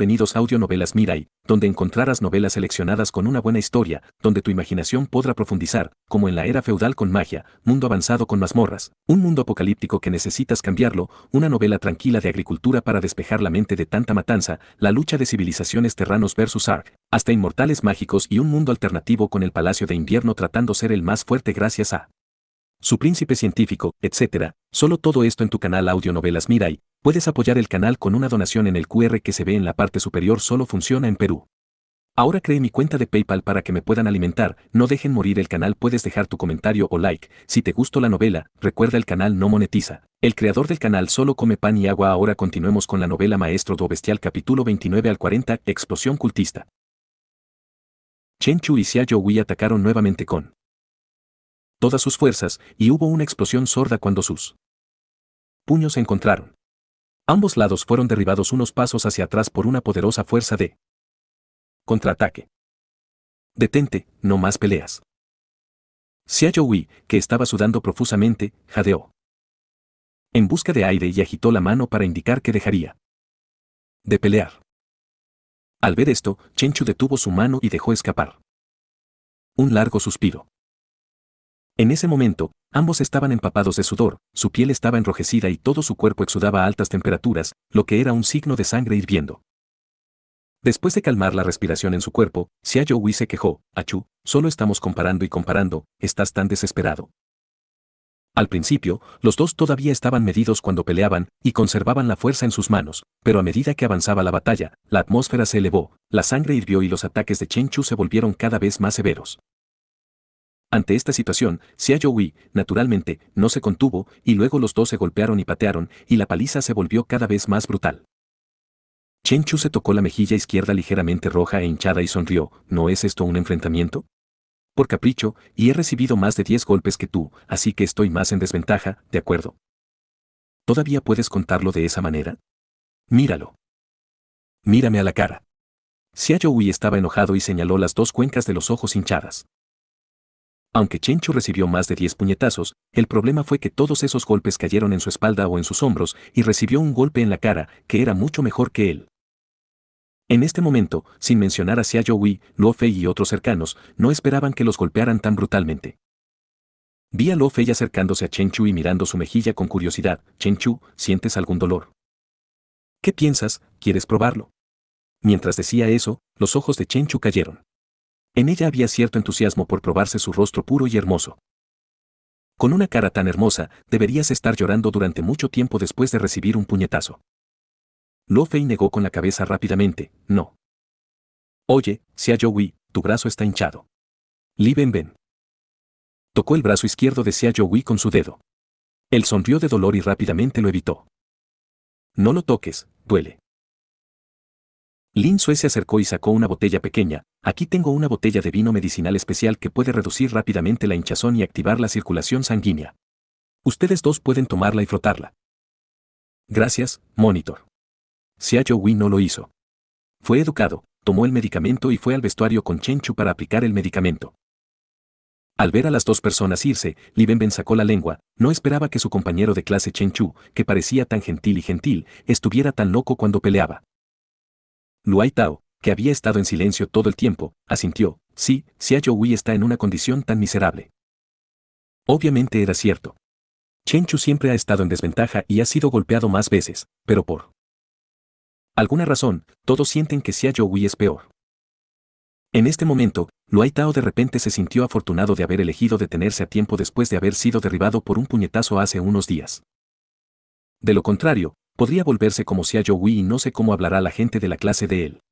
bienvenidos a Audionovelas Mirai, donde encontrarás novelas seleccionadas con una buena historia, donde tu imaginación podrá profundizar, como en la era feudal con magia, mundo avanzado con mazmorras, un mundo apocalíptico que necesitas cambiarlo, una novela tranquila de agricultura para despejar la mente de tanta matanza, la lucha de civilizaciones terranos versus arc hasta inmortales mágicos y un mundo alternativo con el Palacio de Invierno tratando ser el más fuerte gracias a su príncipe científico, etc. Solo todo esto en tu canal Audionovelas Mirai. Puedes apoyar el canal con una donación en el QR que se ve en la parte superior solo funciona en Perú. Ahora creé mi cuenta de PayPal para que me puedan alimentar, no dejen morir el canal, puedes dejar tu comentario o like, si te gustó la novela, recuerda el canal no monetiza. El creador del canal solo come pan y agua, ahora continuemos con la novela Maestro do Bestial capítulo 29 al 40, Explosión cultista. Chen Chu y Xiao Wei atacaron nuevamente con todas sus fuerzas y hubo una explosión sorda cuando sus puños se encontraron. Ambos lados fueron derribados unos pasos hacia atrás por una poderosa fuerza de contraataque. Detente, no más peleas. Wee, que estaba sudando profusamente, jadeó. En busca de aire y agitó la mano para indicar que dejaría de pelear. Al ver esto, Chenchu detuvo su mano y dejó escapar. Un largo suspiro. En ese momento, ambos estaban empapados de sudor, su piel estaba enrojecida y todo su cuerpo exudaba a altas temperaturas, lo que era un signo de sangre hirviendo. Después de calmar la respiración en su cuerpo, Xia Hui se quejó, Achu, solo estamos comparando y comparando, estás tan desesperado. Al principio, los dos todavía estaban medidos cuando peleaban y conservaban la fuerza en sus manos, pero a medida que avanzaba la batalla, la atmósfera se elevó, la sangre hirvió y los ataques de Chen Chu se volvieron cada vez más severos. Ante esta situación, Xiao Wei, naturalmente, no se contuvo, y luego los dos se golpearon y patearon, y la paliza se volvió cada vez más brutal. Chen Chu se tocó la mejilla izquierda ligeramente roja e hinchada y sonrió, ¿no es esto un enfrentamiento? Por capricho, y he recibido más de 10 golpes que tú, así que estoy más en desventaja, ¿de acuerdo? ¿Todavía puedes contarlo de esa manera? Míralo. Mírame a la cara. Xiao Wei estaba enojado y señaló las dos cuencas de los ojos hinchadas. Aunque Chu recibió más de 10 puñetazos, el problema fue que todos esos golpes cayeron en su espalda o en sus hombros y recibió un golpe en la cara, que era mucho mejor que él. En este momento, sin mencionar a Xiao Wei, Luo Fei y otros cercanos, no esperaban que los golpearan tan brutalmente. Vi a Luo Fei acercándose a Chen Chu y mirando su mejilla con curiosidad. Chen Chu, ¿sientes algún dolor? ¿Qué piensas? ¿Quieres probarlo? Mientras decía eso, los ojos de Chen Chu cayeron. En ella había cierto entusiasmo por probarse su rostro puro y hermoso. Con una cara tan hermosa, deberías estar llorando durante mucho tiempo después de recibir un puñetazo. Lo Fei negó con la cabeza rápidamente, no. Oye, Xia Youi, tu brazo está hinchado. Li Ben Ben. Tocó el brazo izquierdo de Xia Youi con su dedo. Él sonrió de dolor y rápidamente lo evitó. No lo toques, duele. Lin Sue se acercó y sacó una botella pequeña, aquí tengo una botella de vino medicinal especial que puede reducir rápidamente la hinchazón y activar la circulación sanguínea. Ustedes dos pueden tomarla y frotarla. Gracias, Monitor. Xiao Wei no lo hizo. Fue educado, tomó el medicamento y fue al vestuario con Chen Chu para aplicar el medicamento. Al ver a las dos personas irse, Li Benben sacó la lengua, no esperaba que su compañero de clase Chen Chu, que parecía tan gentil y gentil, estuviera tan loco cuando peleaba. Luai Tao, que había estado en silencio todo el tiempo, asintió, sí, Xia está en una condición tan miserable. Obviamente era cierto. Chen Chu siempre ha estado en desventaja y ha sido golpeado más veces, pero por alguna razón, todos sienten que Xia Youi es peor. En este momento, Luai Tao de repente se sintió afortunado de haber elegido detenerse a tiempo después de haber sido derribado por un puñetazo hace unos días. De lo contrario, podría volverse como a Joey y no sé cómo hablará la gente de la clase de él.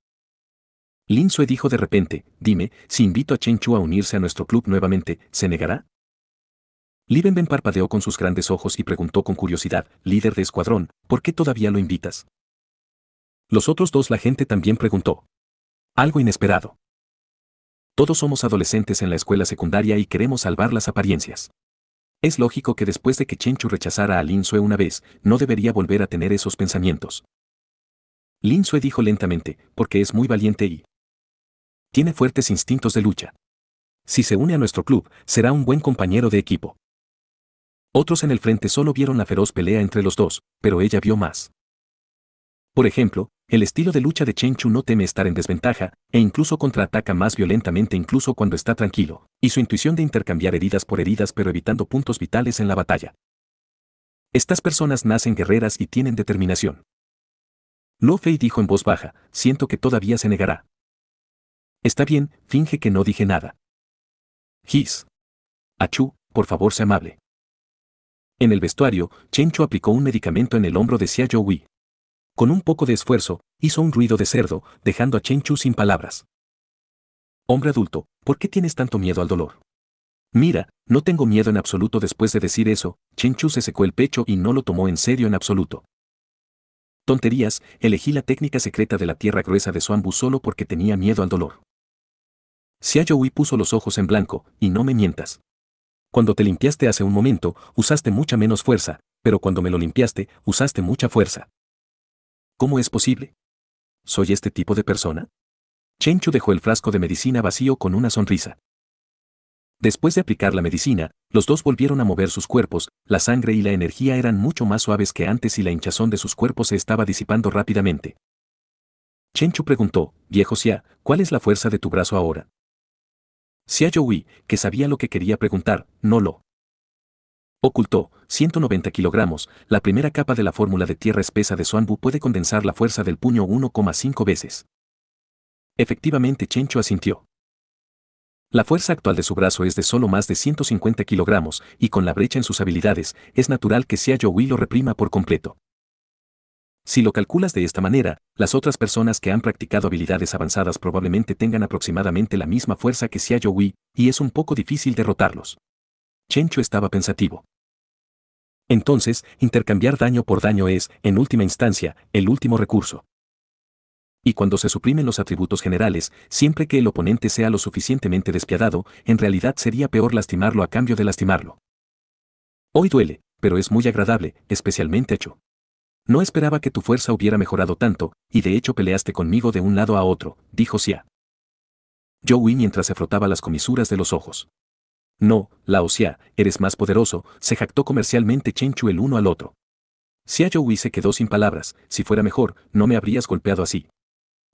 Lin Sue dijo de repente, dime, si invito a Chen Chu a unirse a nuestro club nuevamente, ¿se negará? Benben parpadeó con sus grandes ojos y preguntó con curiosidad, líder de escuadrón, ¿por qué todavía lo invitas? Los otros dos la gente también preguntó. Algo inesperado. Todos somos adolescentes en la escuela secundaria y queremos salvar las apariencias. Es lógico que después de que Chenchu rechazara a Lin Sue una vez, no debería volver a tener esos pensamientos. Lin Sue dijo lentamente, porque es muy valiente y tiene fuertes instintos de lucha. Si se une a nuestro club, será un buen compañero de equipo. Otros en el frente solo vieron la feroz pelea entre los dos, pero ella vio más. Por ejemplo, el estilo de lucha de Chen Chu no teme estar en desventaja, e incluso contraataca más violentamente incluso cuando está tranquilo, y su intuición de intercambiar heridas por heridas pero evitando puntos vitales en la batalla. Estas personas nacen guerreras y tienen determinación. Lo Fei dijo en voz baja, siento que todavía se negará. Está bien, finge que no dije nada. His. Achu, por favor, sea amable. En el vestuario, Chen Chu aplicó un medicamento en el hombro de Xia Wei, con un poco de esfuerzo, hizo un ruido de cerdo, dejando a Chen Chu sin palabras. Hombre adulto, ¿por qué tienes tanto miedo al dolor? Mira, no tengo miedo en absoluto después de decir eso, Chen Chu se secó el pecho y no lo tomó en serio en absoluto. Tonterías, elegí la técnica secreta de la tierra gruesa de Suambu solo porque tenía miedo al dolor. y puso los ojos en blanco, y no me mientas. Cuando te limpiaste hace un momento, usaste mucha menos fuerza, pero cuando me lo limpiaste, usaste mucha fuerza. ¿Cómo es posible? ¿Soy este tipo de persona? Chenchu dejó el frasco de medicina vacío con una sonrisa. Después de aplicar la medicina, los dos volvieron a mover sus cuerpos, la sangre y la energía eran mucho más suaves que antes y la hinchazón de sus cuerpos se estaba disipando rápidamente. Chenchu preguntó, viejo Xia, ¿cuál es la fuerza de tu brazo ahora? Xia Youi, que sabía lo que quería preguntar, no lo Ocultó, 190 kilogramos, la primera capa de la fórmula de tierra espesa de Suanbu puede condensar la fuerza del puño 1,5 veces. Efectivamente Chencho asintió. La fuerza actual de su brazo es de solo más de 150 kilogramos, y con la brecha en sus habilidades, es natural que Xia Youi lo reprima por completo. Si lo calculas de esta manera, las otras personas que han practicado habilidades avanzadas probablemente tengan aproximadamente la misma fuerza que Xia Youi, y es un poco difícil derrotarlos. Chencho estaba pensativo. Entonces, intercambiar daño por daño es, en última instancia, el último recurso. Y cuando se suprimen los atributos generales, siempre que el oponente sea lo suficientemente despiadado, en realidad sería peor lastimarlo a cambio de lastimarlo. Hoy duele, pero es muy agradable, especialmente hecho. No esperaba que tu fuerza hubiera mejorado tanto, y de hecho peleaste conmigo de un lado a otro, dijo Yo huí mientras se frotaba las comisuras de los ojos. No, Xia, eres más poderoso, se jactó comercialmente Chenchu el uno al otro. Xiaoyu se quedó sin palabras, si fuera mejor, no me habrías golpeado así.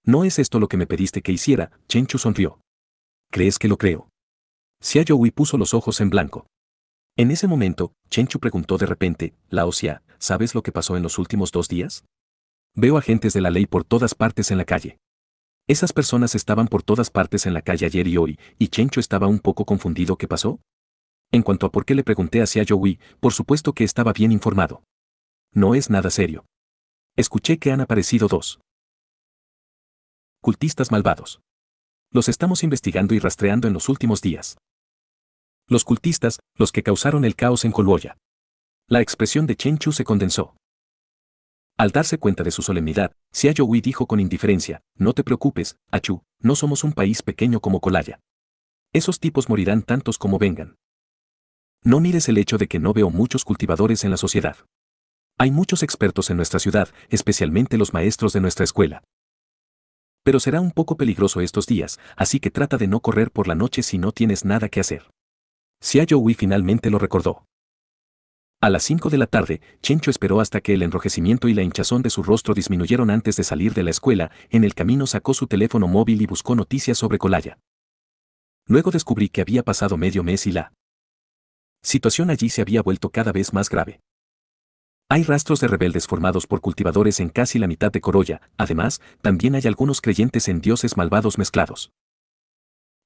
¿No es esto lo que me pediste que hiciera? Chenchu sonrió. ¿Crees que lo creo? Xiaoyu puso los ojos en blanco. En ese momento, Chenchu preguntó de repente, Xia, ¿sabes lo que pasó en los últimos dos días? Veo agentes de la ley por todas partes en la calle. Esas personas estaban por todas partes en la calle ayer y hoy, y Chencho estaba un poco confundido qué pasó. En cuanto a por qué le pregunté hacia Joey, por supuesto que estaba bien informado. No es nada serio. Escuché que han aparecido dos. Cultistas malvados. Los estamos investigando y rastreando en los últimos días. Los cultistas, los que causaron el caos en Coluoya. La expresión de Chenchu se condensó. Al darse cuenta de su solemnidad, Xiaoyui dijo con indiferencia, no te preocupes, Achu, no somos un país pequeño como Colaya. Esos tipos morirán tantos como vengan. No mires el hecho de que no veo muchos cultivadores en la sociedad. Hay muchos expertos en nuestra ciudad, especialmente los maestros de nuestra escuela. Pero será un poco peligroso estos días, así que trata de no correr por la noche si no tienes nada que hacer. Xiaoyui finalmente lo recordó. A las 5 de la tarde, Chencho esperó hasta que el enrojecimiento y la hinchazón de su rostro disminuyeron antes de salir de la escuela, en el camino sacó su teléfono móvil y buscó noticias sobre Colaya. Luego descubrí que había pasado medio mes y la situación allí se había vuelto cada vez más grave. Hay rastros de rebeldes formados por cultivadores en casi la mitad de Corolla, además, también hay algunos creyentes en dioses malvados mezclados.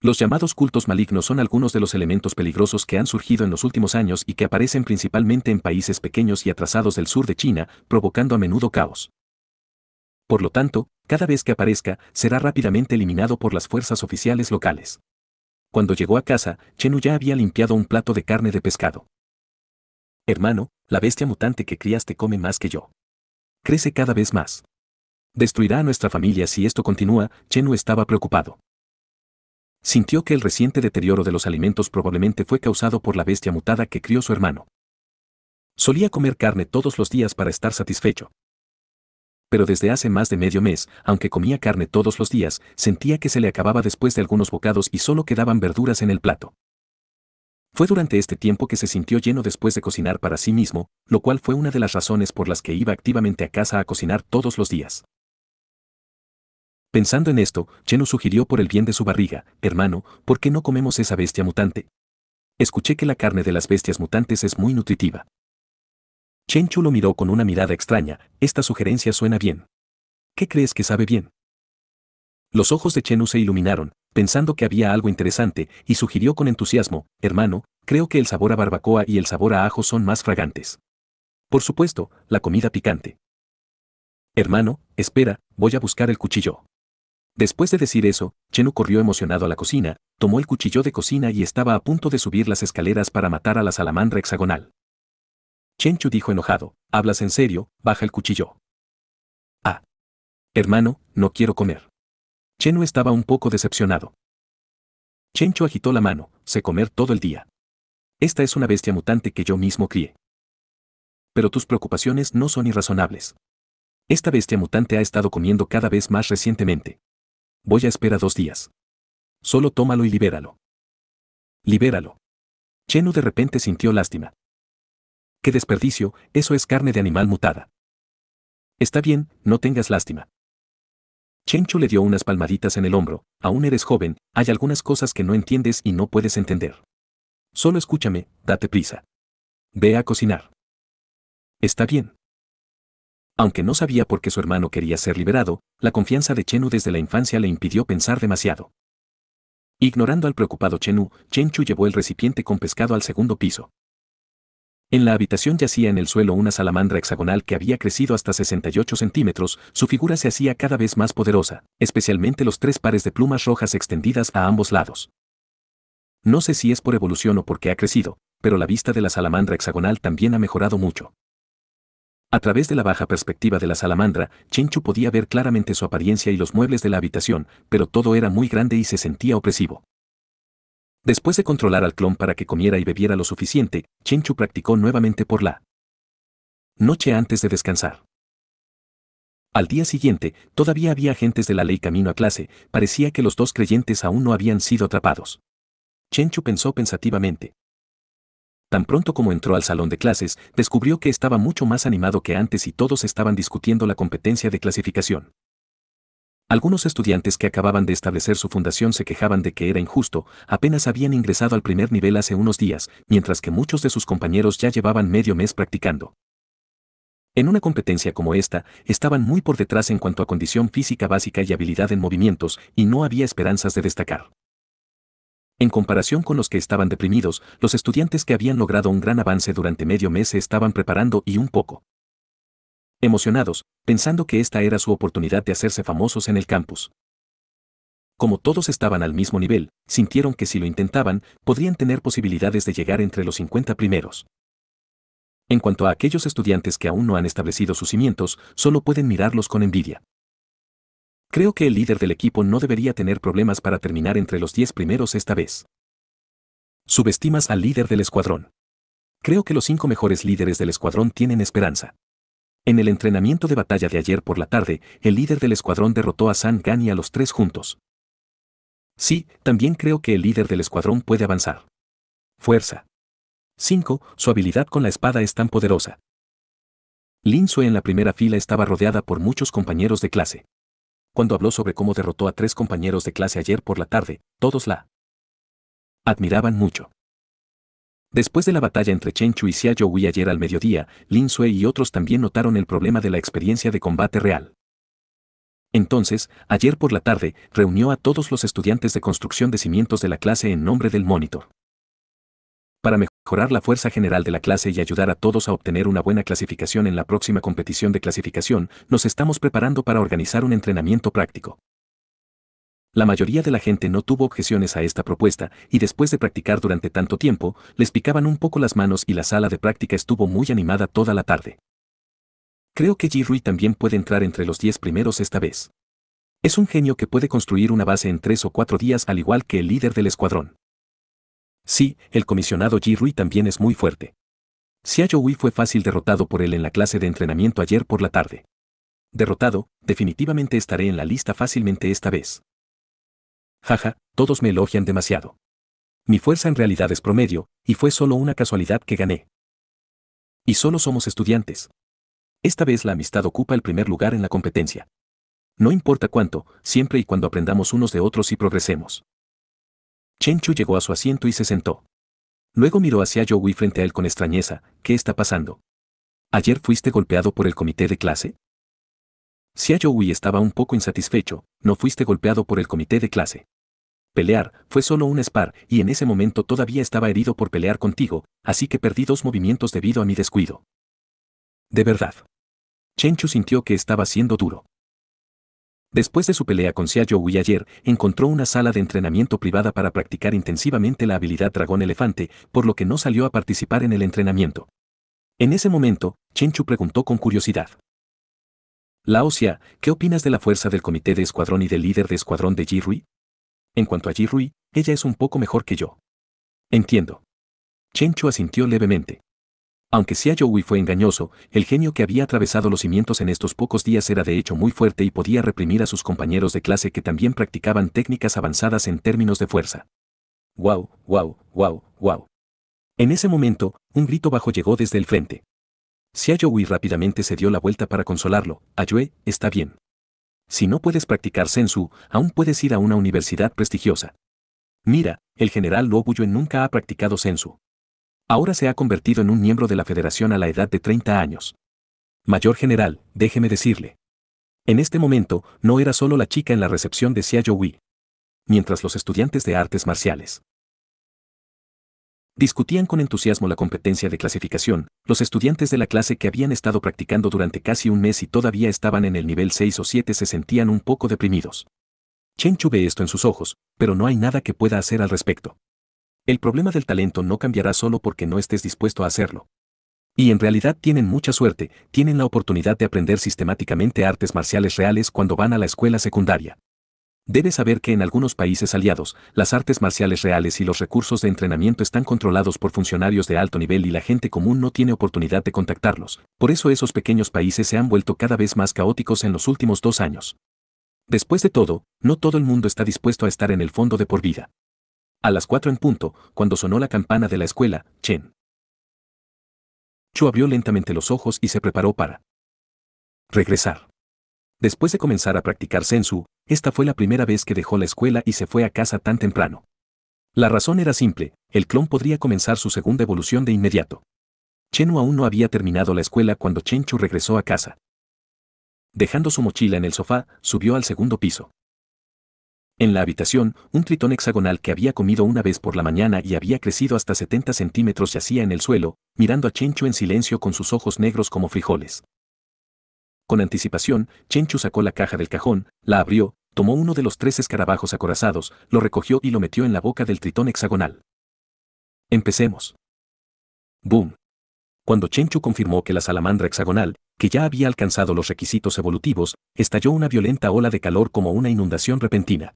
Los llamados cultos malignos son algunos de los elementos peligrosos que han surgido en los últimos años y que aparecen principalmente en países pequeños y atrasados del sur de China, provocando a menudo caos. Por lo tanto, cada vez que aparezca, será rápidamente eliminado por las fuerzas oficiales locales. Cuando llegó a casa, Chenu ya había limpiado un plato de carne de pescado. Hermano, la bestia mutante que criaste come más que yo. Crece cada vez más. Destruirá a nuestra familia si esto continúa, Chenu estaba preocupado. Sintió que el reciente deterioro de los alimentos probablemente fue causado por la bestia mutada que crió su hermano. Solía comer carne todos los días para estar satisfecho. Pero desde hace más de medio mes, aunque comía carne todos los días, sentía que se le acababa después de algunos bocados y solo quedaban verduras en el plato. Fue durante este tiempo que se sintió lleno después de cocinar para sí mismo, lo cual fue una de las razones por las que iba activamente a casa a cocinar todos los días. Pensando en esto, Chenu sugirió por el bien de su barriga, hermano, ¿por qué no comemos esa bestia mutante? Escuché que la carne de las bestias mutantes es muy nutritiva. Chenchu lo miró con una mirada extraña, esta sugerencia suena bien. ¿Qué crees que sabe bien? Los ojos de Chenu se iluminaron, pensando que había algo interesante, y sugirió con entusiasmo, hermano, creo que el sabor a barbacoa y el sabor a ajo son más fragantes. Por supuesto, la comida picante. Hermano, espera, voy a buscar el cuchillo. Después de decir eso, Chenu corrió emocionado a la cocina, tomó el cuchillo de cocina y estaba a punto de subir las escaleras para matar a la salamandra hexagonal. Chenchu dijo enojado, hablas en serio, baja el cuchillo. Ah. Hermano, no quiero comer. Chenu estaba un poco decepcionado. Chenchu agitó la mano, sé comer todo el día. Esta es una bestia mutante que yo mismo crié. Pero tus preocupaciones no son irrazonables. Esta bestia mutante ha estado comiendo cada vez más recientemente. Voy a esperar dos días. Solo tómalo y libéralo. Libéralo. Chenu de repente sintió lástima. Qué desperdicio, eso es carne de animal mutada. Está bien, no tengas lástima. Chencho le dio unas palmaditas en el hombro, aún eres joven, hay algunas cosas que no entiendes y no puedes entender. Solo escúchame, date prisa. Ve a cocinar. Está bien. Aunque no sabía por qué su hermano quería ser liberado, la confianza de Chenu desde la infancia le impidió pensar demasiado. Ignorando al preocupado Chenu, Chenchu llevó el recipiente con pescado al segundo piso. En la habitación yacía en el suelo una salamandra hexagonal que había crecido hasta 68 centímetros, su figura se hacía cada vez más poderosa, especialmente los tres pares de plumas rojas extendidas a ambos lados. No sé si es por evolución o porque ha crecido, pero la vista de la salamandra hexagonal también ha mejorado mucho. A través de la baja perspectiva de la salamandra, Chenchu podía ver claramente su apariencia y los muebles de la habitación, pero todo era muy grande y se sentía opresivo. Después de controlar al clon para que comiera y bebiera lo suficiente, Chenchu practicó nuevamente por la noche antes de descansar. Al día siguiente, todavía había agentes de la ley camino a clase, parecía que los dos creyentes aún no habían sido atrapados. Chenchu pensó pensativamente, Tan pronto como entró al salón de clases, descubrió que estaba mucho más animado que antes y todos estaban discutiendo la competencia de clasificación. Algunos estudiantes que acababan de establecer su fundación se quejaban de que era injusto, apenas habían ingresado al primer nivel hace unos días, mientras que muchos de sus compañeros ya llevaban medio mes practicando. En una competencia como esta, estaban muy por detrás en cuanto a condición física básica y habilidad en movimientos, y no había esperanzas de destacar. En comparación con los que estaban deprimidos, los estudiantes que habían logrado un gran avance durante medio mes se estaban preparando y un poco emocionados, pensando que esta era su oportunidad de hacerse famosos en el campus. Como todos estaban al mismo nivel, sintieron que si lo intentaban, podrían tener posibilidades de llegar entre los 50 primeros. En cuanto a aquellos estudiantes que aún no han establecido sus cimientos, solo pueden mirarlos con envidia. Creo que el líder del equipo no debería tener problemas para terminar entre los 10 primeros esta vez. Subestimas al líder del escuadrón. Creo que los cinco mejores líderes del escuadrón tienen esperanza. En el entrenamiento de batalla de ayer por la tarde, el líder del escuadrón derrotó a San Gan y a los tres juntos. Sí, también creo que el líder del escuadrón puede avanzar. Fuerza. 5. Su habilidad con la espada es tan poderosa. Lin Sue en la primera fila estaba rodeada por muchos compañeros de clase cuando habló sobre cómo derrotó a tres compañeros de clase ayer por la tarde, todos la admiraban mucho. Después de la batalla entre Chen Chu y Xia ayer al mediodía, Lin y otros también notaron el problema de la experiencia de combate real. Entonces, ayer por la tarde, reunió a todos los estudiantes de construcción de cimientos de la clase en nombre del monitor mejorar la fuerza general de la clase y ayudar a todos a obtener una buena clasificación en la próxima competición de clasificación, nos estamos preparando para organizar un entrenamiento práctico. La mayoría de la gente no tuvo objeciones a esta propuesta, y después de practicar durante tanto tiempo, les picaban un poco las manos y la sala de práctica estuvo muy animada toda la tarde. Creo que Ji-Rui también puede entrar entre los 10 primeros esta vez. Es un genio que puede construir una base en tres o cuatro días al igual que el líder del escuadrón. Sí, el comisionado Ji Rui también es muy fuerte. Ayo Wei fue fácil derrotado por él en la clase de entrenamiento ayer por la tarde. Derrotado, definitivamente estaré en la lista fácilmente esta vez. Jaja, todos me elogian demasiado. Mi fuerza en realidad es promedio, y fue solo una casualidad que gané. Y solo somos estudiantes. Esta vez la amistad ocupa el primer lugar en la competencia. No importa cuánto, siempre y cuando aprendamos unos de otros y progresemos. Chen Chu llegó a su asiento y se sentó. Luego miró hacia Yowie frente a él con extrañeza, ¿qué está pasando? ¿Ayer fuiste golpeado por el comité de clase? Si Yu estaba un poco insatisfecho, no fuiste golpeado por el comité de clase. Pelear, fue solo un spar, y en ese momento todavía estaba herido por pelear contigo, así que perdí dos movimientos debido a mi descuido. De verdad. Chu sintió que estaba siendo duro. Después de su pelea con Xia y ayer, encontró una sala de entrenamiento privada para practicar intensivamente la habilidad dragón elefante, por lo que no salió a participar en el entrenamiento. En ese momento, Chenchu preguntó con curiosidad. Lao Xia, ¿qué opinas de la fuerza del comité de escuadrón y del líder de escuadrón de Rui? En cuanto a Rui, ella es un poco mejor que yo. Entiendo. Chu asintió levemente. Aunque Xiaoyu fue engañoso, el genio que había atravesado los cimientos en estos pocos días era de hecho muy fuerte y podía reprimir a sus compañeros de clase que también practicaban técnicas avanzadas en términos de fuerza. ¡Wow, wow, wow, wow! En ese momento, un grito bajo llegó desde el frente. Xiaoyu rápidamente se dio la vuelta para consolarlo. Ayue, ah, está bien. Si no puedes practicar sensu, aún puedes ir a una universidad prestigiosa. Mira, el general Lobuyuen nunca ha practicado sensu. Ahora se ha convertido en un miembro de la Federación a la edad de 30 años. Mayor general, déjeme decirle. En este momento, no era solo la chica en la recepción de Xiao Mientras los estudiantes de artes marciales discutían con entusiasmo la competencia de clasificación, los estudiantes de la clase que habían estado practicando durante casi un mes y todavía estaban en el nivel 6 o 7 se sentían un poco deprimidos. Chen Chu ve esto en sus ojos, pero no hay nada que pueda hacer al respecto. El problema del talento no cambiará solo porque no estés dispuesto a hacerlo. Y en realidad tienen mucha suerte, tienen la oportunidad de aprender sistemáticamente artes marciales reales cuando van a la escuela secundaria. Debes saber que en algunos países aliados, las artes marciales reales y los recursos de entrenamiento están controlados por funcionarios de alto nivel y la gente común no tiene oportunidad de contactarlos. Por eso esos pequeños países se han vuelto cada vez más caóticos en los últimos dos años. Después de todo, no todo el mundo está dispuesto a estar en el fondo de por vida. A las cuatro en punto, cuando sonó la campana de la escuela, Chen. Chu abrió lentamente los ojos y se preparó para regresar. Después de comenzar a practicar sensu, esta fue la primera vez que dejó la escuela y se fue a casa tan temprano. La razón era simple, el clon podría comenzar su segunda evolución de inmediato. Chenu aún no había terminado la escuela cuando Chen Chu regresó a casa. Dejando su mochila en el sofá, subió al segundo piso. En la habitación, un tritón hexagonal que había comido una vez por la mañana y había crecido hasta 70 centímetros yacía en el suelo, mirando a Chenchu en silencio con sus ojos negros como frijoles. Con anticipación, Chenchu sacó la caja del cajón, la abrió, tomó uno de los tres escarabajos acorazados, lo recogió y lo metió en la boca del tritón hexagonal. Empecemos. Boom. Cuando Chenchu confirmó que la salamandra hexagonal, que ya había alcanzado los requisitos evolutivos, estalló una violenta ola de calor como una inundación repentina.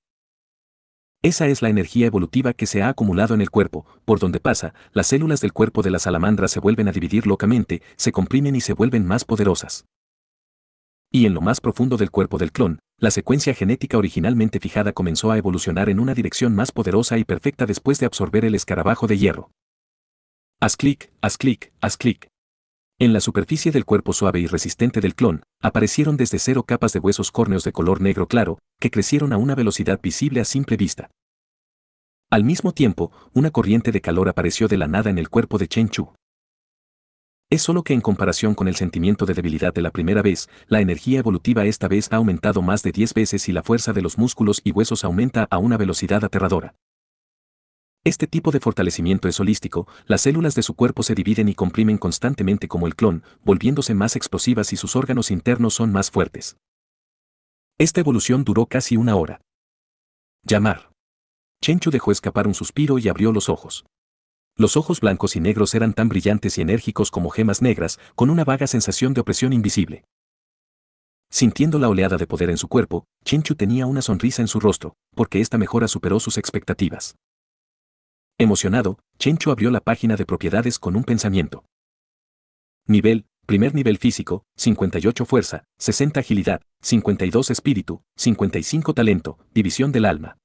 Esa es la energía evolutiva que se ha acumulado en el cuerpo, por donde pasa, las células del cuerpo de la salamandra se vuelven a dividir locamente, se comprimen y se vuelven más poderosas. Y en lo más profundo del cuerpo del clon, la secuencia genética originalmente fijada comenzó a evolucionar en una dirección más poderosa y perfecta después de absorber el escarabajo de hierro. Haz clic, haz clic, haz clic. En la superficie del cuerpo suave y resistente del clon, aparecieron desde cero capas de huesos córneos de color negro claro, que crecieron a una velocidad visible a simple vista. Al mismo tiempo, una corriente de calor apareció de la nada en el cuerpo de Chen Chu. Es solo que en comparación con el sentimiento de debilidad de la primera vez, la energía evolutiva esta vez ha aumentado más de 10 veces y la fuerza de los músculos y huesos aumenta a una velocidad aterradora. Este tipo de fortalecimiento es holístico, las células de su cuerpo se dividen y comprimen constantemente como el clon, volviéndose más explosivas y sus órganos internos son más fuertes. Esta evolución duró casi una hora. Llamar. Chenchu dejó escapar un suspiro y abrió los ojos. Los ojos blancos y negros eran tan brillantes y enérgicos como gemas negras, con una vaga sensación de opresión invisible. Sintiendo la oleada de poder en su cuerpo, Chenchu tenía una sonrisa en su rostro, porque esta mejora superó sus expectativas. Emocionado, Chencho abrió la página de propiedades con un pensamiento. Nivel, primer nivel físico, 58 fuerza, 60 agilidad, 52 espíritu, 55 talento, división del alma.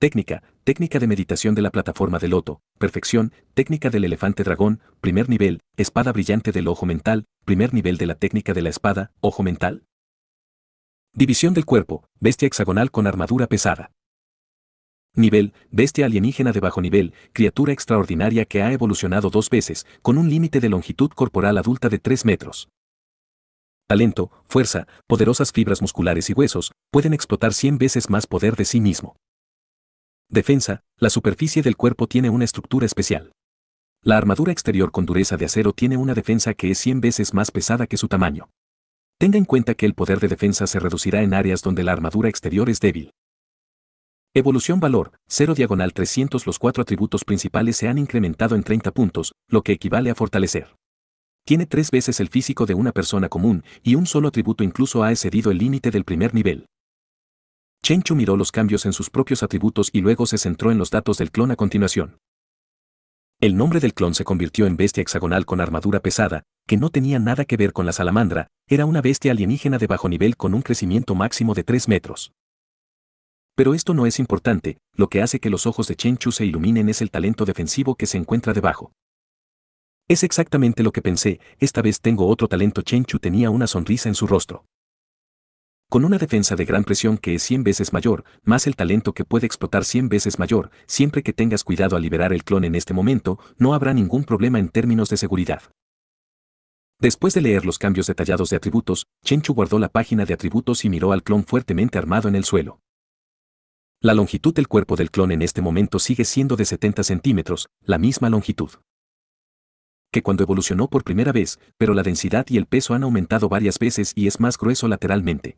Técnica, técnica de meditación de la plataforma de loto, perfección, técnica del elefante dragón, primer nivel, espada brillante del ojo mental, primer nivel de la técnica de la espada, ojo mental. División del cuerpo, bestia hexagonal con armadura pesada. Nivel, bestia alienígena de bajo nivel, criatura extraordinaria que ha evolucionado dos veces, con un límite de longitud corporal adulta de 3 metros. Talento, fuerza, poderosas fibras musculares y huesos, pueden explotar 100 veces más poder de sí mismo. Defensa, la superficie del cuerpo tiene una estructura especial. La armadura exterior con dureza de acero tiene una defensa que es 100 veces más pesada que su tamaño. Tenga en cuenta que el poder de defensa se reducirá en áreas donde la armadura exterior es débil. Evolución valor, 0 diagonal 300 Los cuatro atributos principales se han incrementado en 30 puntos, lo que equivale a fortalecer. Tiene tres veces el físico de una persona común, y un solo atributo incluso ha excedido el límite del primer nivel. Chenchu miró los cambios en sus propios atributos y luego se centró en los datos del clon a continuación. El nombre del clon se convirtió en bestia hexagonal con armadura pesada, que no tenía nada que ver con la salamandra, era una bestia alienígena de bajo nivel con un crecimiento máximo de 3 metros. Pero esto no es importante, lo que hace que los ojos de Chen Chu se iluminen es el talento defensivo que se encuentra debajo. Es exactamente lo que pensé, esta vez tengo otro talento. Chen Chu tenía una sonrisa en su rostro. Con una defensa de gran presión que es 100 veces mayor, más el talento que puede explotar 100 veces mayor, siempre que tengas cuidado al liberar el clon en este momento, no habrá ningún problema en términos de seguridad. Después de leer los cambios detallados de atributos, Chu guardó la página de atributos y miró al clon fuertemente armado en el suelo. La longitud del cuerpo del clon en este momento sigue siendo de 70 centímetros, la misma longitud que cuando evolucionó por primera vez, pero la densidad y el peso han aumentado varias veces y es más grueso lateralmente.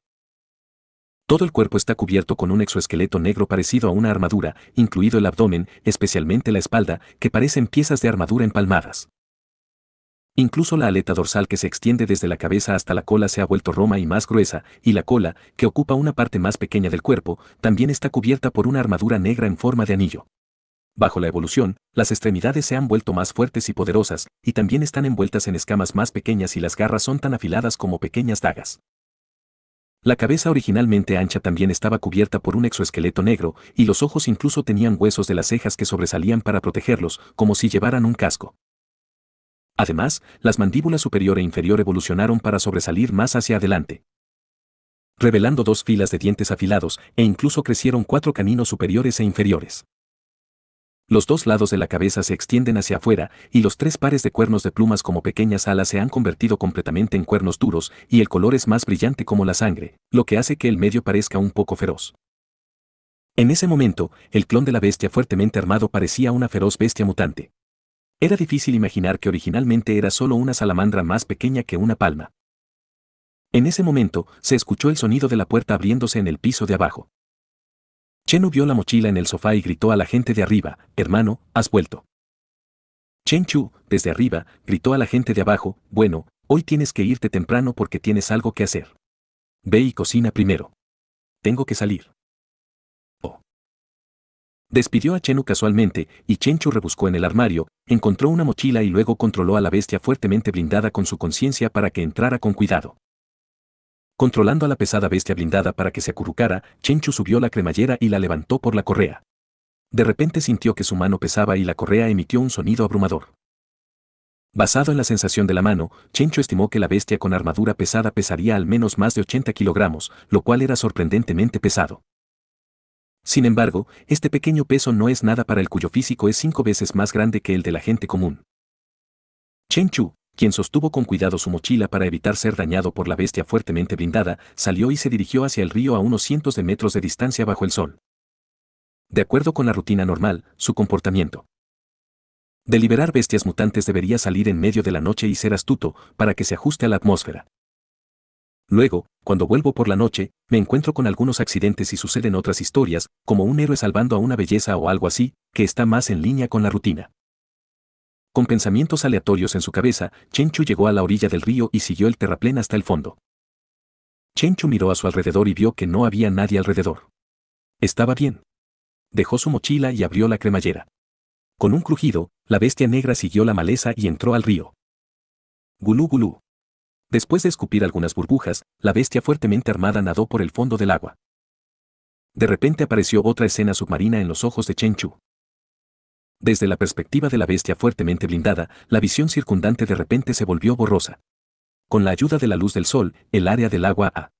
Todo el cuerpo está cubierto con un exoesqueleto negro parecido a una armadura, incluido el abdomen, especialmente la espalda, que parecen piezas de armadura empalmadas. Incluso la aleta dorsal que se extiende desde la cabeza hasta la cola se ha vuelto roma y más gruesa, y la cola, que ocupa una parte más pequeña del cuerpo, también está cubierta por una armadura negra en forma de anillo. Bajo la evolución, las extremidades se han vuelto más fuertes y poderosas, y también están envueltas en escamas más pequeñas y las garras son tan afiladas como pequeñas dagas. La cabeza originalmente ancha también estaba cubierta por un exoesqueleto negro, y los ojos incluso tenían huesos de las cejas que sobresalían para protegerlos, como si llevaran un casco. Además, las mandíbulas superior e inferior evolucionaron para sobresalir más hacia adelante. Revelando dos filas de dientes afilados e incluso crecieron cuatro caninos superiores e inferiores. Los dos lados de la cabeza se extienden hacia afuera y los tres pares de cuernos de plumas como pequeñas alas se han convertido completamente en cuernos duros y el color es más brillante como la sangre, lo que hace que el medio parezca un poco feroz. En ese momento, el clon de la bestia fuertemente armado parecía una feroz bestia mutante. Era difícil imaginar que originalmente era solo una salamandra más pequeña que una palma. En ese momento, se escuchó el sonido de la puerta abriéndose en el piso de abajo. Chenu vio la mochila en el sofá y gritó a la gente de arriba, hermano, has vuelto. Chen Chu, desde arriba, gritó a la gente de abajo, bueno, hoy tienes que irte temprano porque tienes algo que hacer. Ve y cocina primero. Tengo que salir. Despidió a Chenu casualmente, y Chenchu rebuscó en el armario, encontró una mochila y luego controló a la bestia fuertemente blindada con su conciencia para que entrara con cuidado. Controlando a la pesada bestia blindada para que se acurrucara, Chenchu subió la cremallera y la levantó por la correa. De repente sintió que su mano pesaba y la correa emitió un sonido abrumador. Basado en la sensación de la mano, Chenchu estimó que la bestia con armadura pesada pesaría al menos más de 80 kilogramos, lo cual era sorprendentemente pesado. Sin embargo, este pequeño peso no es nada para el cuyo físico es cinco veces más grande que el de la gente común. Chen Chu, quien sostuvo con cuidado su mochila para evitar ser dañado por la bestia fuertemente blindada, salió y se dirigió hacia el río a unos cientos de metros de distancia bajo el sol. De acuerdo con la rutina normal, su comportamiento. De liberar bestias mutantes debería salir en medio de la noche y ser astuto para que se ajuste a la atmósfera. Luego, cuando vuelvo por la noche, me encuentro con algunos accidentes y suceden otras historias, como un héroe salvando a una belleza o algo así, que está más en línea con la rutina. Con pensamientos aleatorios en su cabeza, Chenchu llegó a la orilla del río y siguió el terraplén hasta el fondo. Chenchu miró a su alrededor y vio que no había nadie alrededor. Estaba bien. Dejó su mochila y abrió la cremallera. Con un crujido, la bestia negra siguió la maleza y entró al río. Gulú gulú. Después de escupir algunas burbujas, la bestia fuertemente armada nadó por el fondo del agua. De repente apareció otra escena submarina en los ojos de Chen Chu. Desde la perspectiva de la bestia fuertemente blindada, la visión circundante de repente se volvió borrosa. Con la ayuda de la luz del sol, el área del agua a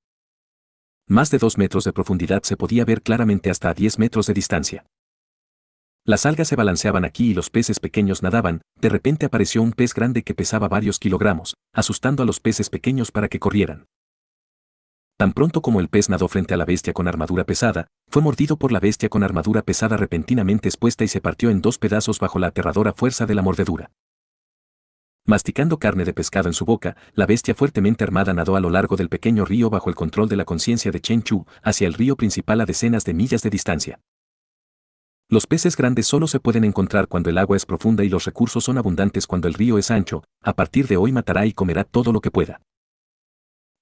más de dos metros de profundidad se podía ver claramente hasta a 10 metros de distancia. Las algas se balanceaban aquí y los peces pequeños nadaban, de repente apareció un pez grande que pesaba varios kilogramos, asustando a los peces pequeños para que corrieran. Tan pronto como el pez nadó frente a la bestia con armadura pesada, fue mordido por la bestia con armadura pesada repentinamente expuesta y se partió en dos pedazos bajo la aterradora fuerza de la mordedura. Masticando carne de pescado en su boca, la bestia fuertemente armada nadó a lo largo del pequeño río bajo el control de la conciencia de Chen Chu, hacia el río principal a decenas de millas de distancia. Los peces grandes solo se pueden encontrar cuando el agua es profunda y los recursos son abundantes cuando el río es ancho, a partir de hoy matará y comerá todo lo que pueda.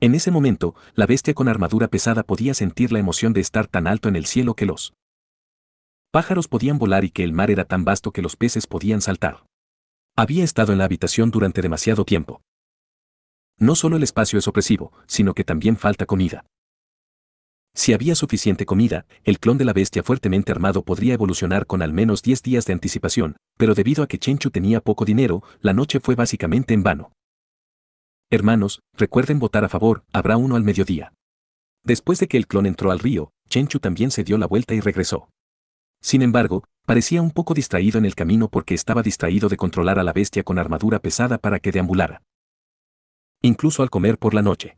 En ese momento, la bestia con armadura pesada podía sentir la emoción de estar tan alto en el cielo que los pájaros podían volar y que el mar era tan vasto que los peces podían saltar. Había estado en la habitación durante demasiado tiempo. No solo el espacio es opresivo, sino que también falta comida. Si había suficiente comida, el clon de la bestia fuertemente armado podría evolucionar con al menos 10 días de anticipación, pero debido a que Chenchu tenía poco dinero, la noche fue básicamente en vano. Hermanos, recuerden votar a favor, habrá uno al mediodía. Después de que el clon entró al río, Chenchu también se dio la vuelta y regresó. Sin embargo, parecía un poco distraído en el camino porque estaba distraído de controlar a la bestia con armadura pesada para que deambulara. Incluso al comer por la noche.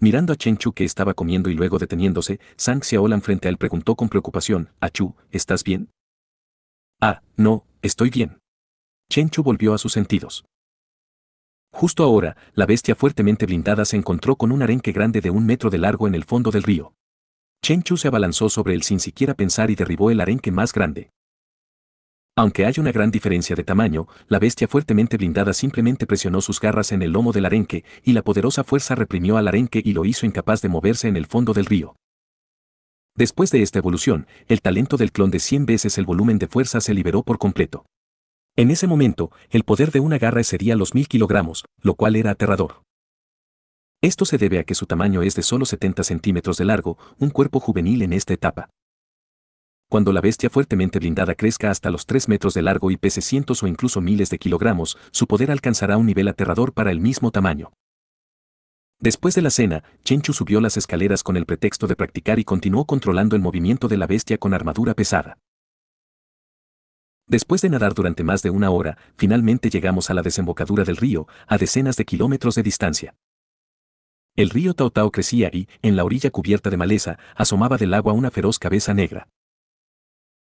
Mirando a Chen Chu que estaba comiendo y luego deteniéndose, Sang Xiaolan frente a él preguntó con preocupación, «A ah, Chu, ¿estás bien?» «Ah, no, estoy bien». Chen Chu volvió a sus sentidos. Justo ahora, la bestia fuertemente blindada se encontró con un arenque grande de un metro de largo en el fondo del río. Chen Chu se abalanzó sobre él sin siquiera pensar y derribó el arenque más grande. Aunque hay una gran diferencia de tamaño, la bestia fuertemente blindada simplemente presionó sus garras en el lomo del arenque, y la poderosa fuerza reprimió al arenque y lo hizo incapaz de moverse en el fondo del río. Después de esta evolución, el talento del clon de 100 veces el volumen de fuerza se liberó por completo. En ese momento, el poder de una garra sería los 1000 kilogramos, lo cual era aterrador. Esto se debe a que su tamaño es de solo 70 centímetros de largo, un cuerpo juvenil en esta etapa. Cuando la bestia fuertemente blindada crezca hasta los 3 metros de largo y pese cientos o incluso miles de kilogramos, su poder alcanzará un nivel aterrador para el mismo tamaño. Después de la cena, Chenchu subió las escaleras con el pretexto de practicar y continuó controlando el movimiento de la bestia con armadura pesada. Después de nadar durante más de una hora, finalmente llegamos a la desembocadura del río, a decenas de kilómetros de distancia. El río Tao crecía y, en la orilla cubierta de maleza, asomaba del agua una feroz cabeza negra.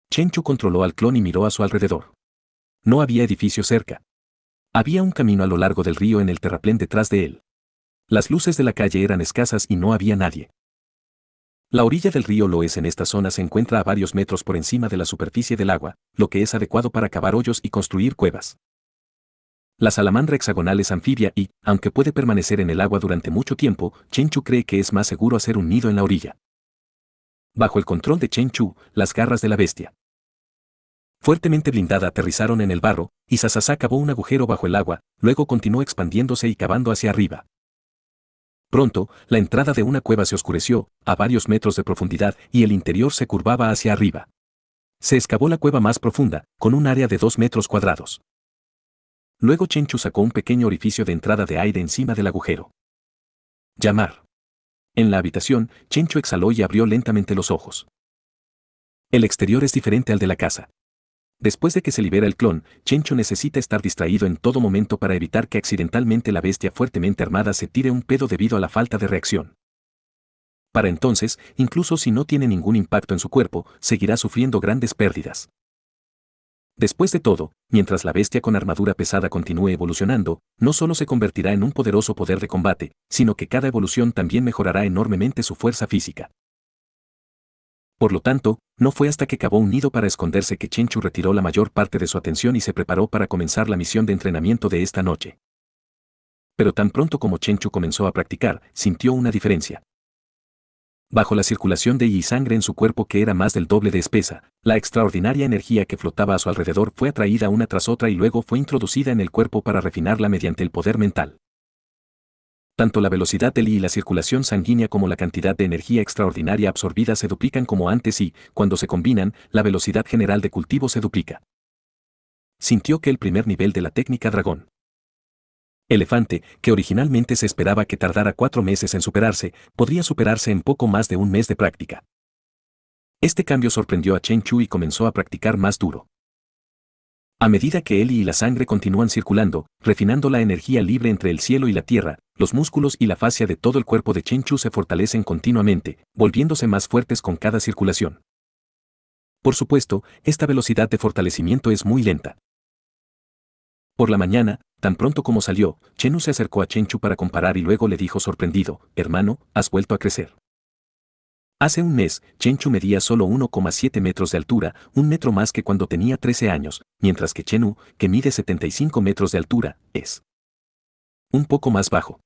Chu controló al clon y miró a su alrededor. No había edificio cerca. Había un camino a lo largo del río en el terraplén detrás de él. Las luces de la calle eran escasas y no había nadie. La orilla del río Loes en esta zona se encuentra a varios metros por encima de la superficie del agua, lo que es adecuado para cavar hoyos y construir cuevas. La salamandra hexagonal es anfibia y, aunque puede permanecer en el agua durante mucho tiempo, Chenchu cree que es más seguro hacer un nido en la orilla bajo el control de Chen Chu, las garras de la bestia. Fuertemente blindada aterrizaron en el barro, y Sasasa cavó un agujero bajo el agua, luego continuó expandiéndose y cavando hacia arriba. Pronto, la entrada de una cueva se oscureció, a varios metros de profundidad, y el interior se curvaba hacia arriba. Se excavó la cueva más profunda, con un área de dos metros cuadrados. Luego Chenchu sacó un pequeño orificio de entrada de aire encima del agujero. Llamar. En la habitación, Chencho exhaló y abrió lentamente los ojos. El exterior es diferente al de la casa. Después de que se libera el clon, Chencho necesita estar distraído en todo momento para evitar que accidentalmente la bestia fuertemente armada se tire un pedo debido a la falta de reacción. Para entonces, incluso si no tiene ningún impacto en su cuerpo, seguirá sufriendo grandes pérdidas. Después de todo, mientras la bestia con armadura pesada continúe evolucionando, no solo se convertirá en un poderoso poder de combate, sino que cada evolución también mejorará enormemente su fuerza física. Por lo tanto, no fue hasta que cavó un nido para esconderse que Chenchu retiró la mayor parte de su atención y se preparó para comenzar la misión de entrenamiento de esta noche. Pero tan pronto como Chenchu comenzó a practicar, sintió una diferencia. Bajo la circulación de y sangre en su cuerpo que era más del doble de espesa, la extraordinaria energía que flotaba a su alrededor fue atraída una tras otra y luego fue introducida en el cuerpo para refinarla mediante el poder mental. Tanto la velocidad del y la circulación sanguínea como la cantidad de energía extraordinaria absorbida se duplican como antes y, cuando se combinan, la velocidad general de cultivo se duplica. Sintió que el primer nivel de la técnica dragón Elefante, que originalmente se esperaba que tardara cuatro meses en superarse, podría superarse en poco más de un mes de práctica. Este cambio sorprendió a Chen Chu y comenzó a practicar más duro. A medida que él y la sangre continúan circulando, refinando la energía libre entre el cielo y la tierra, los músculos y la fascia de todo el cuerpo de Chen Chu se fortalecen continuamente, volviéndose más fuertes con cada circulación. Por supuesto, esta velocidad de fortalecimiento es muy lenta. Por la mañana, Tan pronto como salió, Chenu se acercó a Chenchu para comparar y luego le dijo sorprendido, hermano, has vuelto a crecer. Hace un mes, Chenchu medía solo 1,7 metros de altura, un metro más que cuando tenía 13 años, mientras que Chenu, que mide 75 metros de altura, es un poco más bajo.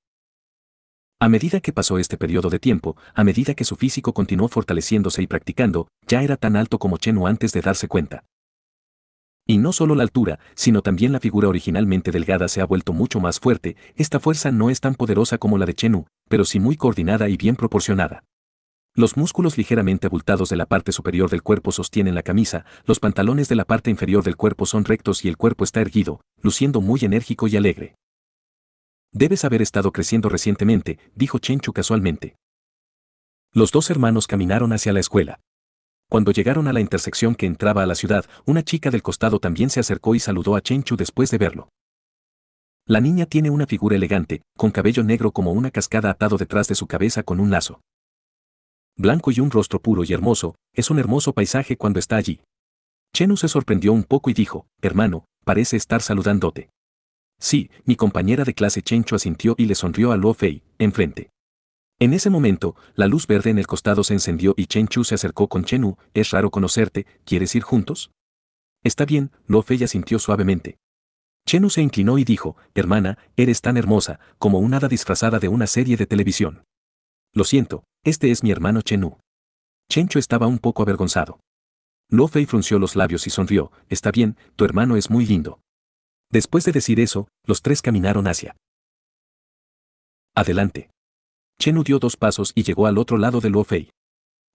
A medida que pasó este periodo de tiempo, a medida que su físico continuó fortaleciéndose y practicando, ya era tan alto como Chenu antes de darse cuenta. Y no solo la altura, sino también la figura originalmente delgada se ha vuelto mucho más fuerte, esta fuerza no es tan poderosa como la de Chenu, pero sí muy coordinada y bien proporcionada. Los músculos ligeramente abultados de la parte superior del cuerpo sostienen la camisa, los pantalones de la parte inferior del cuerpo son rectos y el cuerpo está erguido, luciendo muy enérgico y alegre. Debes haber estado creciendo recientemente, dijo Chenchu casualmente. Los dos hermanos caminaron hacia la escuela. Cuando llegaron a la intersección que entraba a la ciudad, una chica del costado también se acercó y saludó a Chenchu después de verlo. La niña tiene una figura elegante, con cabello negro como una cascada atado detrás de su cabeza con un lazo. Blanco y un rostro puro y hermoso, es un hermoso paisaje cuando está allí. Chenu se sorprendió un poco y dijo, hermano, parece estar saludándote. Sí, mi compañera de clase Chencho asintió y le sonrió a Luo Fei, enfrente. En ese momento, la luz verde en el costado se encendió y Chen Chu se acercó con Chen es raro conocerte, ¿quieres ir juntos? Está bien, Lo Fei asintió suavemente. Chenu se inclinó y dijo, hermana, eres tan hermosa, como un hada disfrazada de una serie de televisión. Lo siento, este es mi hermano Chen Chu estaba un poco avergonzado. Lo Fei frunció los labios y sonrió, está bien, tu hermano es muy lindo. Después de decir eso, los tres caminaron hacia. Adelante. Chenu dio dos pasos y llegó al otro lado de Luo Fei.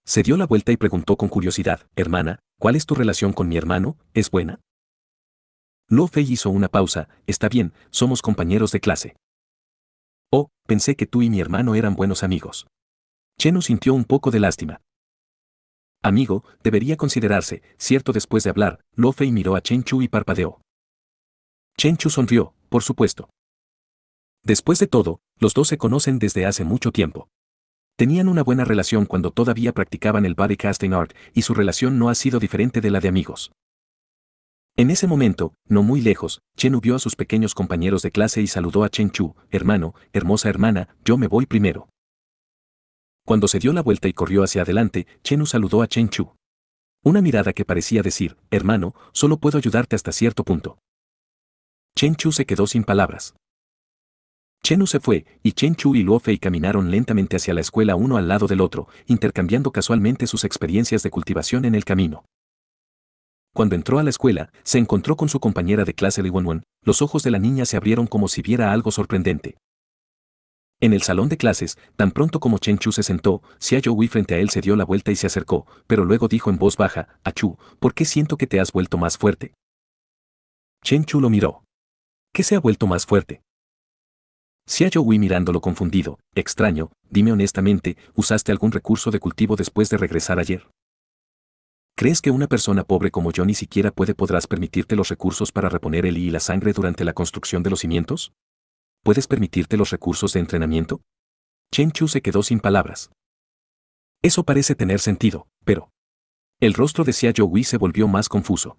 Se dio la vuelta y preguntó con curiosidad, hermana, ¿cuál es tu relación con mi hermano? ¿Es buena? Luo Fei hizo una pausa, está bien, somos compañeros de clase. Oh, pensé que tú y mi hermano eran buenos amigos. Chenu sintió un poco de lástima. Amigo, debería considerarse, cierto después de hablar, Luo Fei miró a Chen Chu y parpadeó. Chen Chu sonrió, por supuesto. Después de todo, los dos se conocen desde hace mucho tiempo. Tenían una buena relación cuando todavía practicaban el body casting art y su relación no ha sido diferente de la de amigos. En ese momento, no muy lejos, Chenu vio a sus pequeños compañeros de clase y saludó a Chen Chu, hermano, hermosa hermana, yo me voy primero. Cuando se dio la vuelta y corrió hacia adelante, Chenu saludó a Chen Chu. Una mirada que parecía decir, hermano, solo puedo ayudarte hasta cierto punto. Chen Chu se quedó sin palabras. Chenu se fue, y Chen Chu y Luo Fei caminaron lentamente hacia la escuela uno al lado del otro, intercambiando casualmente sus experiencias de cultivación en el camino. Cuando entró a la escuela, se encontró con su compañera de clase Li Wenwen, los ojos de la niña se abrieron como si viera algo sorprendente. En el salón de clases, tan pronto como Chen Chu se sentó, Xia Youi frente a él se dio la vuelta y se acercó, pero luego dijo en voz baja, a ah, Chu, ¿por qué siento que te has vuelto más fuerte? Chen Chu lo miró. ¿Qué se ha vuelto más fuerte? Si Yu mirándolo confundido, extraño, dime honestamente, ¿usaste algún recurso de cultivo después de regresar ayer? ¿Crees que una persona pobre como yo ni siquiera puede podrás permitirte los recursos para reponer el I y la sangre durante la construcción de los cimientos? ¿Puedes permitirte los recursos de entrenamiento? Chen Chu se quedó sin palabras. Eso parece tener sentido, pero... El rostro de Xia Yu se volvió más confuso.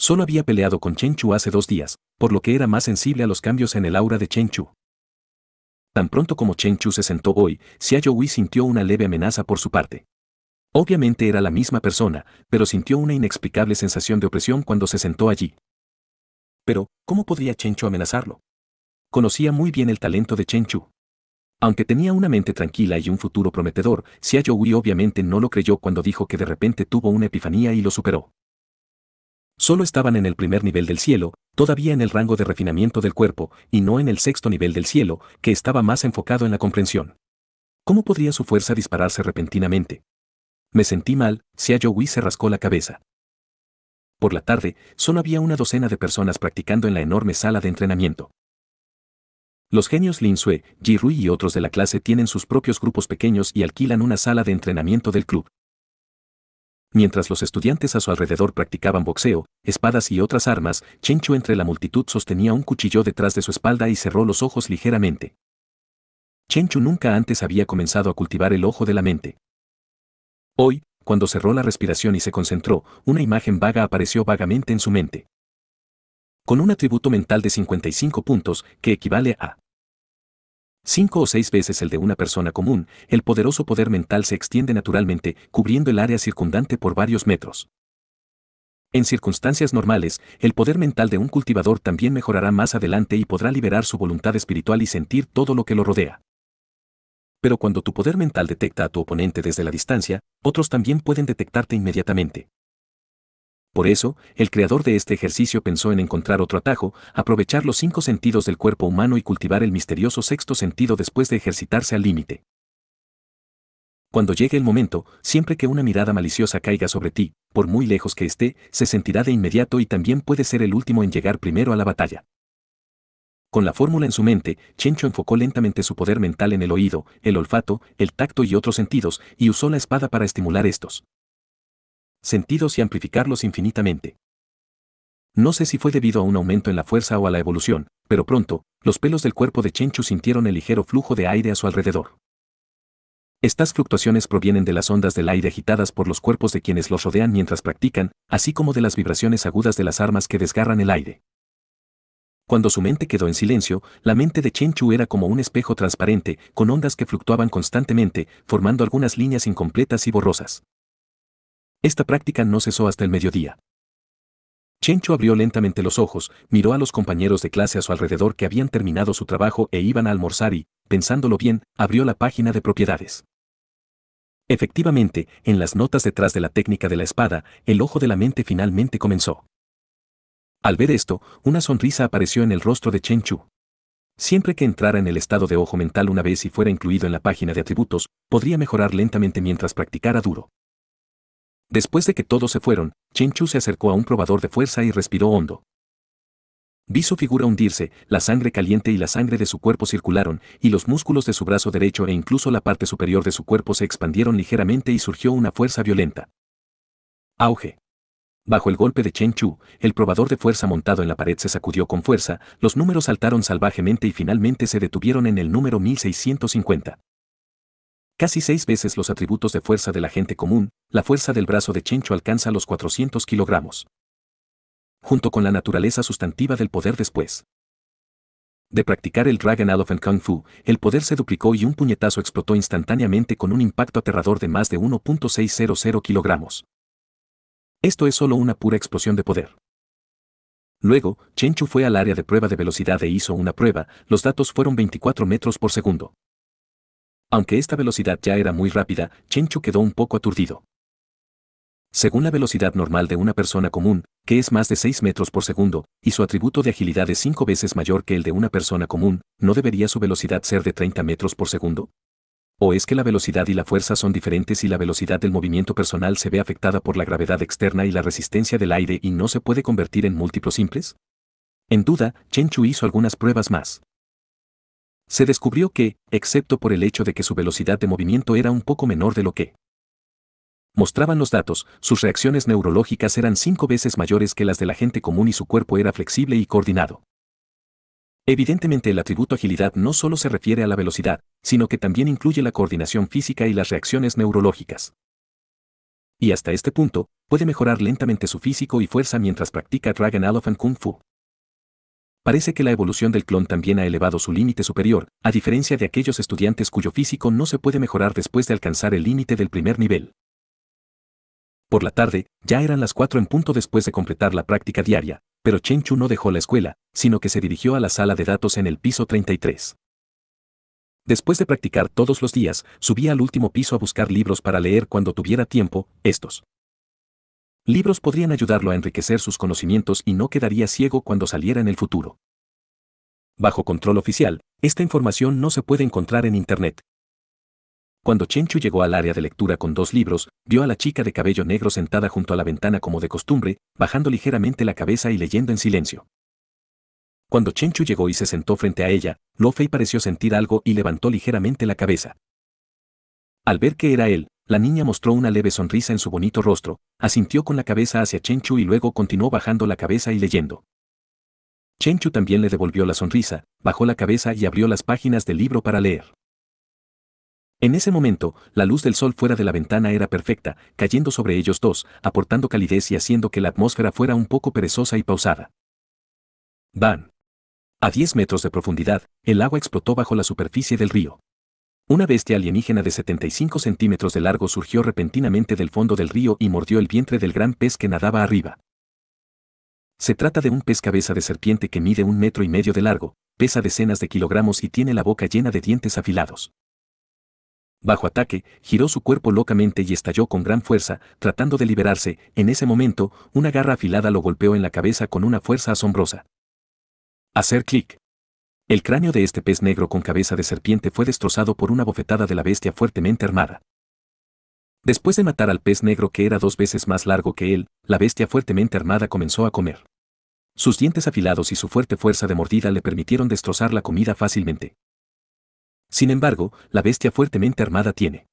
Solo había peleado con Chen Chu hace dos días, por lo que era más sensible a los cambios en el aura de Chen Chu. Tan pronto como Chen Chu se sentó hoy, Xiao Wei sintió una leve amenaza por su parte. Obviamente era la misma persona, pero sintió una inexplicable sensación de opresión cuando se sentó allí. Pero, ¿cómo podría Chen Chu amenazarlo? Conocía muy bien el talento de Chen Chu. Aunque tenía una mente tranquila y un futuro prometedor, Xia Wei obviamente no lo creyó cuando dijo que de repente tuvo una epifanía y lo superó. Solo estaban en el primer nivel del cielo, todavía en el rango de refinamiento del cuerpo, y no en el sexto nivel del cielo, que estaba más enfocado en la comprensión. ¿Cómo podría su fuerza dispararse repentinamente? Me sentí mal, Xiaoyui se rascó la cabeza. Por la tarde, solo había una docena de personas practicando en la enorme sala de entrenamiento. Los genios Lin Sue, Ji Rui y otros de la clase tienen sus propios grupos pequeños y alquilan una sala de entrenamiento del club. Mientras los estudiantes a su alrededor practicaban boxeo, espadas y otras armas, Chenchu entre la multitud sostenía un cuchillo detrás de su espalda y cerró los ojos ligeramente. Chenchu nunca antes había comenzado a cultivar el ojo de la mente. Hoy, cuando cerró la respiración y se concentró, una imagen vaga apareció vagamente en su mente. Con un atributo mental de 55 puntos, que equivale a Cinco o seis veces el de una persona común, el poderoso poder mental se extiende naturalmente, cubriendo el área circundante por varios metros. En circunstancias normales, el poder mental de un cultivador también mejorará más adelante y podrá liberar su voluntad espiritual y sentir todo lo que lo rodea. Pero cuando tu poder mental detecta a tu oponente desde la distancia, otros también pueden detectarte inmediatamente. Por eso, el creador de este ejercicio pensó en encontrar otro atajo, aprovechar los cinco sentidos del cuerpo humano y cultivar el misterioso sexto sentido después de ejercitarse al límite. Cuando llegue el momento, siempre que una mirada maliciosa caiga sobre ti, por muy lejos que esté, se sentirá de inmediato y también puede ser el último en llegar primero a la batalla. Con la fórmula en su mente, Chencho enfocó lentamente su poder mental en el oído, el olfato, el tacto y otros sentidos, y usó la espada para estimular estos sentidos y amplificarlos infinitamente. No sé si fue debido a un aumento en la fuerza o a la evolución, pero pronto, los pelos del cuerpo de Chenchu sintieron el ligero flujo de aire a su alrededor. Estas fluctuaciones provienen de las ondas del aire agitadas por los cuerpos de quienes los rodean mientras practican, así como de las vibraciones agudas de las armas que desgarran el aire. Cuando su mente quedó en silencio, la mente de Chen Chu era como un espejo transparente, con ondas que fluctuaban constantemente, formando algunas líneas incompletas y borrosas. Esta práctica no cesó hasta el mediodía. Chu abrió lentamente los ojos, miró a los compañeros de clase a su alrededor que habían terminado su trabajo e iban a almorzar y, pensándolo bien, abrió la página de propiedades. Efectivamente, en las notas detrás de la técnica de la espada, el ojo de la mente finalmente comenzó. Al ver esto, una sonrisa apareció en el rostro de Chen Chu. Siempre que entrara en el estado de ojo mental una vez y fuera incluido en la página de atributos, podría mejorar lentamente mientras practicara duro. Después de que todos se fueron, Chen Chu se acercó a un probador de fuerza y respiró hondo. Vi su figura hundirse, la sangre caliente y la sangre de su cuerpo circularon, y los músculos de su brazo derecho e incluso la parte superior de su cuerpo se expandieron ligeramente y surgió una fuerza violenta. Auge. Bajo el golpe de Chen Chu, el probador de fuerza montado en la pared se sacudió con fuerza, los números saltaron salvajemente y finalmente se detuvieron en el número 1650 casi seis veces los atributos de fuerza de la gente común, la fuerza del brazo de Chenchu alcanza los 400 kilogramos. Junto con la naturaleza sustantiva del poder después. De practicar el Dragon Elephant Kung Fu, el poder se duplicó y un puñetazo explotó instantáneamente con un impacto aterrador de más de 1.600 kilogramos. Esto es solo una pura explosión de poder. Luego, Chenchu fue al área de prueba de velocidad e hizo una prueba, los datos fueron 24 metros por segundo. Aunque esta velocidad ya era muy rápida, Chenchu quedó un poco aturdido. Según la velocidad normal de una persona común, que es más de 6 metros por segundo, y su atributo de agilidad es 5 veces mayor que el de una persona común, ¿no debería su velocidad ser de 30 metros por segundo? ¿O es que la velocidad y la fuerza son diferentes y la velocidad del movimiento personal se ve afectada por la gravedad externa y la resistencia del aire y no se puede convertir en múltiplos simples? En duda, Chen Chu hizo algunas pruebas más se descubrió que, excepto por el hecho de que su velocidad de movimiento era un poco menor de lo que mostraban los datos, sus reacciones neurológicas eran cinco veces mayores que las de la gente común y su cuerpo era flexible y coordinado. Evidentemente el atributo agilidad no solo se refiere a la velocidad, sino que también incluye la coordinación física y las reacciones neurológicas. Y hasta este punto, puede mejorar lentamente su físico y fuerza mientras practica Dragon Elephant Kung Fu. Parece que la evolución del clon también ha elevado su límite superior, a diferencia de aquellos estudiantes cuyo físico no se puede mejorar después de alcanzar el límite del primer nivel. Por la tarde, ya eran las cuatro en punto después de completar la práctica diaria, pero Chen Chu no dejó la escuela, sino que se dirigió a la sala de datos en el piso 33. Después de practicar todos los días, subía al último piso a buscar libros para leer cuando tuviera tiempo, estos Libros podrían ayudarlo a enriquecer sus conocimientos y no quedaría ciego cuando saliera en el futuro. Bajo control oficial, esta información no se puede encontrar en Internet. Cuando Chenchu llegó al área de lectura con dos libros, vio a la chica de cabello negro sentada junto a la ventana como de costumbre, bajando ligeramente la cabeza y leyendo en silencio. Cuando Chenchu llegó y se sentó frente a ella, Lo Fei pareció sentir algo y levantó ligeramente la cabeza. Al ver que era él, la niña mostró una leve sonrisa en su bonito rostro, asintió con la cabeza hacia Chenchu y luego continuó bajando la cabeza y leyendo. Chenchu también le devolvió la sonrisa, bajó la cabeza y abrió las páginas del libro para leer. En ese momento, la luz del sol fuera de la ventana era perfecta, cayendo sobre ellos dos, aportando calidez y haciendo que la atmósfera fuera un poco perezosa y pausada. Van. A 10 metros de profundidad, el agua explotó bajo la superficie del río. Una bestia alienígena de 75 centímetros de largo surgió repentinamente del fondo del río y mordió el vientre del gran pez que nadaba arriba. Se trata de un pez cabeza de serpiente que mide un metro y medio de largo, pesa decenas de kilogramos y tiene la boca llena de dientes afilados. Bajo ataque, giró su cuerpo locamente y estalló con gran fuerza, tratando de liberarse, en ese momento, una garra afilada lo golpeó en la cabeza con una fuerza asombrosa. Hacer clic. El cráneo de este pez negro con cabeza de serpiente fue destrozado por una bofetada de la bestia fuertemente armada. Después de matar al pez negro que era dos veces más largo que él, la bestia fuertemente armada comenzó a comer. Sus dientes afilados y su fuerte fuerza de mordida le permitieron destrozar la comida fácilmente. Sin embargo, la bestia fuertemente armada tiene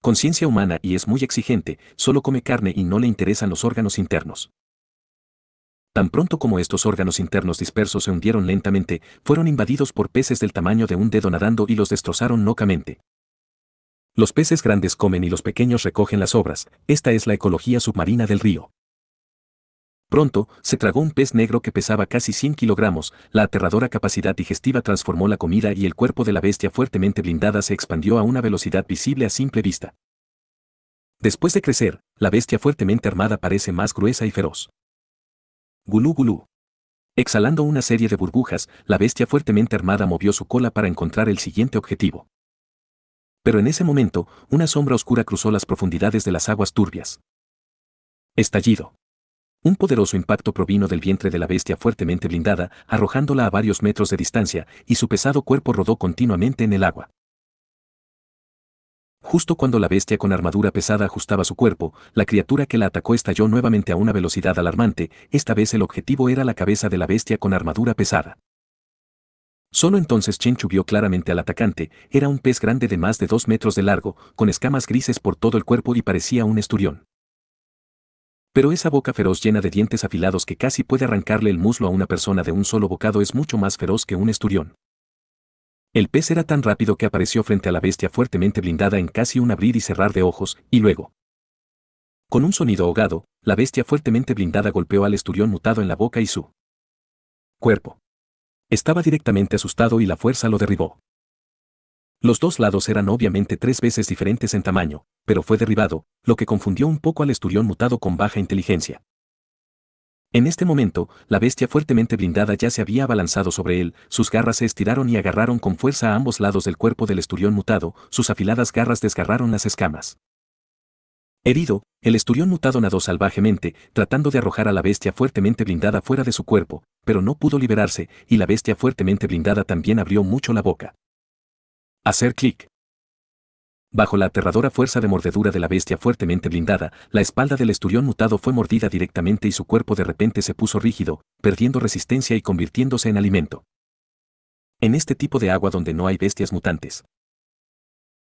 conciencia humana y es muy exigente, solo come carne y no le interesan los órganos internos. Tan pronto como estos órganos internos dispersos se hundieron lentamente, fueron invadidos por peces del tamaño de un dedo nadando y los destrozaron locamente. Los peces grandes comen y los pequeños recogen las obras, esta es la ecología submarina del río. Pronto, se tragó un pez negro que pesaba casi 100 kilogramos, la aterradora capacidad digestiva transformó la comida y el cuerpo de la bestia fuertemente blindada se expandió a una velocidad visible a simple vista. Después de crecer, la bestia fuertemente armada parece más gruesa y feroz. Gulú gulú. Exhalando una serie de burbujas, la bestia fuertemente armada movió su cola para encontrar el siguiente objetivo. Pero en ese momento, una sombra oscura cruzó las profundidades de las aguas turbias. Estallido. Un poderoso impacto provino del vientre de la bestia fuertemente blindada, arrojándola a varios metros de distancia, y su pesado cuerpo rodó continuamente en el agua. Justo cuando la bestia con armadura pesada ajustaba su cuerpo, la criatura que la atacó estalló nuevamente a una velocidad alarmante, esta vez el objetivo era la cabeza de la bestia con armadura pesada. Solo entonces Chenchu vio claramente al atacante, era un pez grande de más de dos metros de largo, con escamas grises por todo el cuerpo y parecía un esturión. Pero esa boca feroz llena de dientes afilados que casi puede arrancarle el muslo a una persona de un solo bocado es mucho más feroz que un esturión. El pez era tan rápido que apareció frente a la bestia fuertemente blindada en casi un abrir y cerrar de ojos, y luego. Con un sonido ahogado, la bestia fuertemente blindada golpeó al esturión mutado en la boca y su cuerpo. Estaba directamente asustado y la fuerza lo derribó. Los dos lados eran obviamente tres veces diferentes en tamaño, pero fue derribado, lo que confundió un poco al esturión mutado con baja inteligencia. En este momento, la bestia fuertemente blindada ya se había abalanzado sobre él, sus garras se estiraron y agarraron con fuerza a ambos lados del cuerpo del esturión mutado, sus afiladas garras desgarraron las escamas. Herido, el esturión mutado nadó salvajemente, tratando de arrojar a la bestia fuertemente blindada fuera de su cuerpo, pero no pudo liberarse, y la bestia fuertemente blindada también abrió mucho la boca. Hacer clic. Bajo la aterradora fuerza de mordedura de la bestia fuertemente blindada, la espalda del esturión mutado fue mordida directamente y su cuerpo de repente se puso rígido, perdiendo resistencia y convirtiéndose en alimento. En este tipo de agua donde no hay bestias mutantes,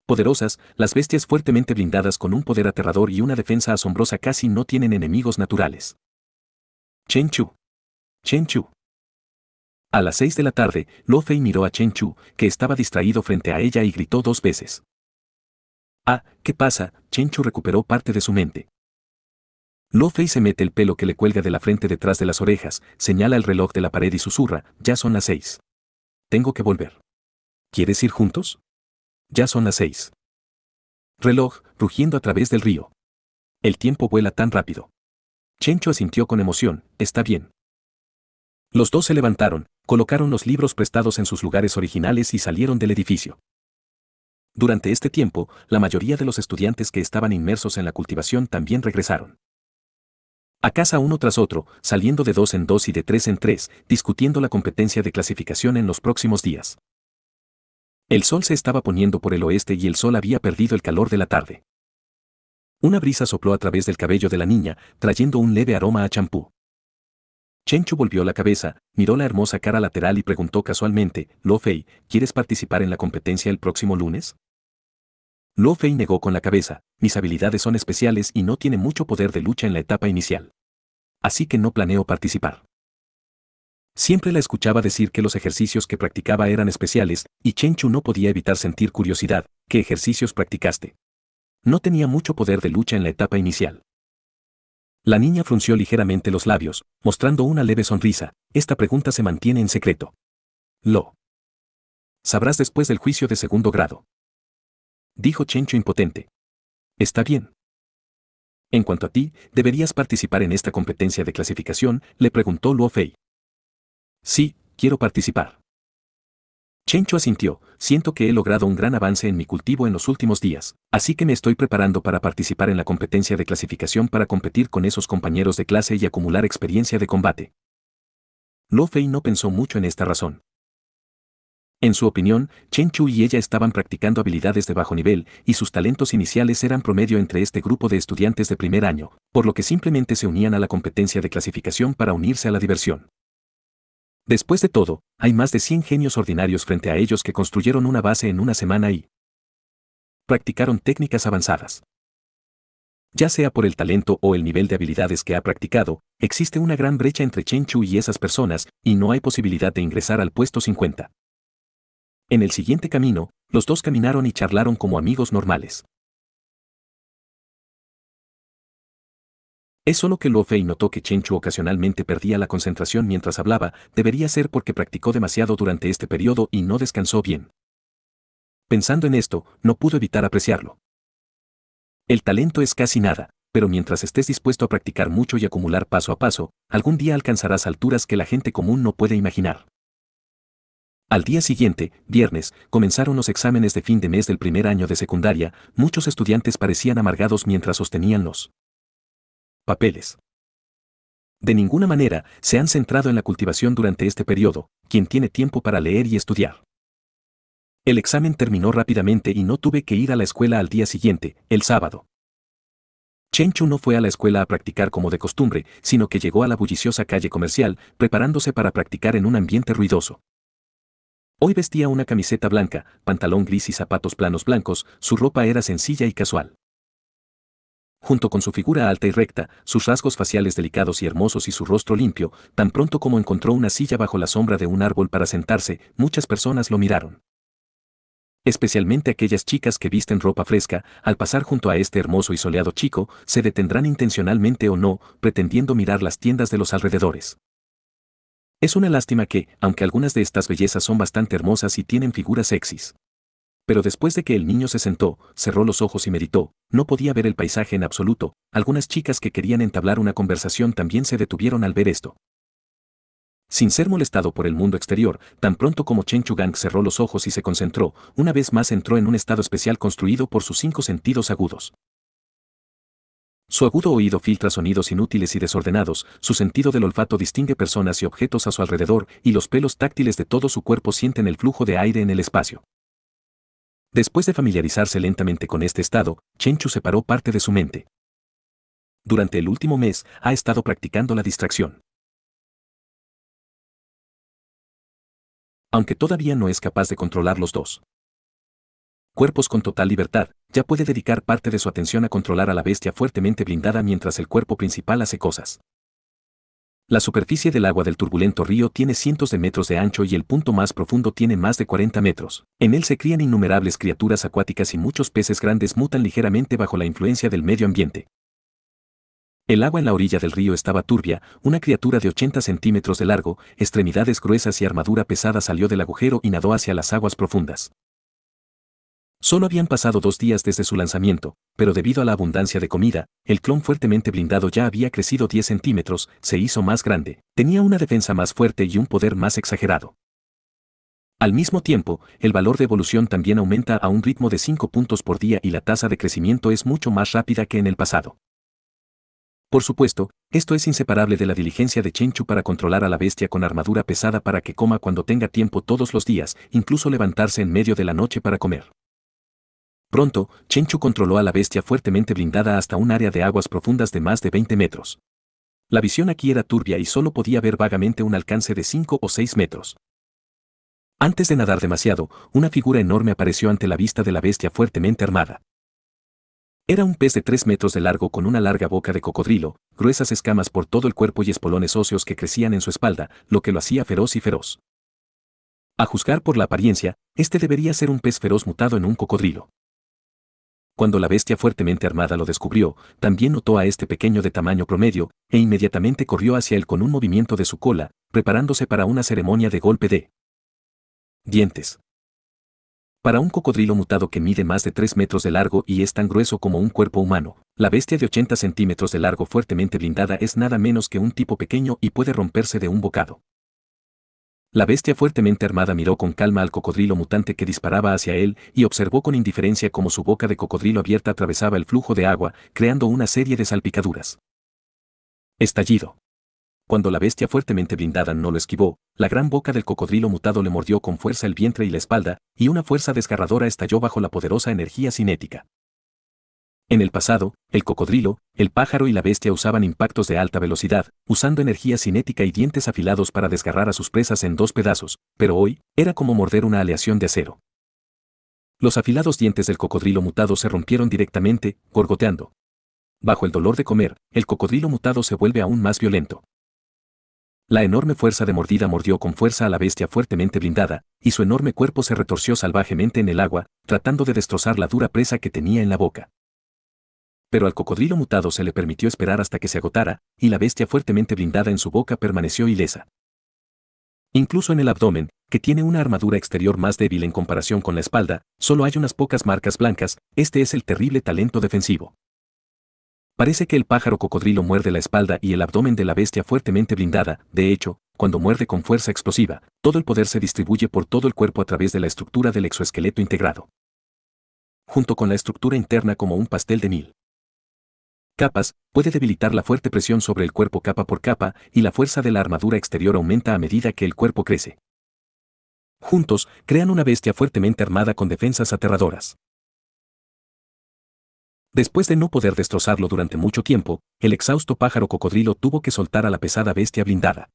Poderosas, las bestias fuertemente blindadas con un poder aterrador y una defensa asombrosa casi no tienen enemigos naturales. Chen Chu. Chen Chu. A las seis de la tarde, Lo Fei miró a Chen Chu, que estaba distraído frente a ella y gritó dos veces. Ah, ¿qué pasa? Chencho recuperó parte de su mente. Lo se mete el pelo que le cuelga de la frente detrás de las orejas, señala el reloj de la pared y susurra, ya son las seis. Tengo que volver. ¿Quieres ir juntos? Ya son las seis. Reloj, rugiendo a través del río. El tiempo vuela tan rápido. Chencho asintió con emoción, está bien. Los dos se levantaron, colocaron los libros prestados en sus lugares originales y salieron del edificio. Durante este tiempo, la mayoría de los estudiantes que estaban inmersos en la cultivación también regresaron. A casa uno tras otro, saliendo de dos en dos y de tres en tres, discutiendo la competencia de clasificación en los próximos días. El sol se estaba poniendo por el oeste y el sol había perdido el calor de la tarde. Una brisa sopló a través del cabello de la niña, trayendo un leve aroma a champú. Chenchu volvió la cabeza, miró la hermosa cara lateral y preguntó casualmente, Lo Fei, ¿quieres participar en la competencia el próximo lunes? Lo Fei negó con la cabeza, mis habilidades son especiales y no tiene mucho poder de lucha en la etapa inicial. Así que no planeo participar. Siempre la escuchaba decir que los ejercicios que practicaba eran especiales, y Chen Chu no podía evitar sentir curiosidad, ¿qué ejercicios practicaste? No tenía mucho poder de lucha en la etapa inicial. La niña frunció ligeramente los labios, mostrando una leve sonrisa, esta pregunta se mantiene en secreto. Lo. Sabrás después del juicio de segundo grado dijo Chencho impotente. Está bien. En cuanto a ti, ¿deberías participar en esta competencia de clasificación? le preguntó Luo Fei. Sí, quiero participar. Chencho asintió, siento que he logrado un gran avance en mi cultivo en los últimos días, así que me estoy preparando para participar en la competencia de clasificación para competir con esos compañeros de clase y acumular experiencia de combate. Luo Fei no pensó mucho en esta razón. En su opinión, Chen Chu y ella estaban practicando habilidades de bajo nivel, y sus talentos iniciales eran promedio entre este grupo de estudiantes de primer año, por lo que simplemente se unían a la competencia de clasificación para unirse a la diversión. Después de todo, hay más de 100 genios ordinarios frente a ellos que construyeron una base en una semana y practicaron técnicas avanzadas. Ya sea por el talento o el nivel de habilidades que ha practicado, existe una gran brecha entre Chen Chu y esas personas, y no hay posibilidad de ingresar al puesto 50. En el siguiente camino, los dos caminaron y charlaron como amigos normales. Es solo que Luo Fei notó que Chen Chu ocasionalmente perdía la concentración mientras hablaba, debería ser porque practicó demasiado durante este periodo y no descansó bien. Pensando en esto, no pudo evitar apreciarlo. El talento es casi nada, pero mientras estés dispuesto a practicar mucho y acumular paso a paso, algún día alcanzarás alturas que la gente común no puede imaginar. Al día siguiente, viernes, comenzaron los exámenes de fin de mes del primer año de secundaria, muchos estudiantes parecían amargados mientras sostenían los papeles. De ninguna manera se han centrado en la cultivación durante este periodo, quien tiene tiempo para leer y estudiar. El examen terminó rápidamente y no tuve que ir a la escuela al día siguiente, el sábado. Chenchu no fue a la escuela a practicar como de costumbre, sino que llegó a la bulliciosa calle comercial, preparándose para practicar en un ambiente ruidoso. Hoy vestía una camiseta blanca, pantalón gris y zapatos planos blancos, su ropa era sencilla y casual. Junto con su figura alta y recta, sus rasgos faciales delicados y hermosos y su rostro limpio, tan pronto como encontró una silla bajo la sombra de un árbol para sentarse, muchas personas lo miraron. Especialmente aquellas chicas que visten ropa fresca, al pasar junto a este hermoso y soleado chico, se detendrán intencionalmente o no, pretendiendo mirar las tiendas de los alrededores. Es una lástima que, aunque algunas de estas bellezas son bastante hermosas y tienen figuras sexys. Pero después de que el niño se sentó, cerró los ojos y meditó, no podía ver el paisaje en absoluto, algunas chicas que querían entablar una conversación también se detuvieron al ver esto. Sin ser molestado por el mundo exterior, tan pronto como Chen Chugang cerró los ojos y se concentró, una vez más entró en un estado especial construido por sus cinco sentidos agudos. Su agudo oído filtra sonidos inútiles y desordenados, su sentido del olfato distingue personas y objetos a su alrededor, y los pelos táctiles de todo su cuerpo sienten el flujo de aire en el espacio. Después de familiarizarse lentamente con este estado, Chenchu separó parte de su mente. Durante el último mes, ha estado practicando la distracción. Aunque todavía no es capaz de controlar los dos cuerpos con total libertad, ya puede dedicar parte de su atención a controlar a la bestia fuertemente blindada mientras el cuerpo principal hace cosas. La superficie del agua del turbulento río tiene cientos de metros de ancho y el punto más profundo tiene más de 40 metros. En él se crían innumerables criaturas acuáticas y muchos peces grandes mutan ligeramente bajo la influencia del medio ambiente. El agua en la orilla del río estaba turbia, una criatura de 80 centímetros de largo, extremidades gruesas y armadura pesada salió del agujero y nadó hacia las aguas profundas. Solo habían pasado dos días desde su lanzamiento, pero debido a la abundancia de comida, el clon fuertemente blindado ya había crecido 10 centímetros, se hizo más grande, tenía una defensa más fuerte y un poder más exagerado. Al mismo tiempo, el valor de evolución también aumenta a un ritmo de 5 puntos por día y la tasa de crecimiento es mucho más rápida que en el pasado. Por supuesto, esto es inseparable de la diligencia de Chenchu para controlar a la bestia con armadura pesada para que coma cuando tenga tiempo todos los días, incluso levantarse en medio de la noche para comer. Pronto, Chenchu controló a la bestia fuertemente blindada hasta un área de aguas profundas de más de 20 metros. La visión aquí era turbia y solo podía ver vagamente un alcance de 5 o 6 metros. Antes de nadar demasiado, una figura enorme apareció ante la vista de la bestia fuertemente armada. Era un pez de 3 metros de largo con una larga boca de cocodrilo, gruesas escamas por todo el cuerpo y espolones óseos que crecían en su espalda, lo que lo hacía feroz y feroz. A juzgar por la apariencia, este debería ser un pez feroz mutado en un cocodrilo. Cuando la bestia fuertemente armada lo descubrió, también notó a este pequeño de tamaño promedio, e inmediatamente corrió hacia él con un movimiento de su cola, preparándose para una ceremonia de golpe de dientes. Para un cocodrilo mutado que mide más de 3 metros de largo y es tan grueso como un cuerpo humano, la bestia de 80 centímetros de largo fuertemente blindada es nada menos que un tipo pequeño y puede romperse de un bocado. La bestia fuertemente armada miró con calma al cocodrilo mutante que disparaba hacia él y observó con indiferencia cómo su boca de cocodrilo abierta atravesaba el flujo de agua, creando una serie de salpicaduras. Estallido. Cuando la bestia fuertemente blindada no lo esquivó, la gran boca del cocodrilo mutado le mordió con fuerza el vientre y la espalda, y una fuerza desgarradora estalló bajo la poderosa energía cinética. En el pasado, el cocodrilo, el pájaro y la bestia usaban impactos de alta velocidad, usando energía cinética y dientes afilados para desgarrar a sus presas en dos pedazos, pero hoy, era como morder una aleación de acero. Los afilados dientes del cocodrilo mutado se rompieron directamente, gorgoteando. Bajo el dolor de comer, el cocodrilo mutado se vuelve aún más violento. La enorme fuerza de mordida mordió con fuerza a la bestia fuertemente blindada, y su enorme cuerpo se retorció salvajemente en el agua, tratando de destrozar la dura presa que tenía en la boca pero al cocodrilo mutado se le permitió esperar hasta que se agotara, y la bestia fuertemente blindada en su boca permaneció ilesa. Incluso en el abdomen, que tiene una armadura exterior más débil en comparación con la espalda, solo hay unas pocas marcas blancas, este es el terrible talento defensivo. Parece que el pájaro cocodrilo muerde la espalda y el abdomen de la bestia fuertemente blindada, de hecho, cuando muerde con fuerza explosiva, todo el poder se distribuye por todo el cuerpo a través de la estructura del exoesqueleto integrado. Junto con la estructura interna como un pastel de mil capas, puede debilitar la fuerte presión sobre el cuerpo capa por capa y la fuerza de la armadura exterior aumenta a medida que el cuerpo crece. Juntos, crean una bestia fuertemente armada con defensas aterradoras. Después de no poder destrozarlo durante mucho tiempo, el exhausto pájaro cocodrilo tuvo que soltar a la pesada bestia blindada.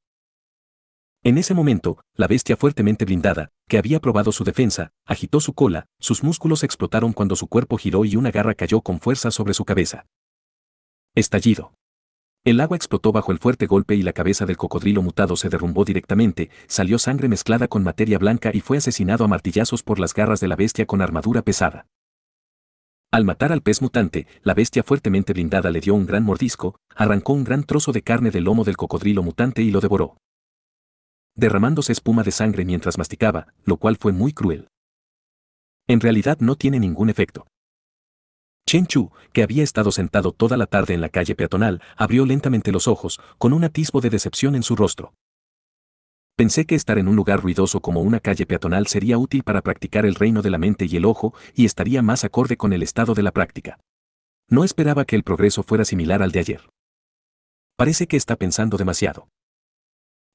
En ese momento, la bestia fuertemente blindada, que había probado su defensa, agitó su cola, sus músculos explotaron cuando su cuerpo giró y una garra cayó con fuerza sobre su cabeza. Estallido. El agua explotó bajo el fuerte golpe y la cabeza del cocodrilo mutado se derrumbó directamente, salió sangre mezclada con materia blanca y fue asesinado a martillazos por las garras de la bestia con armadura pesada. Al matar al pez mutante, la bestia fuertemente blindada le dio un gran mordisco, arrancó un gran trozo de carne del lomo del cocodrilo mutante y lo devoró. Derramándose espuma de sangre mientras masticaba, lo cual fue muy cruel. En realidad no tiene ningún efecto. Chen Chu, que había estado sentado toda la tarde en la calle peatonal, abrió lentamente los ojos, con un atisbo de decepción en su rostro. Pensé que estar en un lugar ruidoso como una calle peatonal sería útil para practicar el reino de la mente y el ojo y estaría más acorde con el estado de la práctica. No esperaba que el progreso fuera similar al de ayer. Parece que está pensando demasiado.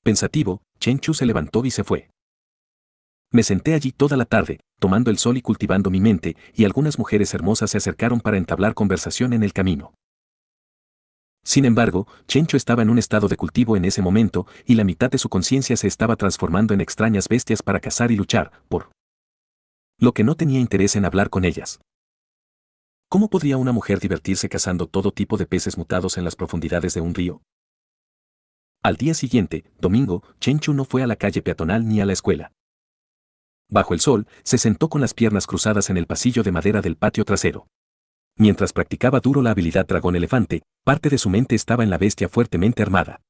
Pensativo, Chen Chu se levantó y se fue. Me senté allí toda la tarde, tomando el sol y cultivando mi mente, y algunas mujeres hermosas se acercaron para entablar conversación en el camino. Sin embargo, Chencho estaba en un estado de cultivo en ese momento, y la mitad de su conciencia se estaba transformando en extrañas bestias para cazar y luchar, por lo que no tenía interés en hablar con ellas. ¿Cómo podría una mujer divertirse cazando todo tipo de peces mutados en las profundidades de un río? Al día siguiente, domingo, Chenchu no fue a la calle peatonal ni a la escuela. Bajo el sol, se sentó con las piernas cruzadas en el pasillo de madera del patio trasero. Mientras practicaba duro la habilidad dragón elefante, parte de su mente estaba en la bestia fuertemente armada.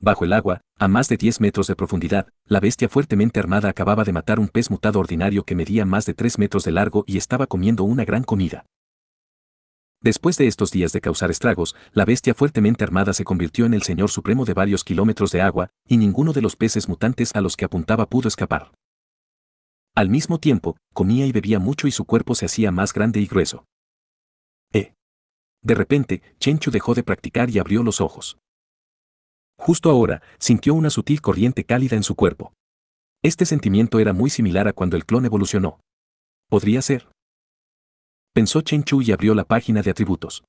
Bajo el agua, a más de 10 metros de profundidad, la bestia fuertemente armada acababa de matar un pez mutado ordinario que medía más de 3 metros de largo y estaba comiendo una gran comida. Después de estos días de causar estragos, la bestia fuertemente armada se convirtió en el señor supremo de varios kilómetros de agua, y ninguno de los peces mutantes a los que apuntaba pudo escapar. Al mismo tiempo, comía y bebía mucho y su cuerpo se hacía más grande y grueso. Eh. De repente, Chenchu dejó de practicar y abrió los ojos. Justo ahora, sintió una sutil corriente cálida en su cuerpo. Este sentimiento era muy similar a cuando el clon evolucionó. Podría ser. Pensó Chen Chu y abrió la página de atributos.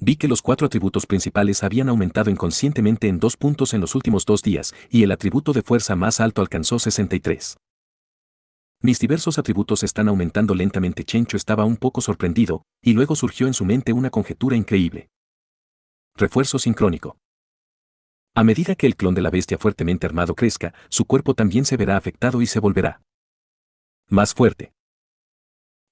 Vi que los cuatro atributos principales habían aumentado inconscientemente en dos puntos en los últimos dos días, y el atributo de fuerza más alto alcanzó 63. Mis diversos atributos están aumentando lentamente. Chu estaba un poco sorprendido, y luego surgió en su mente una conjetura increíble. Refuerzo sincrónico. A medida que el clon de la bestia fuertemente armado crezca, su cuerpo también se verá afectado y se volverá más fuerte.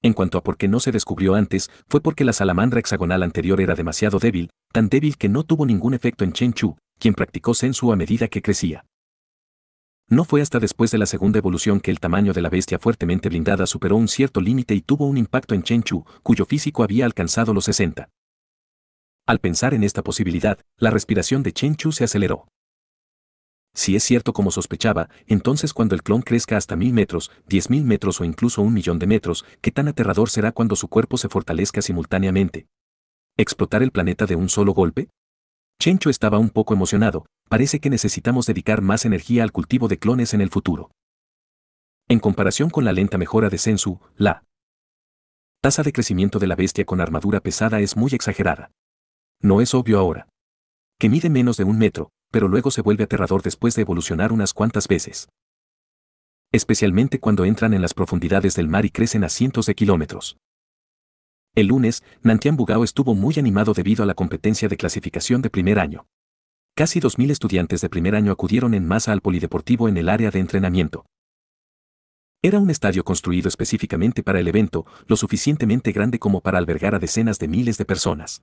En cuanto a por qué no se descubrió antes, fue porque la salamandra hexagonal anterior era demasiado débil, tan débil que no tuvo ningún efecto en Chen Chu, quien practicó Sensu a medida que crecía. No fue hasta después de la segunda evolución que el tamaño de la bestia fuertemente blindada superó un cierto límite y tuvo un impacto en Chen Chu, cuyo físico había alcanzado los 60. Al pensar en esta posibilidad, la respiración de Chen Chu se aceleró. Si es cierto como sospechaba, entonces cuando el clon crezca hasta mil metros, diez mil metros o incluso un millón de metros, qué tan aterrador será cuando su cuerpo se fortalezca simultáneamente. ¿Explotar el planeta de un solo golpe? Chu estaba un poco emocionado, parece que necesitamos dedicar más energía al cultivo de clones en el futuro. En comparación con la lenta mejora de Sensu, la tasa de crecimiento de la bestia con armadura pesada es muy exagerada. No es obvio ahora. Que mide menos de un metro, pero luego se vuelve aterrador después de evolucionar unas cuantas veces. Especialmente cuando entran en las profundidades del mar y crecen a cientos de kilómetros. El lunes, Nantian Bugao estuvo muy animado debido a la competencia de clasificación de primer año casi 2.000 estudiantes de primer año acudieron en masa al polideportivo en el área de entrenamiento. Era un estadio construido específicamente para el evento, lo suficientemente grande como para albergar a decenas de miles de personas.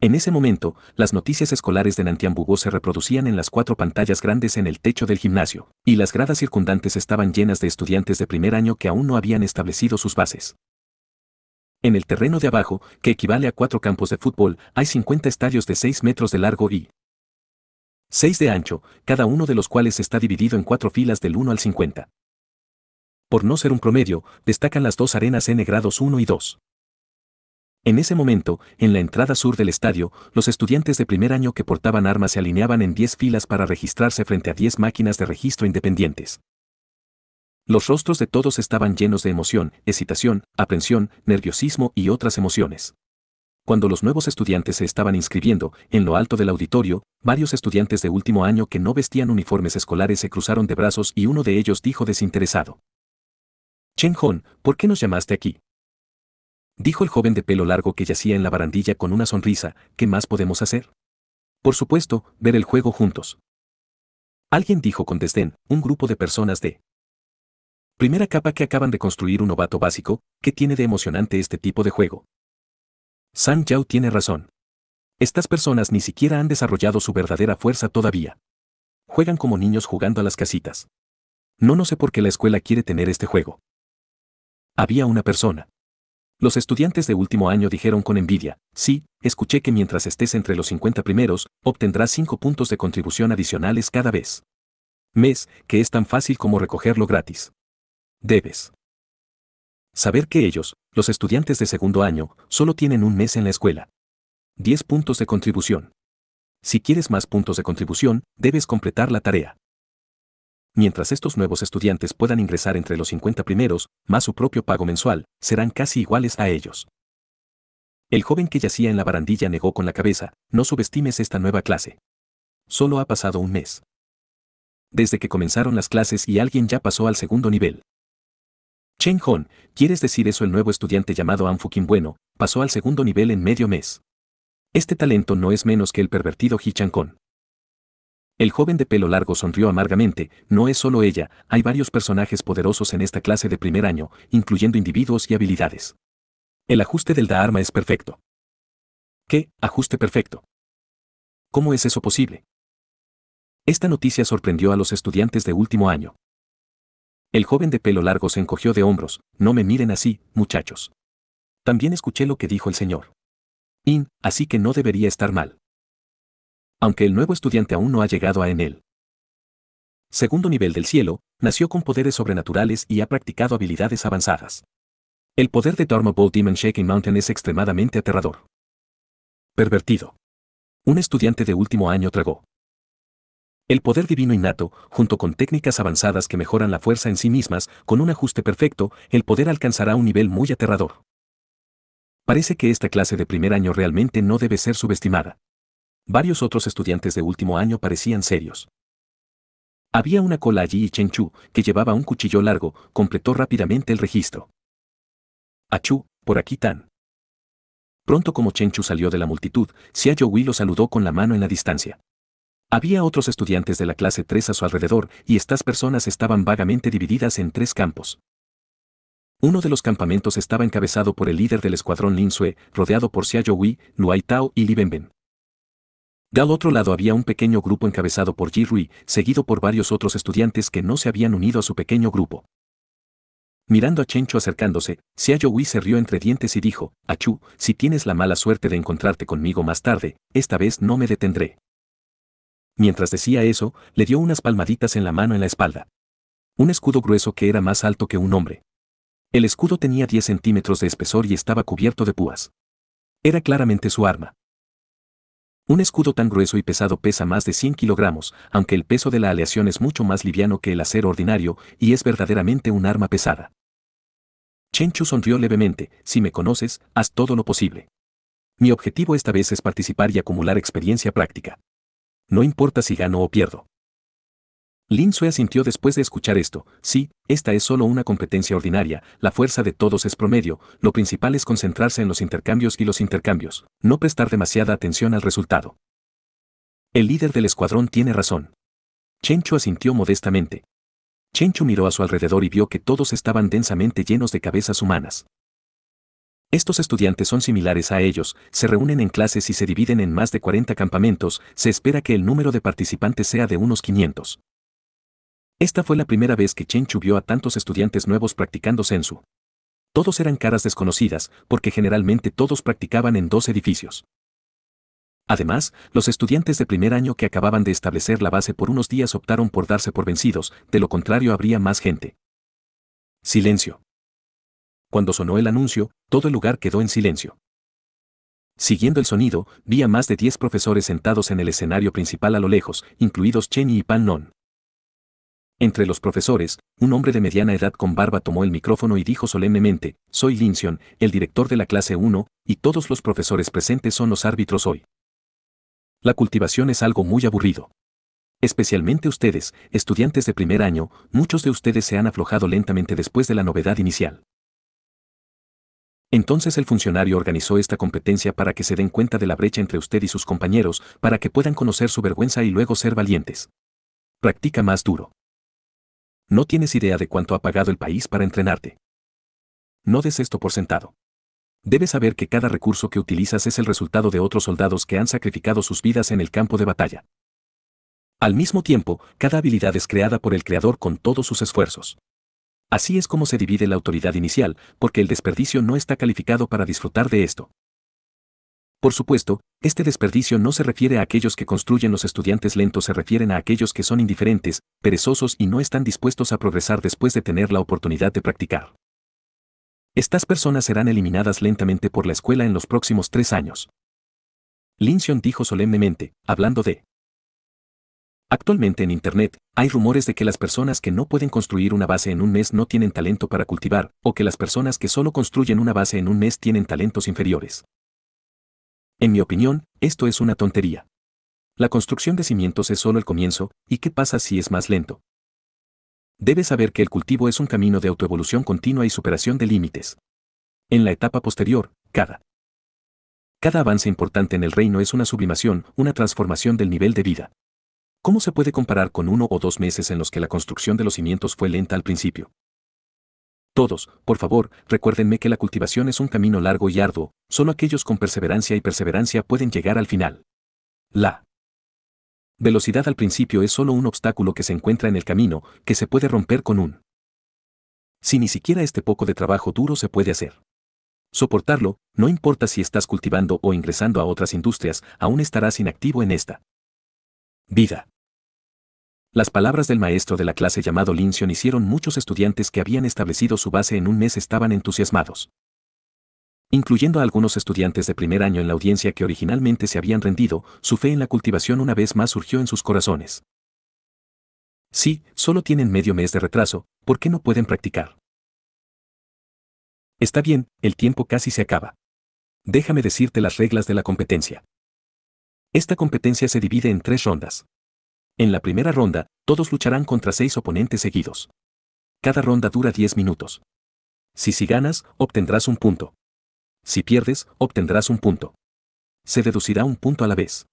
En ese momento, las noticias escolares de Nantiambugo se reproducían en las cuatro pantallas grandes en el techo del gimnasio, y las gradas circundantes estaban llenas de estudiantes de primer año que aún no habían establecido sus bases. En el terreno de abajo, que equivale a cuatro campos de fútbol, hay 50 estadios de 6 metros de largo y Seis de ancho, cada uno de los cuales está dividido en cuatro filas del 1 al 50. Por no ser un promedio, destacan las dos arenas N grados 1 y 2. En ese momento, en la entrada sur del estadio, los estudiantes de primer año que portaban armas se alineaban en 10 filas para registrarse frente a 10 máquinas de registro independientes. Los rostros de todos estaban llenos de emoción, excitación, aprensión, nerviosismo y otras emociones. Cuando los nuevos estudiantes se estaban inscribiendo, en lo alto del auditorio, varios estudiantes de último año que no vestían uniformes escolares se cruzaron de brazos y uno de ellos dijo desinteresado. Chen Hon, ¿por qué nos llamaste aquí? Dijo el joven de pelo largo que yacía en la barandilla con una sonrisa, ¿qué más podemos hacer? Por supuesto, ver el juego juntos. Alguien dijo con desdén, un grupo de personas de primera capa que acaban de construir un novato básico, ¿qué tiene de emocionante este tipo de juego? San Yao tiene razón. Estas personas ni siquiera han desarrollado su verdadera fuerza todavía. Juegan como niños jugando a las casitas. No no sé por qué la escuela quiere tener este juego. Había una persona. Los estudiantes de último año dijeron con envidia, sí, escuché que mientras estés entre los 50 primeros, obtendrás 5 puntos de contribución adicionales cada vez. Mes, que es tan fácil como recogerlo gratis. Debes. Saber que ellos, los estudiantes de segundo año, solo tienen un mes en la escuela. 10 puntos de contribución. Si quieres más puntos de contribución, debes completar la tarea. Mientras estos nuevos estudiantes puedan ingresar entre los 50 primeros, más su propio pago mensual, serán casi iguales a ellos. El joven que yacía en la barandilla negó con la cabeza, no subestimes esta nueva clase. Solo ha pasado un mes. Desde que comenzaron las clases y alguien ya pasó al segundo nivel. Chen Hong, ¿quieres decir eso? El nuevo estudiante llamado An Kim Bueno, pasó al segundo nivel en medio mes. Este talento no es menos que el pervertido ji Chang Kong. El joven de pelo largo sonrió amargamente, no es solo ella, hay varios personajes poderosos en esta clase de primer año, incluyendo individuos y habilidades. El ajuste del arma es perfecto. ¿Qué? Ajuste perfecto. ¿Cómo es eso posible? Esta noticia sorprendió a los estudiantes de último año. El joven de pelo largo se encogió de hombros, no me miren así, muchachos. También escuché lo que dijo el señor. In, así que no debería estar mal. Aunque el nuevo estudiante aún no ha llegado a en él. Segundo nivel del cielo, nació con poderes sobrenaturales y ha practicado habilidades avanzadas. El poder de Dharma Demon Shaking Mountain es extremadamente aterrador. Pervertido. Un estudiante de último año tragó el poder divino innato, junto con técnicas avanzadas que mejoran la fuerza en sí mismas, con un ajuste perfecto, el poder alcanzará un nivel muy aterrador. Parece que esta clase de primer año realmente no debe ser subestimada. Varios otros estudiantes de último año parecían serios. Había una cola allí y Chen Chu, que llevaba un cuchillo largo, completó rápidamente el registro. Chu, por aquí tan. Pronto como Chen Chu salió de la multitud, Xia Youi lo saludó con la mano en la distancia. Había otros estudiantes de la clase 3 a su alrededor y estas personas estaban vagamente divididas en tres campos. Uno de los campamentos estaba encabezado por el líder del escuadrón Lin Sue, rodeado por Xia Nuaitao Luai Tao y Li Benben. Del otro lado había un pequeño grupo encabezado por Ji Rui, seguido por varios otros estudiantes que no se habían unido a su pequeño grupo. Mirando a Chencho acercándose, Xia se rió entre dientes y dijo, Achu, si tienes la mala suerte de encontrarte conmigo más tarde, esta vez no me detendré. Mientras decía eso, le dio unas palmaditas en la mano en la espalda. Un escudo grueso que era más alto que un hombre. El escudo tenía 10 centímetros de espesor y estaba cubierto de púas. Era claramente su arma. Un escudo tan grueso y pesado pesa más de 100 kilogramos, aunque el peso de la aleación es mucho más liviano que el acero ordinario y es verdaderamente un arma pesada. Chenchu sonrió levemente, si me conoces, haz todo lo posible. Mi objetivo esta vez es participar y acumular experiencia práctica no importa si gano o pierdo. Lin Sue asintió después de escuchar esto, sí, esta es solo una competencia ordinaria, la fuerza de todos es promedio, lo principal es concentrarse en los intercambios y los intercambios, no prestar demasiada atención al resultado. El líder del escuadrón tiene razón. Chu asintió modestamente. Chu miró a su alrededor y vio que todos estaban densamente llenos de cabezas humanas. Estos estudiantes son similares a ellos, se reúnen en clases y se dividen en más de 40 campamentos, se espera que el número de participantes sea de unos 500. Esta fue la primera vez que Chen Chu vio a tantos estudiantes nuevos practicando sensu. Todos eran caras desconocidas, porque generalmente todos practicaban en dos edificios. Además, los estudiantes de primer año que acababan de establecer la base por unos días optaron por darse por vencidos, de lo contrario habría más gente. Silencio. Cuando sonó el anuncio, todo el lugar quedó en silencio. Siguiendo el sonido, vi a más de 10 profesores sentados en el escenario principal a lo lejos, incluidos Chen y Pan Non. Entre los profesores, un hombre de mediana edad con barba tomó el micrófono y dijo solemnemente, soy Linson, el director de la clase 1, y todos los profesores presentes son los árbitros hoy. La cultivación es algo muy aburrido. Especialmente ustedes, estudiantes de primer año, muchos de ustedes se han aflojado lentamente después de la novedad inicial. Entonces el funcionario organizó esta competencia para que se den cuenta de la brecha entre usted y sus compañeros, para que puedan conocer su vergüenza y luego ser valientes. Practica más duro. No tienes idea de cuánto ha pagado el país para entrenarte. No des esto por sentado. Debes saber que cada recurso que utilizas es el resultado de otros soldados que han sacrificado sus vidas en el campo de batalla. Al mismo tiempo, cada habilidad es creada por el creador con todos sus esfuerzos. Así es como se divide la autoridad inicial, porque el desperdicio no está calificado para disfrutar de esto. Por supuesto, este desperdicio no se refiere a aquellos que construyen los estudiantes lentos, se refieren a aquellos que son indiferentes, perezosos y no están dispuestos a progresar después de tener la oportunidad de practicar. Estas personas serán eliminadas lentamente por la escuela en los próximos tres años. Lynchion dijo solemnemente, hablando de Actualmente en Internet, hay rumores de que las personas que no pueden construir una base en un mes no tienen talento para cultivar, o que las personas que solo construyen una base en un mes tienen talentos inferiores. En mi opinión, esto es una tontería. La construcción de cimientos es solo el comienzo, ¿y qué pasa si es más lento? Debes saber que el cultivo es un camino de autoevolución continua y superación de límites. En la etapa posterior, cada. Cada avance importante en el reino es una sublimación, una transformación del nivel de vida. ¿Cómo se puede comparar con uno o dos meses en los que la construcción de los cimientos fue lenta al principio? Todos, por favor, recuérdenme que la cultivación es un camino largo y arduo, solo aquellos con perseverancia y perseverancia pueden llegar al final. La velocidad al principio es solo un obstáculo que se encuentra en el camino, que se puede romper con un. Si ni siquiera este poco de trabajo duro se puede hacer. Soportarlo, no importa si estás cultivando o ingresando a otras industrias, aún estarás inactivo en esta vida. Las palabras del maestro de la clase llamado Lincion hicieron muchos estudiantes que habían establecido su base en un mes estaban entusiasmados. Incluyendo a algunos estudiantes de primer año en la audiencia que originalmente se habían rendido, su fe en la cultivación una vez más surgió en sus corazones. Sí, solo tienen medio mes de retraso, ¿por qué no pueden practicar? Está bien, el tiempo casi se acaba. Déjame decirte las reglas de la competencia. Esta competencia se divide en tres rondas. En la primera ronda, todos lucharán contra seis oponentes seguidos. Cada ronda dura 10 minutos. Si si ganas, obtendrás un punto. Si pierdes, obtendrás un punto. Se deducirá un punto a la vez.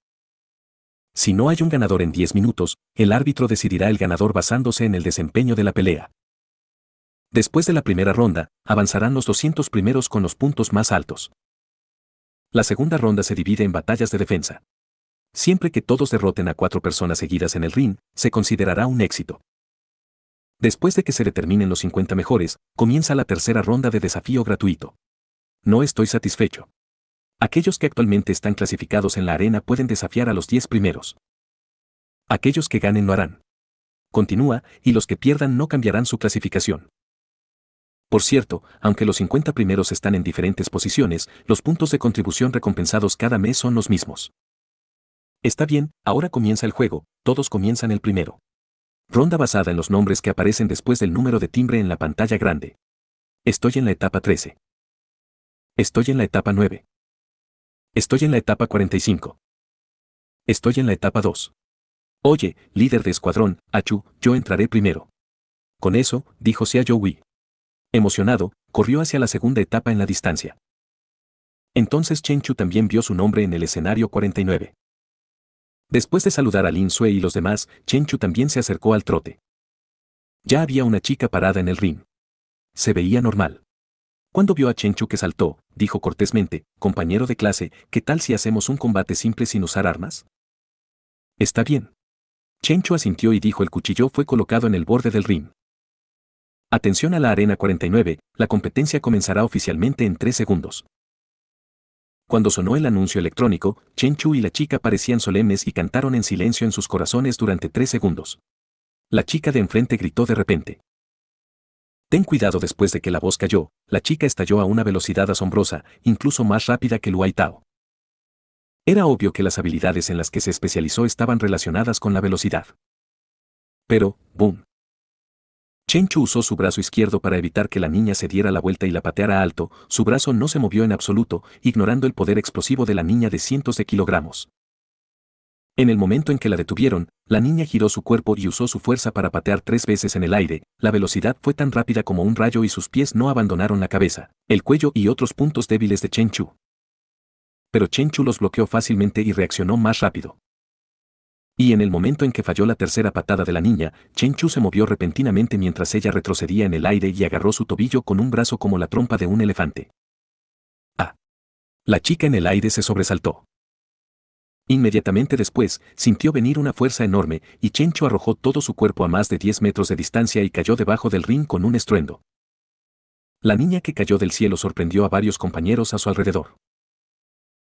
Si no hay un ganador en 10 minutos, el árbitro decidirá el ganador basándose en el desempeño de la pelea. Después de la primera ronda, avanzarán los 200 primeros con los puntos más altos. La segunda ronda se divide en batallas de defensa. Siempre que todos derroten a cuatro personas seguidas en el ring, se considerará un éxito. Después de que se determinen los 50 mejores, comienza la tercera ronda de desafío gratuito. No estoy satisfecho. Aquellos que actualmente están clasificados en la arena pueden desafiar a los 10 primeros. Aquellos que ganen lo harán. Continúa, y los que pierdan no cambiarán su clasificación. Por cierto, aunque los 50 primeros están en diferentes posiciones, los puntos de contribución recompensados cada mes son los mismos. Está bien, ahora comienza el juego, todos comienzan el primero. Ronda basada en los nombres que aparecen después del número de timbre en la pantalla grande. Estoy en la etapa 13. Estoy en la etapa 9. Estoy en la etapa 45. Estoy en la etapa 2. Oye, líder de escuadrón, Achu, yo entraré primero. Con eso, dijo sea Joey. Emocionado, corrió hacia la segunda etapa en la distancia. Entonces Chu también vio su nombre en el escenario 49. Después de saludar a Lin Sue y los demás, Chen Chu también se acercó al trote. Ya había una chica parada en el ring. Se veía normal. Cuando vio a Chen Chu que saltó, dijo cortésmente, compañero de clase, ¿qué tal si hacemos un combate simple sin usar armas? Está bien. Chen Chu asintió y dijo el cuchillo fue colocado en el borde del ring. Atención a la Arena 49, la competencia comenzará oficialmente en tres segundos. Cuando sonó el anuncio electrónico, Chen Chu y la chica parecían solemnes y cantaron en silencio en sus corazones durante tres segundos. La chica de enfrente gritó de repente. Ten cuidado después de que la voz cayó, la chica estalló a una velocidad asombrosa, incluso más rápida que Luai Tao. Era obvio que las habilidades en las que se especializó estaban relacionadas con la velocidad. Pero, boom. Chu usó su brazo izquierdo para evitar que la niña se diera la vuelta y la pateara alto, su brazo no se movió en absoluto, ignorando el poder explosivo de la niña de cientos de kilogramos. En el momento en que la detuvieron, la niña giró su cuerpo y usó su fuerza para patear tres veces en el aire, la velocidad fue tan rápida como un rayo y sus pies no abandonaron la cabeza, el cuello y otros puntos débiles de Chen Chu. Pero Chen Chu los bloqueó fácilmente y reaccionó más rápido. Y en el momento en que falló la tercera patada de la niña, Chen Chu se movió repentinamente mientras ella retrocedía en el aire y agarró su tobillo con un brazo como la trompa de un elefante. ¡Ah! La chica en el aire se sobresaltó. Inmediatamente después, sintió venir una fuerza enorme, y Chen Chu arrojó todo su cuerpo a más de 10 metros de distancia y cayó debajo del ring con un estruendo. La niña que cayó del cielo sorprendió a varios compañeros a su alrededor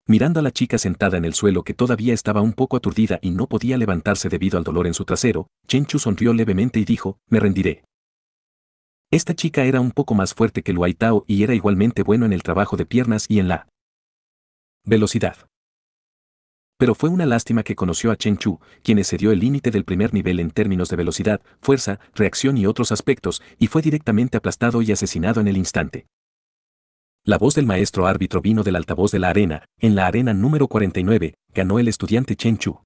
mirando a la chica sentada en el suelo que todavía estaba un poco aturdida y no podía levantarse debido al dolor en su trasero, Chen Chu sonrió levemente y dijo, me rendiré. Esta chica era un poco más fuerte que Luai Tao y era igualmente bueno en el trabajo de piernas y en la velocidad. Pero fue una lástima que conoció a Chen Chu, quien excedió el límite del primer nivel en términos de velocidad, fuerza, reacción y otros aspectos, y fue directamente aplastado y asesinado en el instante. La voz del maestro árbitro vino del altavoz de la arena, en la arena número 49, ganó el estudiante Chen Chu.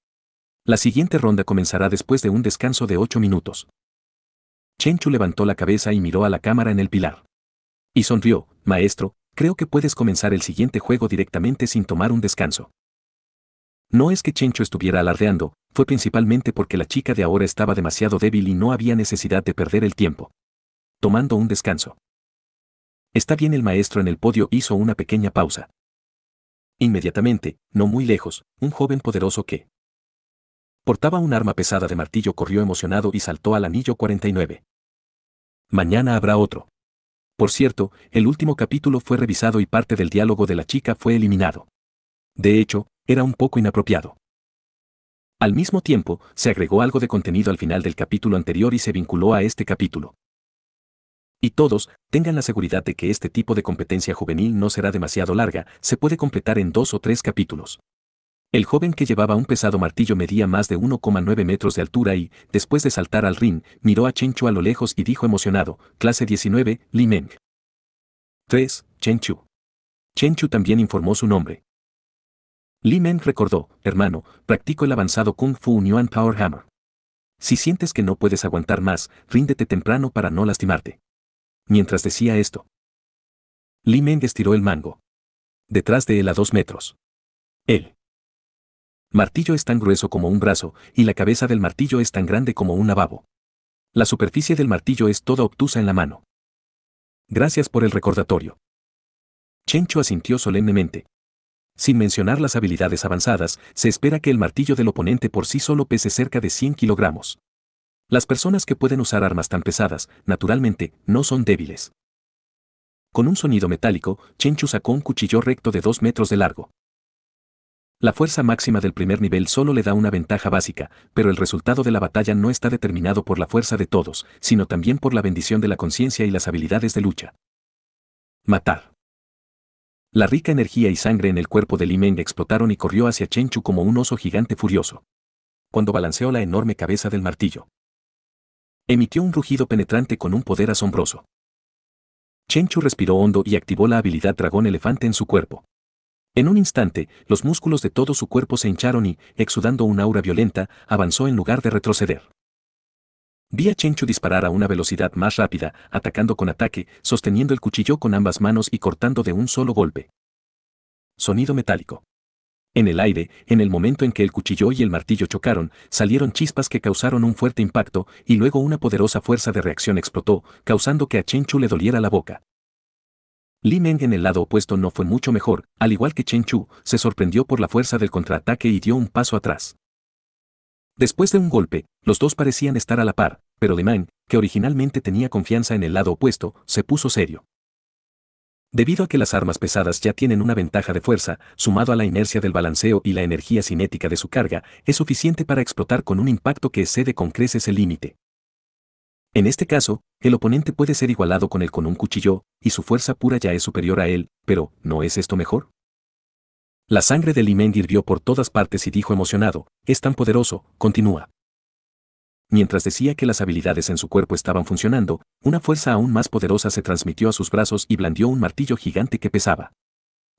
La siguiente ronda comenzará después de un descanso de 8 minutos. Chen Chu levantó la cabeza y miró a la cámara en el pilar. Y sonrió, maestro, creo que puedes comenzar el siguiente juego directamente sin tomar un descanso. No es que Chu estuviera alardeando, fue principalmente porque la chica de ahora estaba demasiado débil y no había necesidad de perder el tiempo. Tomando un descanso. Está bien el maestro en el podio hizo una pequeña pausa. Inmediatamente, no muy lejos, un joven poderoso que portaba un arma pesada de martillo corrió emocionado y saltó al anillo 49. Mañana habrá otro. Por cierto, el último capítulo fue revisado y parte del diálogo de la chica fue eliminado. De hecho, era un poco inapropiado. Al mismo tiempo, se agregó algo de contenido al final del capítulo anterior y se vinculó a este capítulo. Y todos, tengan la seguridad de que este tipo de competencia juvenil no será demasiado larga, se puede completar en dos o tres capítulos. El joven que llevaba un pesado martillo medía más de 1,9 metros de altura y, después de saltar al ring, miró a Chu a lo lejos y dijo emocionado, clase 19, Li Meng. 3. Chen Chu también informó su nombre. Li Meng recordó, hermano, practico el avanzado Kung Fu Yuan Power Hammer. Si sientes que no puedes aguantar más, ríndete temprano para no lastimarte mientras decía esto. Li Meng estiró el mango. Detrás de él a dos metros. Él. Martillo es tan grueso como un brazo, y la cabeza del martillo es tan grande como un ababo La superficie del martillo es toda obtusa en la mano. Gracias por el recordatorio. Chencho asintió solemnemente. Sin mencionar las habilidades avanzadas, se espera que el martillo del oponente por sí solo pese cerca de 100 kilogramos. Las personas que pueden usar armas tan pesadas, naturalmente, no son débiles. Con un sonido metálico, Chenchu sacó un cuchillo recto de 2 metros de largo. La fuerza máxima del primer nivel solo le da una ventaja básica, pero el resultado de la batalla no está determinado por la fuerza de todos, sino también por la bendición de la conciencia y las habilidades de lucha. Matar. La rica energía y sangre en el cuerpo de Li explotaron y corrió hacia Chenchu como un oso gigante furioso. Cuando balanceó la enorme cabeza del martillo, Emitió un rugido penetrante con un poder asombroso. Chenchu respiró hondo y activó la habilidad dragón elefante en su cuerpo. En un instante, los músculos de todo su cuerpo se hincharon y, exudando una aura violenta, avanzó en lugar de retroceder. Vi a Chenchu disparar a una velocidad más rápida, atacando con ataque, sosteniendo el cuchillo con ambas manos y cortando de un solo golpe. Sonido metálico. En el aire, en el momento en que el cuchillo y el martillo chocaron, salieron chispas que causaron un fuerte impacto y luego una poderosa fuerza de reacción explotó, causando que a Chen Chu le doliera la boca. Li Meng en el lado opuesto no fue mucho mejor, al igual que Chen Chu, se sorprendió por la fuerza del contraataque y dio un paso atrás. Después de un golpe, los dos parecían estar a la par, pero Li Meng, que originalmente tenía confianza en el lado opuesto, se puso serio. Debido a que las armas pesadas ya tienen una ventaja de fuerza, sumado a la inercia del balanceo y la energía cinética de su carga, es suficiente para explotar con un impacto que excede con creces el límite. En este caso, el oponente puede ser igualado con él con un cuchillo, y su fuerza pura ya es superior a él, pero ¿no es esto mejor? La sangre de Limendi hirvió por todas partes y dijo emocionado, es tan poderoso, continúa. Mientras decía que las habilidades en su cuerpo estaban funcionando, una fuerza aún más poderosa se transmitió a sus brazos y blandió un martillo gigante que pesaba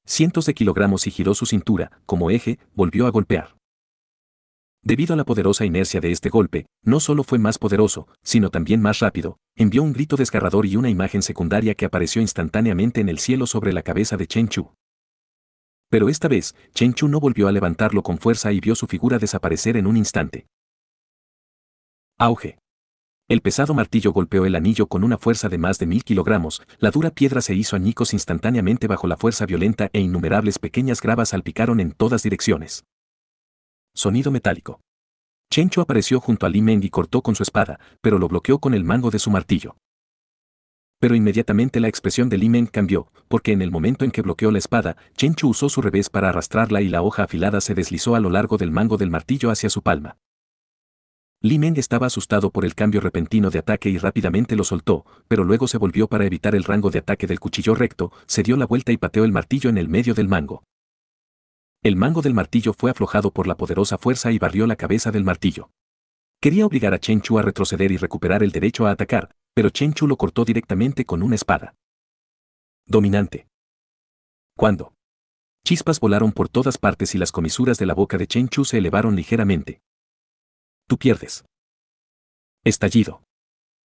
cientos de kilogramos y giró su cintura, como eje, volvió a golpear. Debido a la poderosa inercia de este golpe, no solo fue más poderoso, sino también más rápido, envió un grito desgarrador y una imagen secundaria que apareció instantáneamente en el cielo sobre la cabeza de Chen Chu. Pero esta vez, Chen Chu no volvió a levantarlo con fuerza y vio su figura desaparecer en un instante. Auge. El pesado martillo golpeó el anillo con una fuerza de más de mil kilogramos, la dura piedra se hizo añicos instantáneamente bajo la fuerza violenta e innumerables pequeñas gravas salpicaron en todas direcciones. Sonido metálico. Chencho apareció junto a Li Meng y cortó con su espada, pero lo bloqueó con el mango de su martillo. Pero inmediatamente la expresión de Li Meng cambió, porque en el momento en que bloqueó la espada, Chencho usó su revés para arrastrarla y la hoja afilada se deslizó a lo largo del mango del martillo hacia su palma. Li Meng estaba asustado por el cambio repentino de ataque y rápidamente lo soltó, pero luego se volvió para evitar el rango de ataque del cuchillo recto, se dio la vuelta y pateó el martillo en el medio del mango. El mango del martillo fue aflojado por la poderosa fuerza y barrió la cabeza del martillo. Quería obligar a Chen Chu a retroceder y recuperar el derecho a atacar, pero Chen Chu lo cortó directamente con una espada. Dominante. ¿Cuándo? Chispas volaron por todas partes y las comisuras de la boca de Chen Chu se elevaron ligeramente. Tú pierdes. Estallido.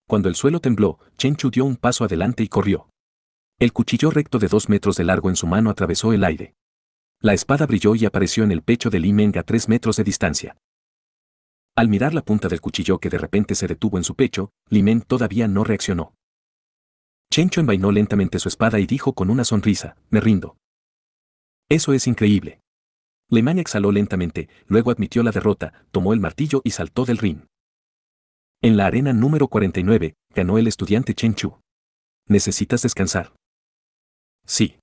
Cuando el suelo tembló, Chen Chu dio un paso adelante y corrió. El cuchillo recto de dos metros de largo en su mano atravesó el aire. La espada brilló y apareció en el pecho de Li Meng a tres metros de distancia. Al mirar la punta del cuchillo que de repente se detuvo en su pecho, Li Meng todavía no reaccionó. Chu envainó lentamente su espada y dijo con una sonrisa, me rindo. Eso es increíble. Lemán exhaló lentamente, luego admitió la derrota, tomó el martillo y saltó del ring. En la arena número 49, ganó el estudiante Chen Chu. ¿Necesitas descansar? Sí.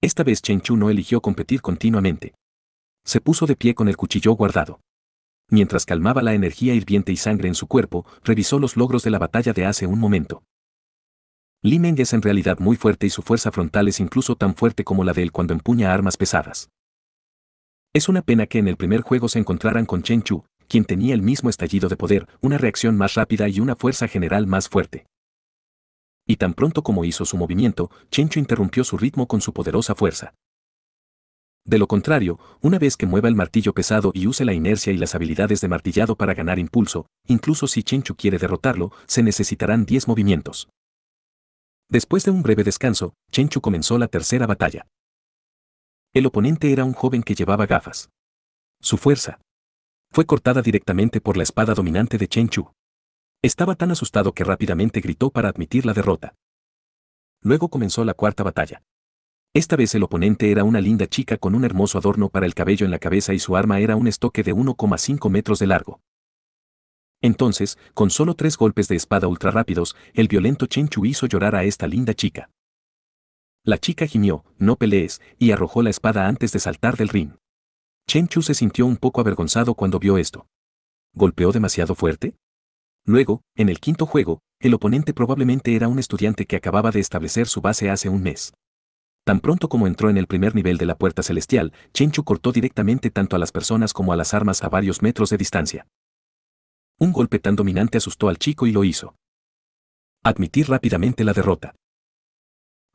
Esta vez Chen Chu no eligió competir continuamente. Se puso de pie con el cuchillo guardado. Mientras calmaba la energía hirviente y sangre en su cuerpo, revisó los logros de la batalla de hace un momento. Li Meng es en realidad muy fuerte y su fuerza frontal es incluso tan fuerte como la de él cuando empuña armas pesadas. Es una pena que en el primer juego se encontraran con Chen Chu, quien tenía el mismo estallido de poder, una reacción más rápida y una fuerza general más fuerte. Y tan pronto como hizo su movimiento, Chen Chu interrumpió su ritmo con su poderosa fuerza. De lo contrario, una vez que mueva el martillo pesado y use la inercia y las habilidades de martillado para ganar impulso, incluso si Chen Chu quiere derrotarlo, se necesitarán 10 movimientos. Después de un breve descanso, Chen Chu comenzó la tercera batalla. El oponente era un joven que llevaba gafas. Su fuerza fue cortada directamente por la espada dominante de Chen Chu. Estaba tan asustado que rápidamente gritó para admitir la derrota. Luego comenzó la cuarta batalla. Esta vez el oponente era una linda chica con un hermoso adorno para el cabello en la cabeza y su arma era un estoque de 1,5 metros de largo. Entonces, con solo tres golpes de espada ultra rápidos, el violento Chen Chu hizo llorar a esta linda chica. La chica gimió, no pelees, y arrojó la espada antes de saltar del ring. Chen Chu se sintió un poco avergonzado cuando vio esto. ¿Golpeó demasiado fuerte? Luego, en el quinto juego, el oponente probablemente era un estudiante que acababa de establecer su base hace un mes. Tan pronto como entró en el primer nivel de la puerta celestial, Chen Chu cortó directamente tanto a las personas como a las armas a varios metros de distancia. Un golpe tan dominante asustó al chico y lo hizo. Admitir rápidamente la derrota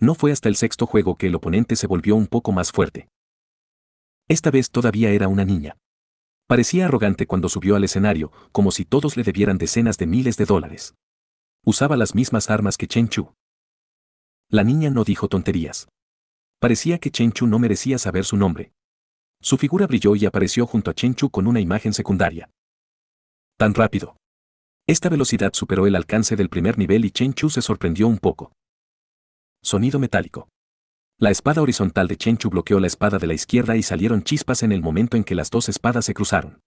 no fue hasta el sexto juego que el oponente se volvió un poco más fuerte. Esta vez todavía era una niña. Parecía arrogante cuando subió al escenario, como si todos le debieran decenas de miles de dólares. Usaba las mismas armas que Chen Chu. La niña no dijo tonterías. Parecía que Chen Chu no merecía saber su nombre. Su figura brilló y apareció junto a Chen Chu con una imagen secundaria. Tan rápido. Esta velocidad superó el alcance del primer nivel y Chen Chu se sorprendió un poco. Sonido metálico. La espada horizontal de Chenchu bloqueó la espada de la izquierda y salieron chispas en el momento en que las dos espadas se cruzaron.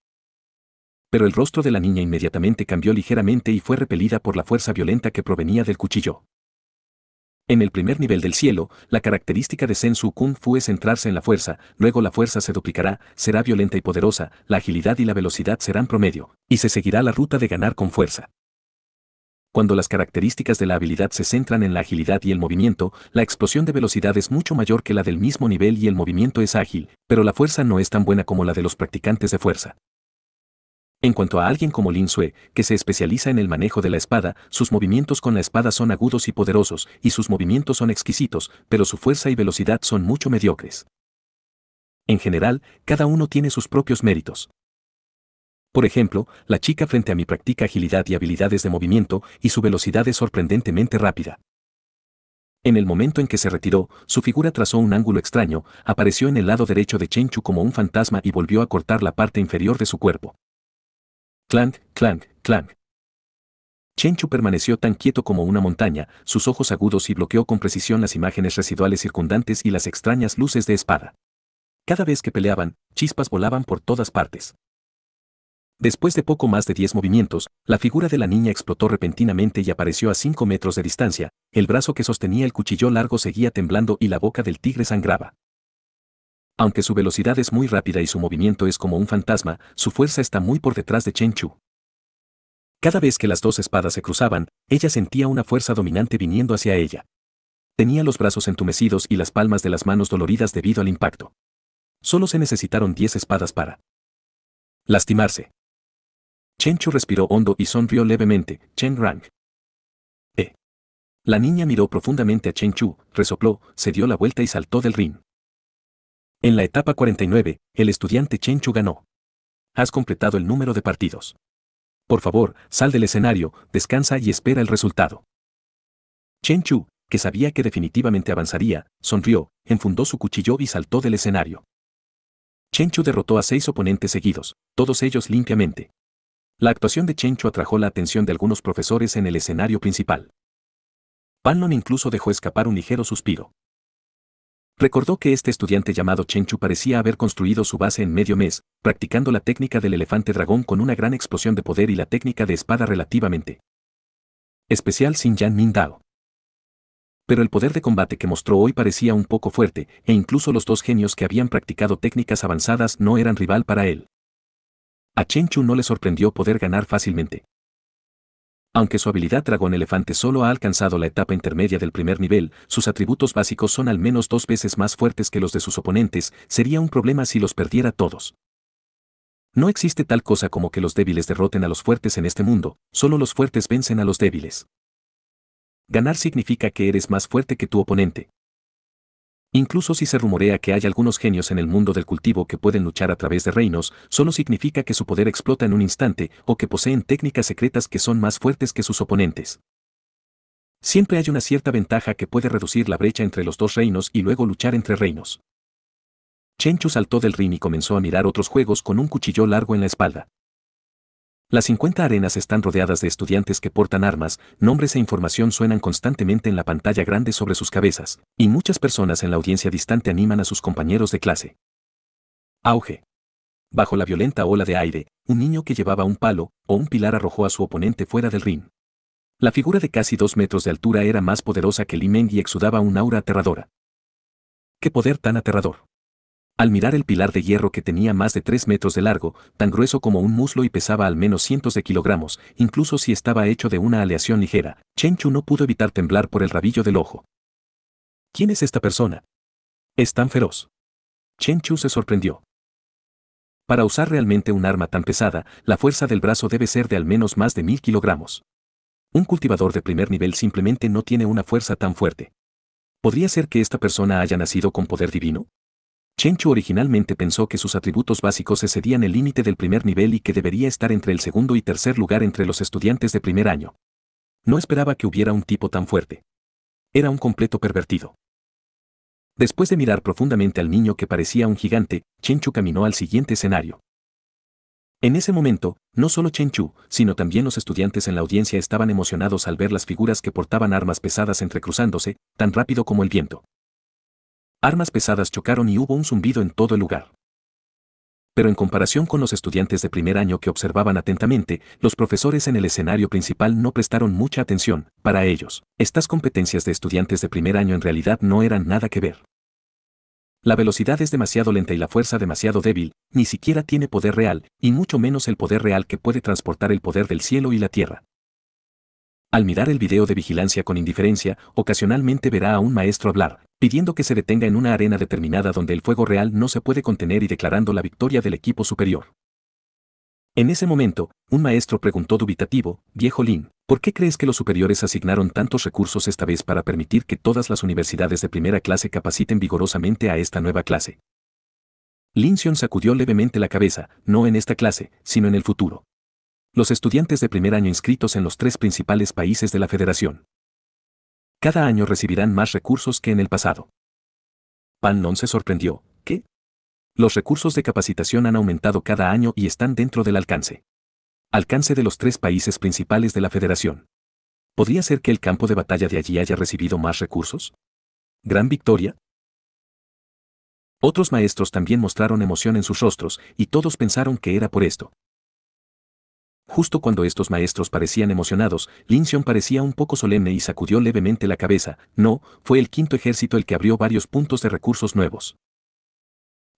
Pero el rostro de la niña inmediatamente cambió ligeramente y fue repelida por la fuerza violenta que provenía del cuchillo. En el primer nivel del cielo, la característica de Sensu Kung fue centrarse en la fuerza, luego la fuerza se duplicará, será violenta y poderosa, la agilidad y la velocidad serán promedio, y se seguirá la ruta de ganar con fuerza. Cuando las características de la habilidad se centran en la agilidad y el movimiento, la explosión de velocidad es mucho mayor que la del mismo nivel y el movimiento es ágil, pero la fuerza no es tan buena como la de los practicantes de fuerza. En cuanto a alguien como Lin Sue, que se especializa en el manejo de la espada, sus movimientos con la espada son agudos y poderosos, y sus movimientos son exquisitos, pero su fuerza y velocidad son mucho mediocres. En general, cada uno tiene sus propios méritos. Por ejemplo, la chica frente a mí practica agilidad y habilidades de movimiento, y su velocidad es sorprendentemente rápida. En el momento en que se retiró, su figura trazó un ángulo extraño, apareció en el lado derecho de Chenchu como un fantasma y volvió a cortar la parte inferior de su cuerpo. Clank, clank, clank. Chenchu permaneció tan quieto como una montaña, sus ojos agudos y bloqueó con precisión las imágenes residuales circundantes y las extrañas luces de espada. Cada vez que peleaban, chispas volaban por todas partes. Después de poco más de diez movimientos, la figura de la niña explotó repentinamente y apareció a cinco metros de distancia, el brazo que sostenía el cuchillo largo seguía temblando y la boca del tigre sangraba. Aunque su velocidad es muy rápida y su movimiento es como un fantasma, su fuerza está muy por detrás de Chen Chu. Cada vez que las dos espadas se cruzaban, ella sentía una fuerza dominante viniendo hacia ella. Tenía los brazos entumecidos y las palmas de las manos doloridas debido al impacto. Solo se necesitaron diez espadas para lastimarse. Chen Chu respiró hondo y sonrió levemente, Chen Rang. Eh. La niña miró profundamente a Chen Chu, resopló, se dio la vuelta y saltó del ring. En la etapa 49, el estudiante Chen Chu ganó. Has completado el número de partidos. Por favor, sal del escenario, descansa y espera el resultado. Chen Chu, que sabía que definitivamente avanzaría, sonrió, enfundó su cuchillo y saltó del escenario. Chen Chu derrotó a seis oponentes seguidos, todos ellos limpiamente. La actuación de Chu atrajo la atención de algunos profesores en el escenario principal. Pannon incluso dejó escapar un ligero suspiro. Recordó que este estudiante llamado Chenchu parecía haber construido su base en medio mes, practicando la técnica del elefante dragón con una gran explosión de poder y la técnica de espada relativamente. Especial sin Yan Min Dao. Pero el poder de combate que mostró hoy parecía un poco fuerte, e incluso los dos genios que habían practicado técnicas avanzadas no eran rival para él. A Chen no le sorprendió poder ganar fácilmente. Aunque su habilidad Dragón Elefante solo ha alcanzado la etapa intermedia del primer nivel, sus atributos básicos son al menos dos veces más fuertes que los de sus oponentes, sería un problema si los perdiera todos. No existe tal cosa como que los débiles derroten a los fuertes en este mundo, solo los fuertes vencen a los débiles. Ganar significa que eres más fuerte que tu oponente. Incluso si se rumorea que hay algunos genios en el mundo del cultivo que pueden luchar a través de reinos, solo significa que su poder explota en un instante o que poseen técnicas secretas que son más fuertes que sus oponentes. Siempre hay una cierta ventaja que puede reducir la brecha entre los dos reinos y luego luchar entre reinos. Chenchu saltó del ring y comenzó a mirar otros juegos con un cuchillo largo en la espalda. Las 50 arenas están rodeadas de estudiantes que portan armas, nombres e información suenan constantemente en la pantalla grande sobre sus cabezas, y muchas personas en la audiencia distante animan a sus compañeros de clase. Auge. Bajo la violenta ola de aire, un niño que llevaba un palo o un pilar arrojó a su oponente fuera del ring. La figura de casi dos metros de altura era más poderosa que Li Meng y exudaba un aura aterradora. ¡Qué poder tan aterrador! Al mirar el pilar de hierro que tenía más de 3 metros de largo, tan grueso como un muslo y pesaba al menos cientos de kilogramos, incluso si estaba hecho de una aleación ligera, Chen Chu no pudo evitar temblar por el rabillo del ojo. ¿Quién es esta persona? Es tan feroz. Chen Chu se sorprendió. Para usar realmente un arma tan pesada, la fuerza del brazo debe ser de al menos más de mil kilogramos. Un cultivador de primer nivel simplemente no tiene una fuerza tan fuerte. ¿Podría ser que esta persona haya nacido con poder divino? Chen Chu originalmente pensó que sus atributos básicos excedían el límite del primer nivel y que debería estar entre el segundo y tercer lugar entre los estudiantes de primer año. No esperaba que hubiera un tipo tan fuerte. Era un completo pervertido. Después de mirar profundamente al niño que parecía un gigante, Chen Chu caminó al siguiente escenario. En ese momento, no solo Chen Chu, sino también los estudiantes en la audiencia estaban emocionados al ver las figuras que portaban armas pesadas entrecruzándose, tan rápido como el viento armas pesadas chocaron y hubo un zumbido en todo el lugar. Pero en comparación con los estudiantes de primer año que observaban atentamente, los profesores en el escenario principal no prestaron mucha atención, para ellos, estas competencias de estudiantes de primer año en realidad no eran nada que ver. La velocidad es demasiado lenta y la fuerza demasiado débil, ni siquiera tiene poder real, y mucho menos el poder real que puede transportar el poder del cielo y la tierra. Al mirar el video de vigilancia con indiferencia, ocasionalmente verá a un maestro hablar, pidiendo que se detenga en una arena determinada donde el fuego real no se puede contener y declarando la victoria del equipo superior. En ese momento, un maestro preguntó dubitativo, viejo Lin, ¿por qué crees que los superiores asignaron tantos recursos esta vez para permitir que todas las universidades de primera clase capaciten vigorosamente a esta nueva clase? Lin Xion sacudió levemente la cabeza, no en esta clase, sino en el futuro los estudiantes de primer año inscritos en los tres principales países de la Federación. Cada año recibirán más recursos que en el pasado. Pan Non se sorprendió, ¿qué? Los recursos de capacitación han aumentado cada año y están dentro del alcance. Alcance de los tres países principales de la Federación. ¿Podría ser que el campo de batalla de allí haya recibido más recursos? ¿Gran victoria? Otros maestros también mostraron emoción en sus rostros, y todos pensaron que era por esto. Justo cuando estos maestros parecían emocionados, Linxion parecía un poco solemne y sacudió levemente la cabeza. No, fue el quinto ejército el que abrió varios puntos de recursos nuevos.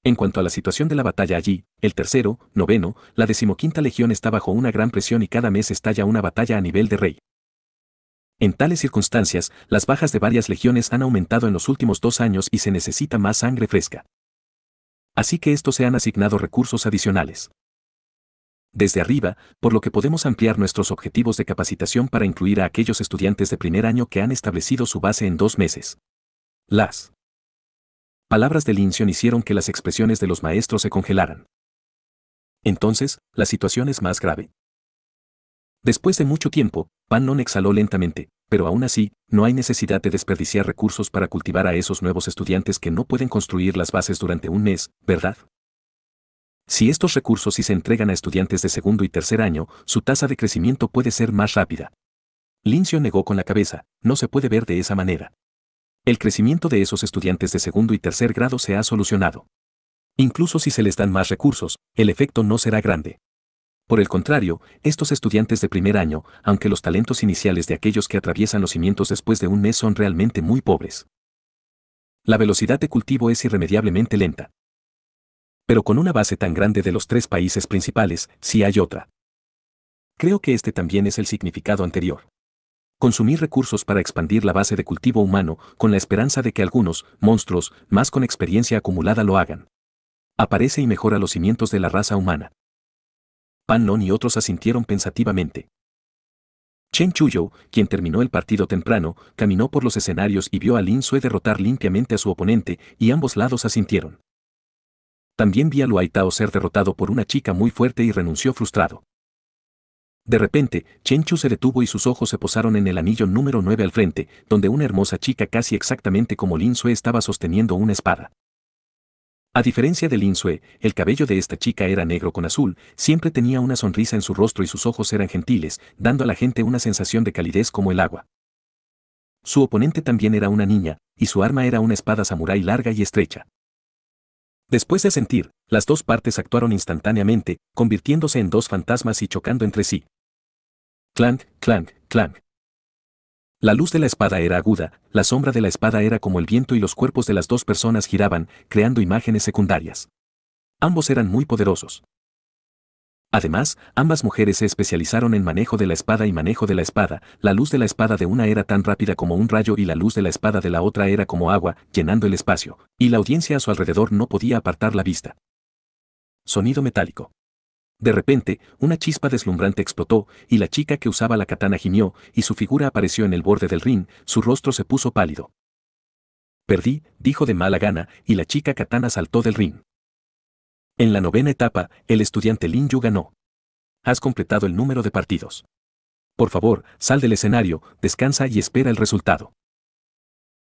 En cuanto a la situación de la batalla allí, el tercero, noveno, la decimoquinta legión está bajo una gran presión y cada mes estalla una batalla a nivel de rey. En tales circunstancias, las bajas de varias legiones han aumentado en los últimos dos años y se necesita más sangre fresca. Así que estos se han asignado recursos adicionales desde arriba, por lo que podemos ampliar nuestros objetivos de capacitación para incluir a aquellos estudiantes de primer año que han establecido su base en dos meses. Las palabras de Linción hicieron que las expresiones de los maestros se congelaran. Entonces, la situación es más grave. Después de mucho tiempo, Pan Non exhaló lentamente, pero aún así, no hay necesidad de desperdiciar recursos para cultivar a esos nuevos estudiantes que no pueden construir las bases durante un mes, ¿verdad? Si estos recursos sí se entregan a estudiantes de segundo y tercer año, su tasa de crecimiento puede ser más rápida. Lincio negó con la cabeza, no se puede ver de esa manera. El crecimiento de esos estudiantes de segundo y tercer grado se ha solucionado. Incluso si se les dan más recursos, el efecto no será grande. Por el contrario, estos estudiantes de primer año, aunque los talentos iniciales de aquellos que atraviesan los cimientos después de un mes son realmente muy pobres. La velocidad de cultivo es irremediablemente lenta pero con una base tan grande de los tres países principales, sí hay otra. Creo que este también es el significado anterior. Consumir recursos para expandir la base de cultivo humano con la esperanza de que algunos, monstruos, más con experiencia acumulada lo hagan. Aparece y mejora los cimientos de la raza humana. Pan Non y otros asintieron pensativamente. Chen Chuyo, quien terminó el partido temprano, caminó por los escenarios y vio a Lin Sue derrotar limpiamente a su oponente, y ambos lados asintieron. También vi a Luaitao ser derrotado por una chica muy fuerte y renunció frustrado. De repente, Chenchu se detuvo y sus ojos se posaron en el anillo número 9 al frente, donde una hermosa chica casi exactamente como Lin Sue estaba sosteniendo una espada. A diferencia de Lin Sue, el cabello de esta chica era negro con azul, siempre tenía una sonrisa en su rostro y sus ojos eran gentiles, dando a la gente una sensación de calidez como el agua. Su oponente también era una niña, y su arma era una espada samurái larga y estrecha. Después de sentir, las dos partes actuaron instantáneamente, convirtiéndose en dos fantasmas y chocando entre sí. Clank, clank, clank. La luz de la espada era aguda, la sombra de la espada era como el viento y los cuerpos de las dos personas giraban, creando imágenes secundarias. Ambos eran muy poderosos. Además, ambas mujeres se especializaron en manejo de la espada y manejo de la espada, la luz de la espada de una era tan rápida como un rayo y la luz de la espada de la otra era como agua, llenando el espacio, y la audiencia a su alrededor no podía apartar la vista. Sonido metálico. De repente, una chispa deslumbrante explotó, y la chica que usaba la katana gimió, y su figura apareció en el borde del ring, su rostro se puso pálido. Perdí, dijo de mala gana, y la chica katana saltó del ring. En la novena etapa, el estudiante Lin Yu ganó. Has completado el número de partidos. Por favor, sal del escenario, descansa y espera el resultado.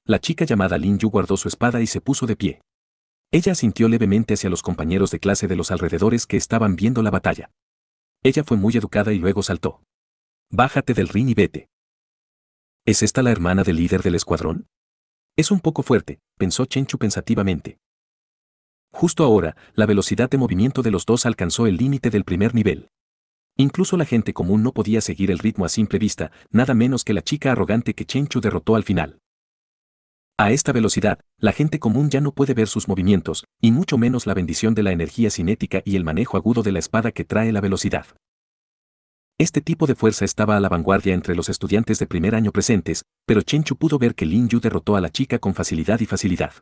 La chica llamada Lin Yu guardó su espada y se puso de pie. Ella asintió levemente hacia los compañeros de clase de los alrededores que estaban viendo la batalla. Ella fue muy educada y luego saltó. Bájate del ring y vete. ¿Es esta la hermana del líder del escuadrón? Es un poco fuerte, pensó Chenchu pensativamente. Justo ahora, la velocidad de movimiento de los dos alcanzó el límite del primer nivel. Incluso la gente común no podía seguir el ritmo a simple vista, nada menos que la chica arrogante que Chenchu derrotó al final. A esta velocidad, la gente común ya no puede ver sus movimientos, y mucho menos la bendición de la energía cinética y el manejo agudo de la espada que trae la velocidad. Este tipo de fuerza estaba a la vanguardia entre los estudiantes de primer año presentes, pero Chenchu pudo ver que Lin Yu derrotó a la chica con facilidad y facilidad.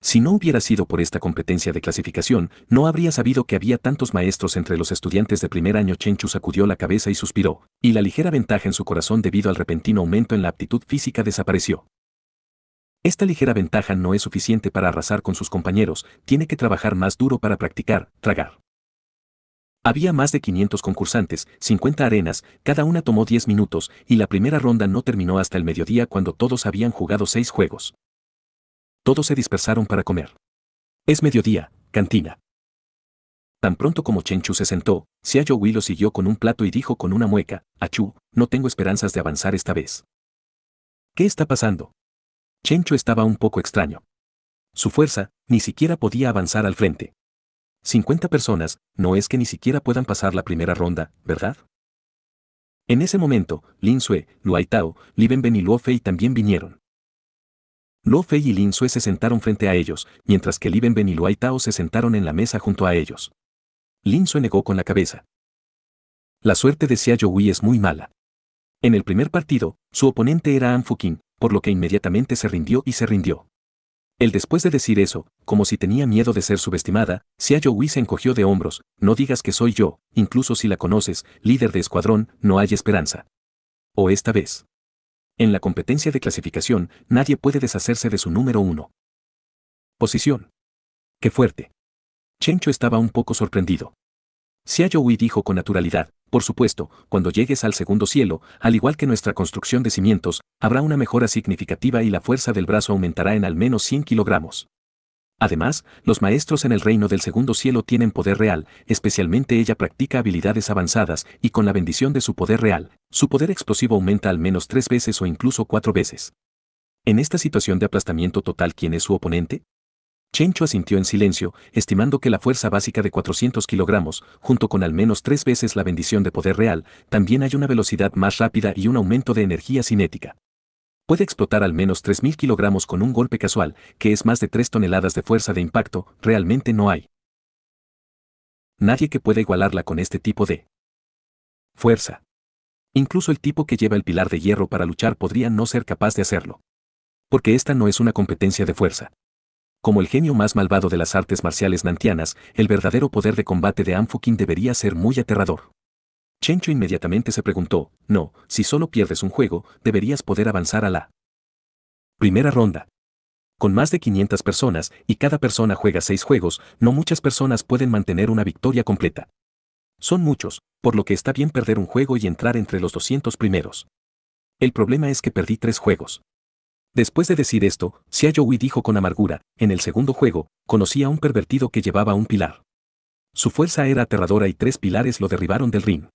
Si no hubiera sido por esta competencia de clasificación, no habría sabido que había tantos maestros entre los estudiantes de primer año. Chenchu sacudió la cabeza y suspiró, y la ligera ventaja en su corazón debido al repentino aumento en la aptitud física desapareció. Esta ligera ventaja no es suficiente para arrasar con sus compañeros, tiene que trabajar más duro para practicar, tragar. Había más de 500 concursantes, 50 arenas, cada una tomó 10 minutos, y la primera ronda no terminó hasta el mediodía cuando todos habían jugado 6 juegos. Todos se dispersaron para comer. Es mediodía, cantina. Tan pronto como Chen Chu se sentó, Xiao Wei lo siguió con un plato y dijo con una mueca, "Chu, no tengo esperanzas de avanzar esta vez. ¿Qué está pasando? Chen Chu estaba un poco extraño. Su fuerza, ni siquiera podía avanzar al frente. 50 personas, no es que ni siquiera puedan pasar la primera ronda, ¿verdad? En ese momento, Lin Sue, Tao, Li Benben y Luo Fei también vinieron. Lo Fei y Lin Sue se sentaron frente a ellos, mientras que Li Benben y Luai Tao se sentaron en la mesa junto a ellos. Lin Sue negó con la cabeza. La suerte de Xiao es muy mala. En el primer partido, su oponente era An Fuqin, por lo que inmediatamente se rindió y se rindió. El después de decir eso, como si tenía miedo de ser subestimada, Xiao se encogió de hombros, no digas que soy yo, incluso si la conoces, líder de escuadrón, no hay esperanza. O esta vez. En la competencia de clasificación, nadie puede deshacerse de su número uno. Posición. ¡Qué fuerte! Chencho estaba un poco sorprendido. Xiaoyui dijo con naturalidad, por supuesto, cuando llegues al segundo cielo, al igual que nuestra construcción de cimientos, habrá una mejora significativa y la fuerza del brazo aumentará en al menos 100 kilogramos. Además, los maestros en el reino del segundo cielo tienen poder real, especialmente ella practica habilidades avanzadas y con la bendición de su poder real, su poder explosivo aumenta al menos tres veces o incluso cuatro veces. En esta situación de aplastamiento total, ¿quién es su oponente? Chencho asintió en silencio, estimando que la fuerza básica de 400 kilogramos, junto con al menos tres veces la bendición de poder real, también hay una velocidad más rápida y un aumento de energía cinética puede explotar al menos 3.000 kilogramos con un golpe casual, que es más de 3 toneladas de fuerza de impacto, realmente no hay. Nadie que pueda igualarla con este tipo de fuerza. Incluso el tipo que lleva el pilar de hierro para luchar podría no ser capaz de hacerlo. Porque esta no es una competencia de fuerza. Como el genio más malvado de las artes marciales nantianas, el verdadero poder de combate de Anfuqing debería ser muy aterrador. Chencho inmediatamente se preguntó, no, si solo pierdes un juego, deberías poder avanzar a la primera ronda. Con más de 500 personas y cada persona juega 6 juegos, no muchas personas pueden mantener una victoria completa. Son muchos, por lo que está bien perder un juego y entrar entre los 200 primeros. El problema es que perdí 3 juegos. Después de decir esto, Xia Youi dijo con amargura, en el segundo juego, conocí a un pervertido que llevaba un pilar. Su fuerza era aterradora y tres pilares lo derribaron del ring.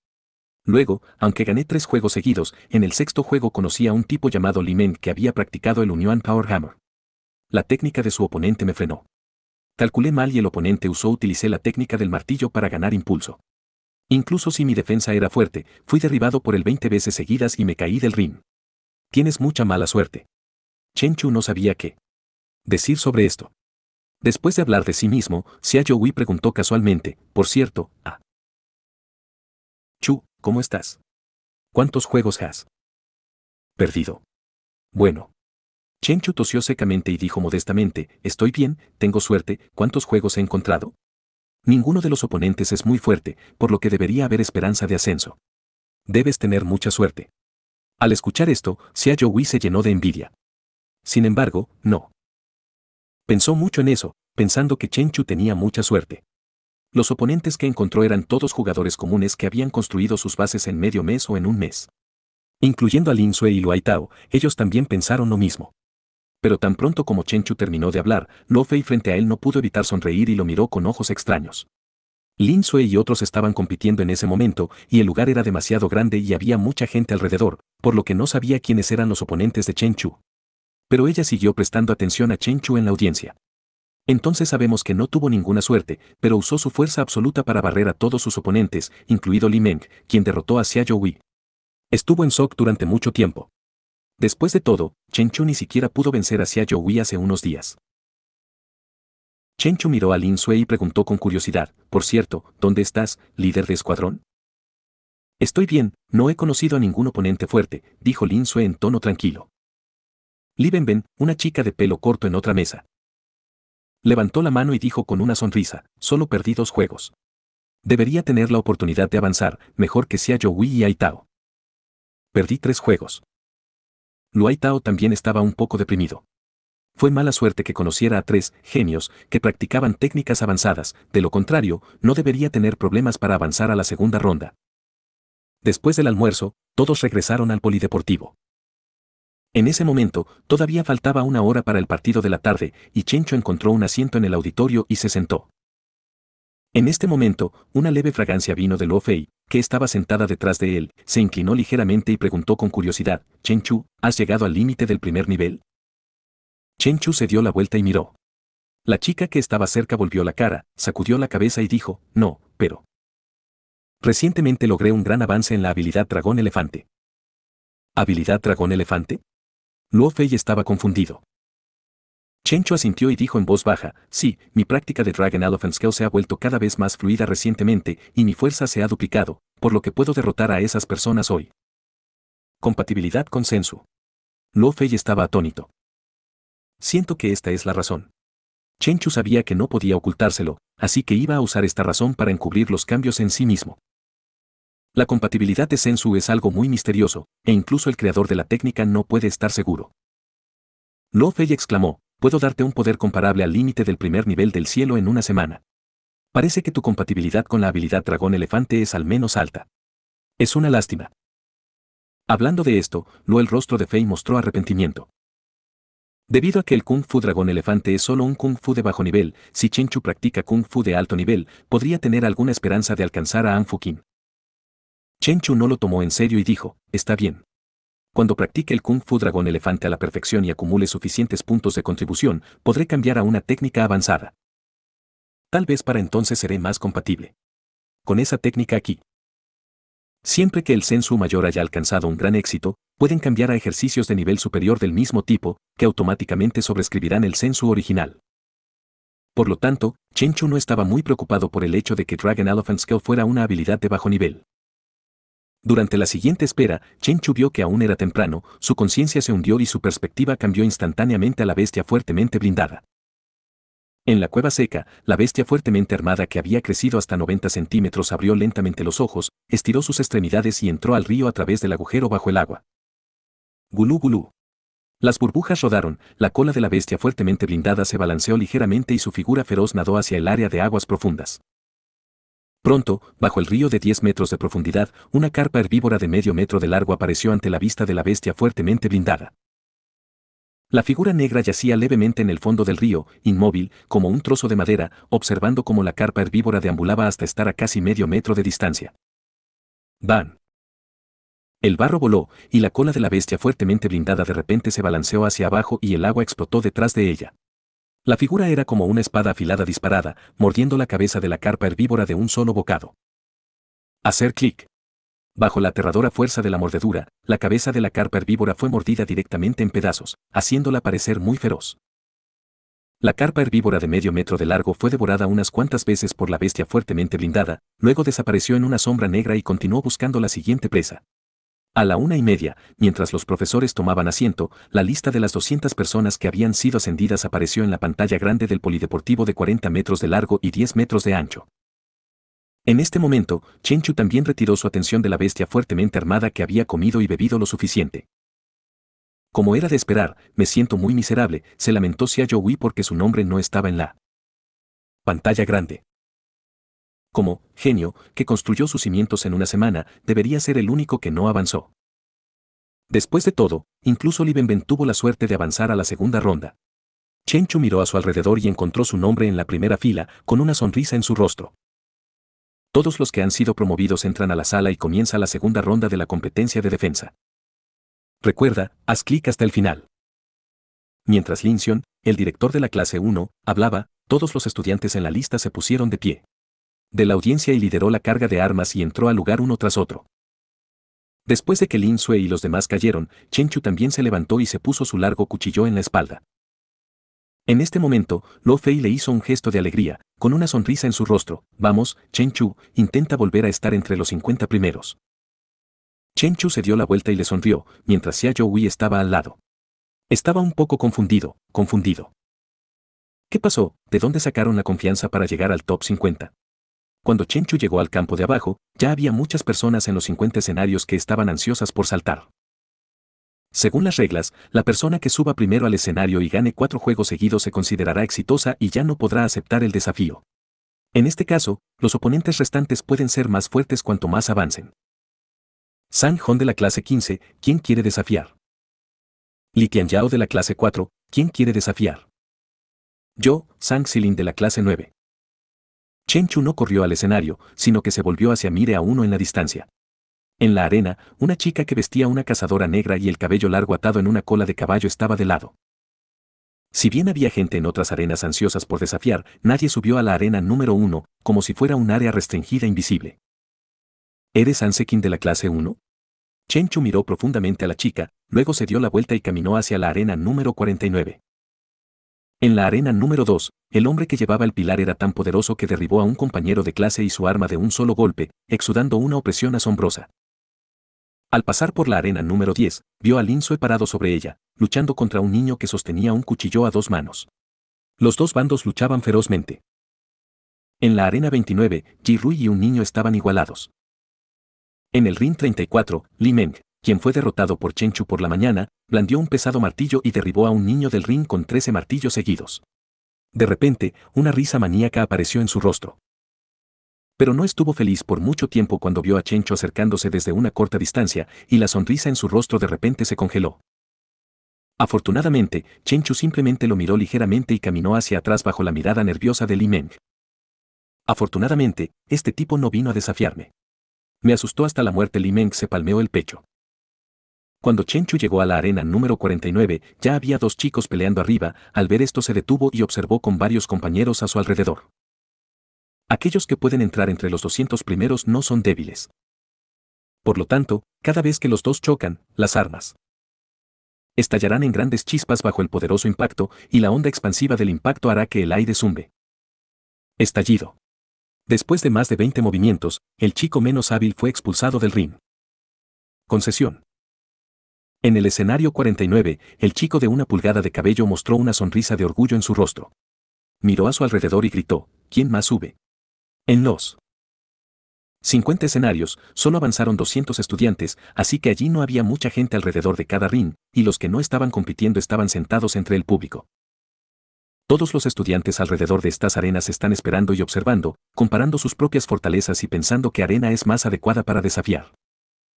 Luego, aunque gané tres juegos seguidos, en el sexto juego conocí a un tipo llamado Limen que había practicado el Union Power Hammer. La técnica de su oponente me frenó. Calculé mal y el oponente usó utilicé la técnica del martillo para ganar impulso. Incluso si mi defensa era fuerte, fui derribado por el 20 veces seguidas y me caí del ring. Tienes mucha mala suerte. Chen Chu no sabía qué decir sobre esto. Después de hablar de sí mismo, Xia Youi preguntó casualmente, por cierto, a ah, Chu, ¿Cómo estás? ¿Cuántos juegos has? Perdido. Bueno. Chenchu tosió secamente y dijo modestamente, estoy bien, tengo suerte, ¿cuántos juegos he encontrado? Ninguno de los oponentes es muy fuerte, por lo que debería haber esperanza de ascenso. Debes tener mucha suerte. Al escuchar esto, Xia Youi se llenó de envidia. Sin embargo, no. Pensó mucho en eso, pensando que Chenchu tenía mucha suerte. Los oponentes que encontró eran todos jugadores comunes que habían construido sus bases en medio mes o en un mes. Incluyendo a Lin Sue y Luai Tao, ellos también pensaron lo mismo. Pero tan pronto como Chen Chu terminó de hablar, Lo Fei frente a él no pudo evitar sonreír y lo miró con ojos extraños. Lin Sue y otros estaban compitiendo en ese momento, y el lugar era demasiado grande y había mucha gente alrededor, por lo que no sabía quiénes eran los oponentes de Chen Chu. Pero ella siguió prestando atención a Chen Chu en la audiencia. Entonces sabemos que no tuvo ninguna suerte, pero usó su fuerza absoluta para barrer a todos sus oponentes, incluido Li Meng, quien derrotó a Xiao Wei. Estuvo en Sok durante mucho tiempo. Después de todo, Chen Chu ni siquiera pudo vencer a Xiao Wei hace unos días. Chen Chu miró a Lin Sui y preguntó con curiosidad, por cierto, ¿dónde estás, líder de escuadrón? Estoy bien, no he conocido a ningún oponente fuerte, dijo Lin Sui en tono tranquilo. Li Benben, una chica de pelo corto en otra mesa, Levantó la mano y dijo con una sonrisa, solo perdí dos juegos. Debería tener la oportunidad de avanzar, mejor que sea Wii y Aitao. Perdí tres juegos. Lu Aitao también estaba un poco deprimido. Fue mala suerte que conociera a tres genios que practicaban técnicas avanzadas, de lo contrario, no debería tener problemas para avanzar a la segunda ronda. Después del almuerzo, todos regresaron al polideportivo. En ese momento, todavía faltaba una hora para el partido de la tarde, y Chu encontró un asiento en el auditorio y se sentó. En este momento, una leve fragancia vino de Lo Fei, que estaba sentada detrás de él, se inclinó ligeramente y preguntó con curiosidad, Chenchu, ¿has llegado al límite del primer nivel? Chenchu se dio la vuelta y miró. La chica que estaba cerca volvió la cara, sacudió la cabeza y dijo, no, pero... Recientemente logré un gran avance en la habilidad dragón elefante. ¿Habilidad dragón elefante? Luo Fei estaba confundido. Chu asintió y dijo en voz baja, sí, mi práctica de Dragon Elephant Scale se ha vuelto cada vez más fluida recientemente y mi fuerza se ha duplicado, por lo que puedo derrotar a esas personas hoy. Compatibilidad con Sensu. Luo Fei estaba atónito. Siento que esta es la razón. Chenchu sabía que no podía ocultárselo, así que iba a usar esta razón para encubrir los cambios en sí mismo. La compatibilidad de Sensu es algo muy misterioso, e incluso el creador de la técnica no puede estar seguro. Lo Fei exclamó, puedo darte un poder comparable al límite del primer nivel del cielo en una semana. Parece que tu compatibilidad con la habilidad dragón elefante es al menos alta. Es una lástima. Hablando de esto, Lo el rostro de Fei mostró arrepentimiento. Debido a que el Kung Fu Dragón Elefante es solo un Kung Fu de bajo nivel, si Chenchu practica Kung Fu de alto nivel, podría tener alguna esperanza de alcanzar a Anfu Kim. Chen Chu no lo tomó en serio y dijo, está bien. Cuando practique el Kung Fu Dragón Elefante a la perfección y acumule suficientes puntos de contribución, podré cambiar a una técnica avanzada. Tal vez para entonces seré más compatible. Con esa técnica aquí. Siempre que el Sensu mayor haya alcanzado un gran éxito, pueden cambiar a ejercicios de nivel superior del mismo tipo, que automáticamente sobrescribirán el Sensu original. Por lo tanto, Chen Chu no estaba muy preocupado por el hecho de que Dragon Elephant Skill fuera una habilidad de bajo nivel. Durante la siguiente espera, Chen Chu vio que aún era temprano, su conciencia se hundió y su perspectiva cambió instantáneamente a la bestia fuertemente blindada. En la cueva seca, la bestia fuertemente armada que había crecido hasta 90 centímetros abrió lentamente los ojos, estiró sus extremidades y entró al río a través del agujero bajo el agua. Gulú gulú. Las burbujas rodaron, la cola de la bestia fuertemente blindada se balanceó ligeramente y su figura feroz nadó hacia el área de aguas profundas. Pronto, bajo el río de 10 metros de profundidad, una carpa herbívora de medio metro de largo apareció ante la vista de la bestia fuertemente blindada. La figura negra yacía levemente en el fondo del río, inmóvil, como un trozo de madera, observando cómo la carpa herbívora deambulaba hasta estar a casi medio metro de distancia. ¡Van! El barro voló, y la cola de la bestia fuertemente blindada de repente se balanceó hacia abajo y el agua explotó detrás de ella. La figura era como una espada afilada disparada, mordiendo la cabeza de la carpa herbívora de un solo bocado. Hacer clic. Bajo la aterradora fuerza de la mordedura, la cabeza de la carpa herbívora fue mordida directamente en pedazos, haciéndola parecer muy feroz. La carpa herbívora de medio metro de largo fue devorada unas cuantas veces por la bestia fuertemente blindada, luego desapareció en una sombra negra y continuó buscando la siguiente presa. A la una y media, mientras los profesores tomaban asiento, la lista de las 200 personas que habían sido ascendidas apareció en la pantalla grande del polideportivo de 40 metros de largo y 10 metros de ancho. En este momento, Chenchu también retiró su atención de la bestia fuertemente armada que había comido y bebido lo suficiente. Como era de esperar, me siento muy miserable, se lamentó Xiao Wii porque su nombre no estaba en la pantalla grande como genio, que construyó sus cimientos en una semana, debería ser el único que no avanzó. Después de todo, incluso Liebenben tuvo la suerte de avanzar a la segunda ronda. Chenchu miró a su alrededor y encontró su nombre en la primera fila, con una sonrisa en su rostro. Todos los que han sido promovidos entran a la sala y comienza la segunda ronda de la competencia de defensa. Recuerda, haz clic hasta el final. Mientras Xiong, el director de la clase 1, hablaba, todos los estudiantes en la lista se pusieron de pie de la audiencia y lideró la carga de armas y entró al lugar uno tras otro. Después de que Lin Sue y los demás cayeron, Chen Chu también se levantó y se puso su largo cuchillo en la espalda. En este momento, Lo Fei le hizo un gesto de alegría, con una sonrisa en su rostro. Vamos, Chen Chu, intenta volver a estar entre los 50 primeros. Chen Chu se dio la vuelta y le sonrió, mientras Xia estaba al lado. Estaba un poco confundido, confundido. ¿Qué pasó? ¿De dónde sacaron la confianza para llegar al top 50? Cuando Chenchu llegó al campo de abajo, ya había muchas personas en los 50 escenarios que estaban ansiosas por saltar. Según las reglas, la persona que suba primero al escenario y gane cuatro juegos seguidos se considerará exitosa y ya no podrá aceptar el desafío. En este caso, los oponentes restantes pueden ser más fuertes cuanto más avancen. Sang Hong de la clase 15, ¿quién quiere desafiar? Li Yao de la clase 4, ¿quién quiere desafiar? Yo, Sang Xilin de la clase 9. Chen Chu no corrió al escenario, sino que se volvió hacia Mire a uno en la distancia. En la arena, una chica que vestía una cazadora negra y el cabello largo atado en una cola de caballo estaba de lado. Si bien había gente en otras arenas ansiosas por desafiar, nadie subió a la arena número uno, como si fuera un área restringida e invisible. ¿Eres Ansekin de la clase 1? Chen Chu miró profundamente a la chica, luego se dio la vuelta y caminó hacia la arena número 49. En la arena número 2, el hombre que llevaba el pilar era tan poderoso que derribó a un compañero de clase y su arma de un solo golpe, exudando una opresión asombrosa. Al pasar por la arena número 10, vio a Sue parado sobre ella, luchando contra un niño que sostenía un cuchillo a dos manos. Los dos bandos luchaban ferozmente. En la arena 29, Ji Rui y un niño estaban igualados. En el ring 34, Li Meng, quien fue derrotado por Chenchu por la mañana, blandió un pesado martillo y derribó a un niño del ring con trece martillos seguidos. De repente, una risa maníaca apareció en su rostro. Pero no estuvo feliz por mucho tiempo cuando vio a Chencho acercándose desde una corta distancia, y la sonrisa en su rostro de repente se congeló. Afortunadamente, Chenchu simplemente lo miró ligeramente y caminó hacia atrás bajo la mirada nerviosa de Li Meng. Afortunadamente, este tipo no vino a desafiarme. Me asustó hasta la muerte. Li Meng se palmeó el pecho. Cuando Chenchu llegó a la arena número 49, ya había dos chicos peleando arriba, al ver esto se detuvo y observó con varios compañeros a su alrededor. Aquellos que pueden entrar entre los 200 primeros no son débiles. Por lo tanto, cada vez que los dos chocan, las armas estallarán en grandes chispas bajo el poderoso impacto y la onda expansiva del impacto hará que el aire zumbe. Estallido. Después de más de 20 movimientos, el chico menos hábil fue expulsado del ring. Concesión. En el escenario 49, el chico de una pulgada de cabello mostró una sonrisa de orgullo en su rostro. Miró a su alrededor y gritó, ¿quién más sube? En los 50 escenarios, solo avanzaron 200 estudiantes, así que allí no había mucha gente alrededor de cada ring, y los que no estaban compitiendo estaban sentados entre el público. Todos los estudiantes alrededor de estas arenas están esperando y observando, comparando sus propias fortalezas y pensando qué arena es más adecuada para desafiar.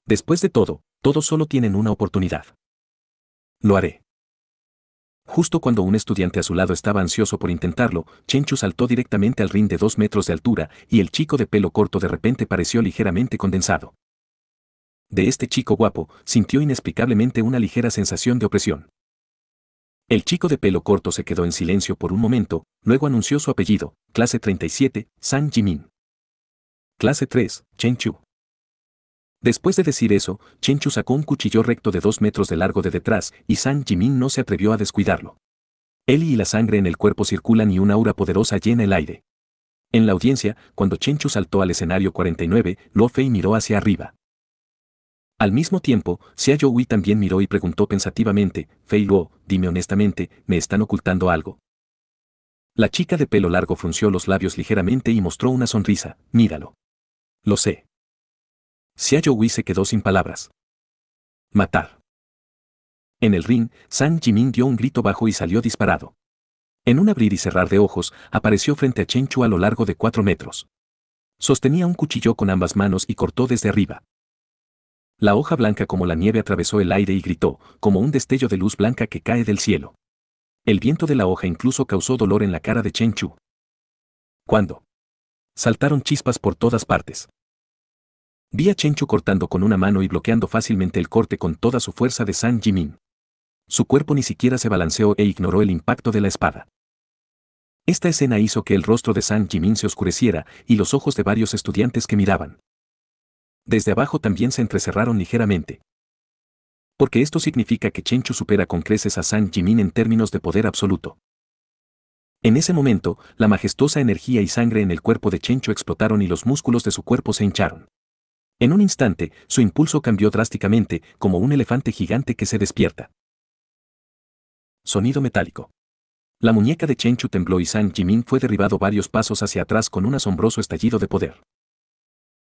Después de todo, todos solo tienen una oportunidad. Lo haré. Justo cuando un estudiante a su lado estaba ansioso por intentarlo, Chenchu saltó directamente al ring de dos metros de altura y el chico de pelo corto de repente pareció ligeramente condensado. De este chico guapo, sintió inexplicablemente una ligera sensación de opresión. El chico de pelo corto se quedó en silencio por un momento, luego anunció su apellido, clase 37, San Jimin. Clase 3, Chen Chu. Después de decir eso, Chenchu sacó un cuchillo recto de dos metros de largo de detrás y San Jimin no se atrevió a descuidarlo. Eli y la sangre en el cuerpo circulan y una aura poderosa llena el aire. En la audiencia, cuando Chu saltó al escenario 49, Lo Fei miró hacia arriba. Al mismo tiempo, Xia Youhui también miró y preguntó pensativamente, Fei Luo, dime honestamente, ¿me están ocultando algo? La chica de pelo largo frunció los labios ligeramente y mostró una sonrisa, míralo. Lo sé. Xiao Wei se quedó sin palabras. Matar. En el ring, San Jimin dio un grito bajo y salió disparado. En un abrir y cerrar de ojos, apareció frente a Chen Chu a lo largo de cuatro metros. Sostenía un cuchillo con ambas manos y cortó desde arriba. La hoja blanca como la nieve atravesó el aire y gritó, como un destello de luz blanca que cae del cielo. El viento de la hoja incluso causó dolor en la cara de Chen Chu. ¿Cuándo? Saltaron chispas por todas partes. Vi a Chencho cortando con una mano y bloqueando fácilmente el corte con toda su fuerza de San Jimin. Su cuerpo ni siquiera se balanceó e ignoró el impacto de la espada. Esta escena hizo que el rostro de San Jimin se oscureciera y los ojos de varios estudiantes que miraban. Desde abajo también se entrecerraron ligeramente. Porque esto significa que Chencho supera con creces a San Jimin en términos de poder absoluto. En ese momento, la majestuosa energía y sangre en el cuerpo de Chencho explotaron y los músculos de su cuerpo se hincharon. En un instante, su impulso cambió drásticamente, como un elefante gigante que se despierta. Sonido metálico. La muñeca de Chenchu tembló y San Jimin fue derribado varios pasos hacia atrás con un asombroso estallido de poder.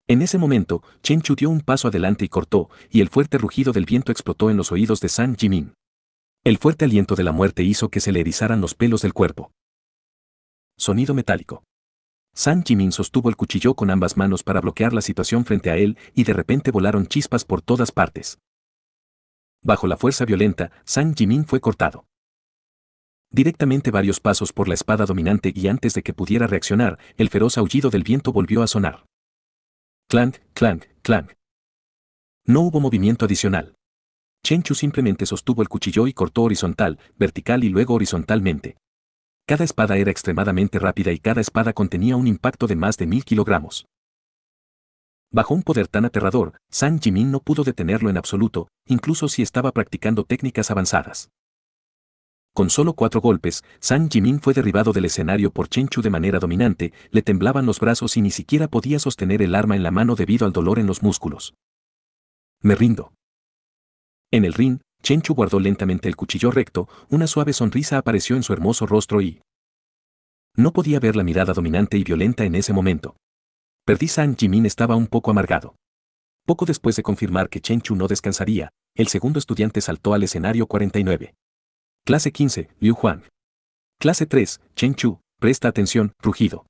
En ese momento, Chu dio un paso adelante y cortó, y el fuerte rugido del viento explotó en los oídos de San Jimin. El fuerte aliento de la muerte hizo que se le erizaran los pelos del cuerpo. Sonido metálico. San Jimin sostuvo el cuchillo con ambas manos para bloquear la situación frente a él y de repente volaron chispas por todas partes. Bajo la fuerza violenta, San Jimin fue cortado. Directamente varios pasos por la espada dominante y antes de que pudiera reaccionar, el feroz aullido del viento volvió a sonar. Clang, clang, clang. No hubo movimiento adicional. Chen Chu simplemente sostuvo el cuchillo y cortó horizontal, vertical y luego horizontalmente. Cada espada era extremadamente rápida y cada espada contenía un impacto de más de mil kilogramos. Bajo un poder tan aterrador, San Jimin no pudo detenerlo en absoluto, incluso si estaba practicando técnicas avanzadas. Con solo cuatro golpes, San Jimin fue derribado del escenario por Chenchu de manera dominante, le temblaban los brazos y ni siquiera podía sostener el arma en la mano debido al dolor en los músculos. Me rindo. En el ring, Chu guardó lentamente el cuchillo recto, una suave sonrisa apareció en su hermoso rostro y... No podía ver la mirada dominante y violenta en ese momento. Perdí San Jimin estaba un poco amargado. Poco después de confirmar que Chen Chu no descansaría, el segundo estudiante saltó al escenario 49. Clase 15, Liu Huang. Clase 3, Chu, presta atención, rugido.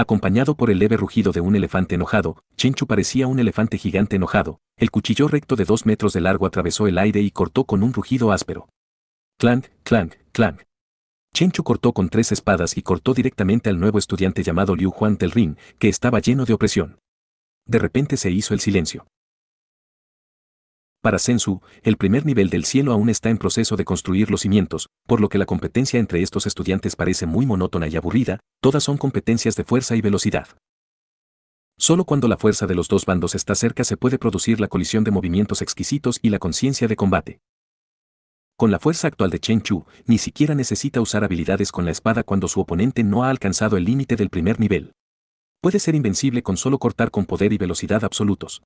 Acompañado por el leve rugido de un elefante enojado, Chenchu parecía un elefante gigante enojado, el cuchillo recto de dos metros de largo atravesó el aire y cortó con un rugido áspero. Clang, clang, clang. Chenchu cortó con tres espadas y cortó directamente al nuevo estudiante llamado Liu Juan del Ring, que estaba lleno de opresión. De repente se hizo el silencio. Para Sensu, el primer nivel del cielo aún está en proceso de construir los cimientos, por lo que la competencia entre estos estudiantes parece muy monótona y aburrida, todas son competencias de fuerza y velocidad. Solo cuando la fuerza de los dos bandos está cerca se puede producir la colisión de movimientos exquisitos y la conciencia de combate. Con la fuerza actual de Chen Chu, ni siquiera necesita usar habilidades con la espada cuando su oponente no ha alcanzado el límite del primer nivel. Puede ser invencible con solo cortar con poder y velocidad absolutos.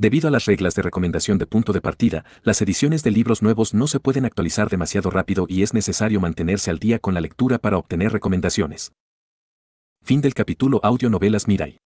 Debido a las reglas de recomendación de punto de partida, las ediciones de libros nuevos no se pueden actualizar demasiado rápido y es necesario mantenerse al día con la lectura para obtener recomendaciones. Fin del capítulo Audio Novelas Mirai.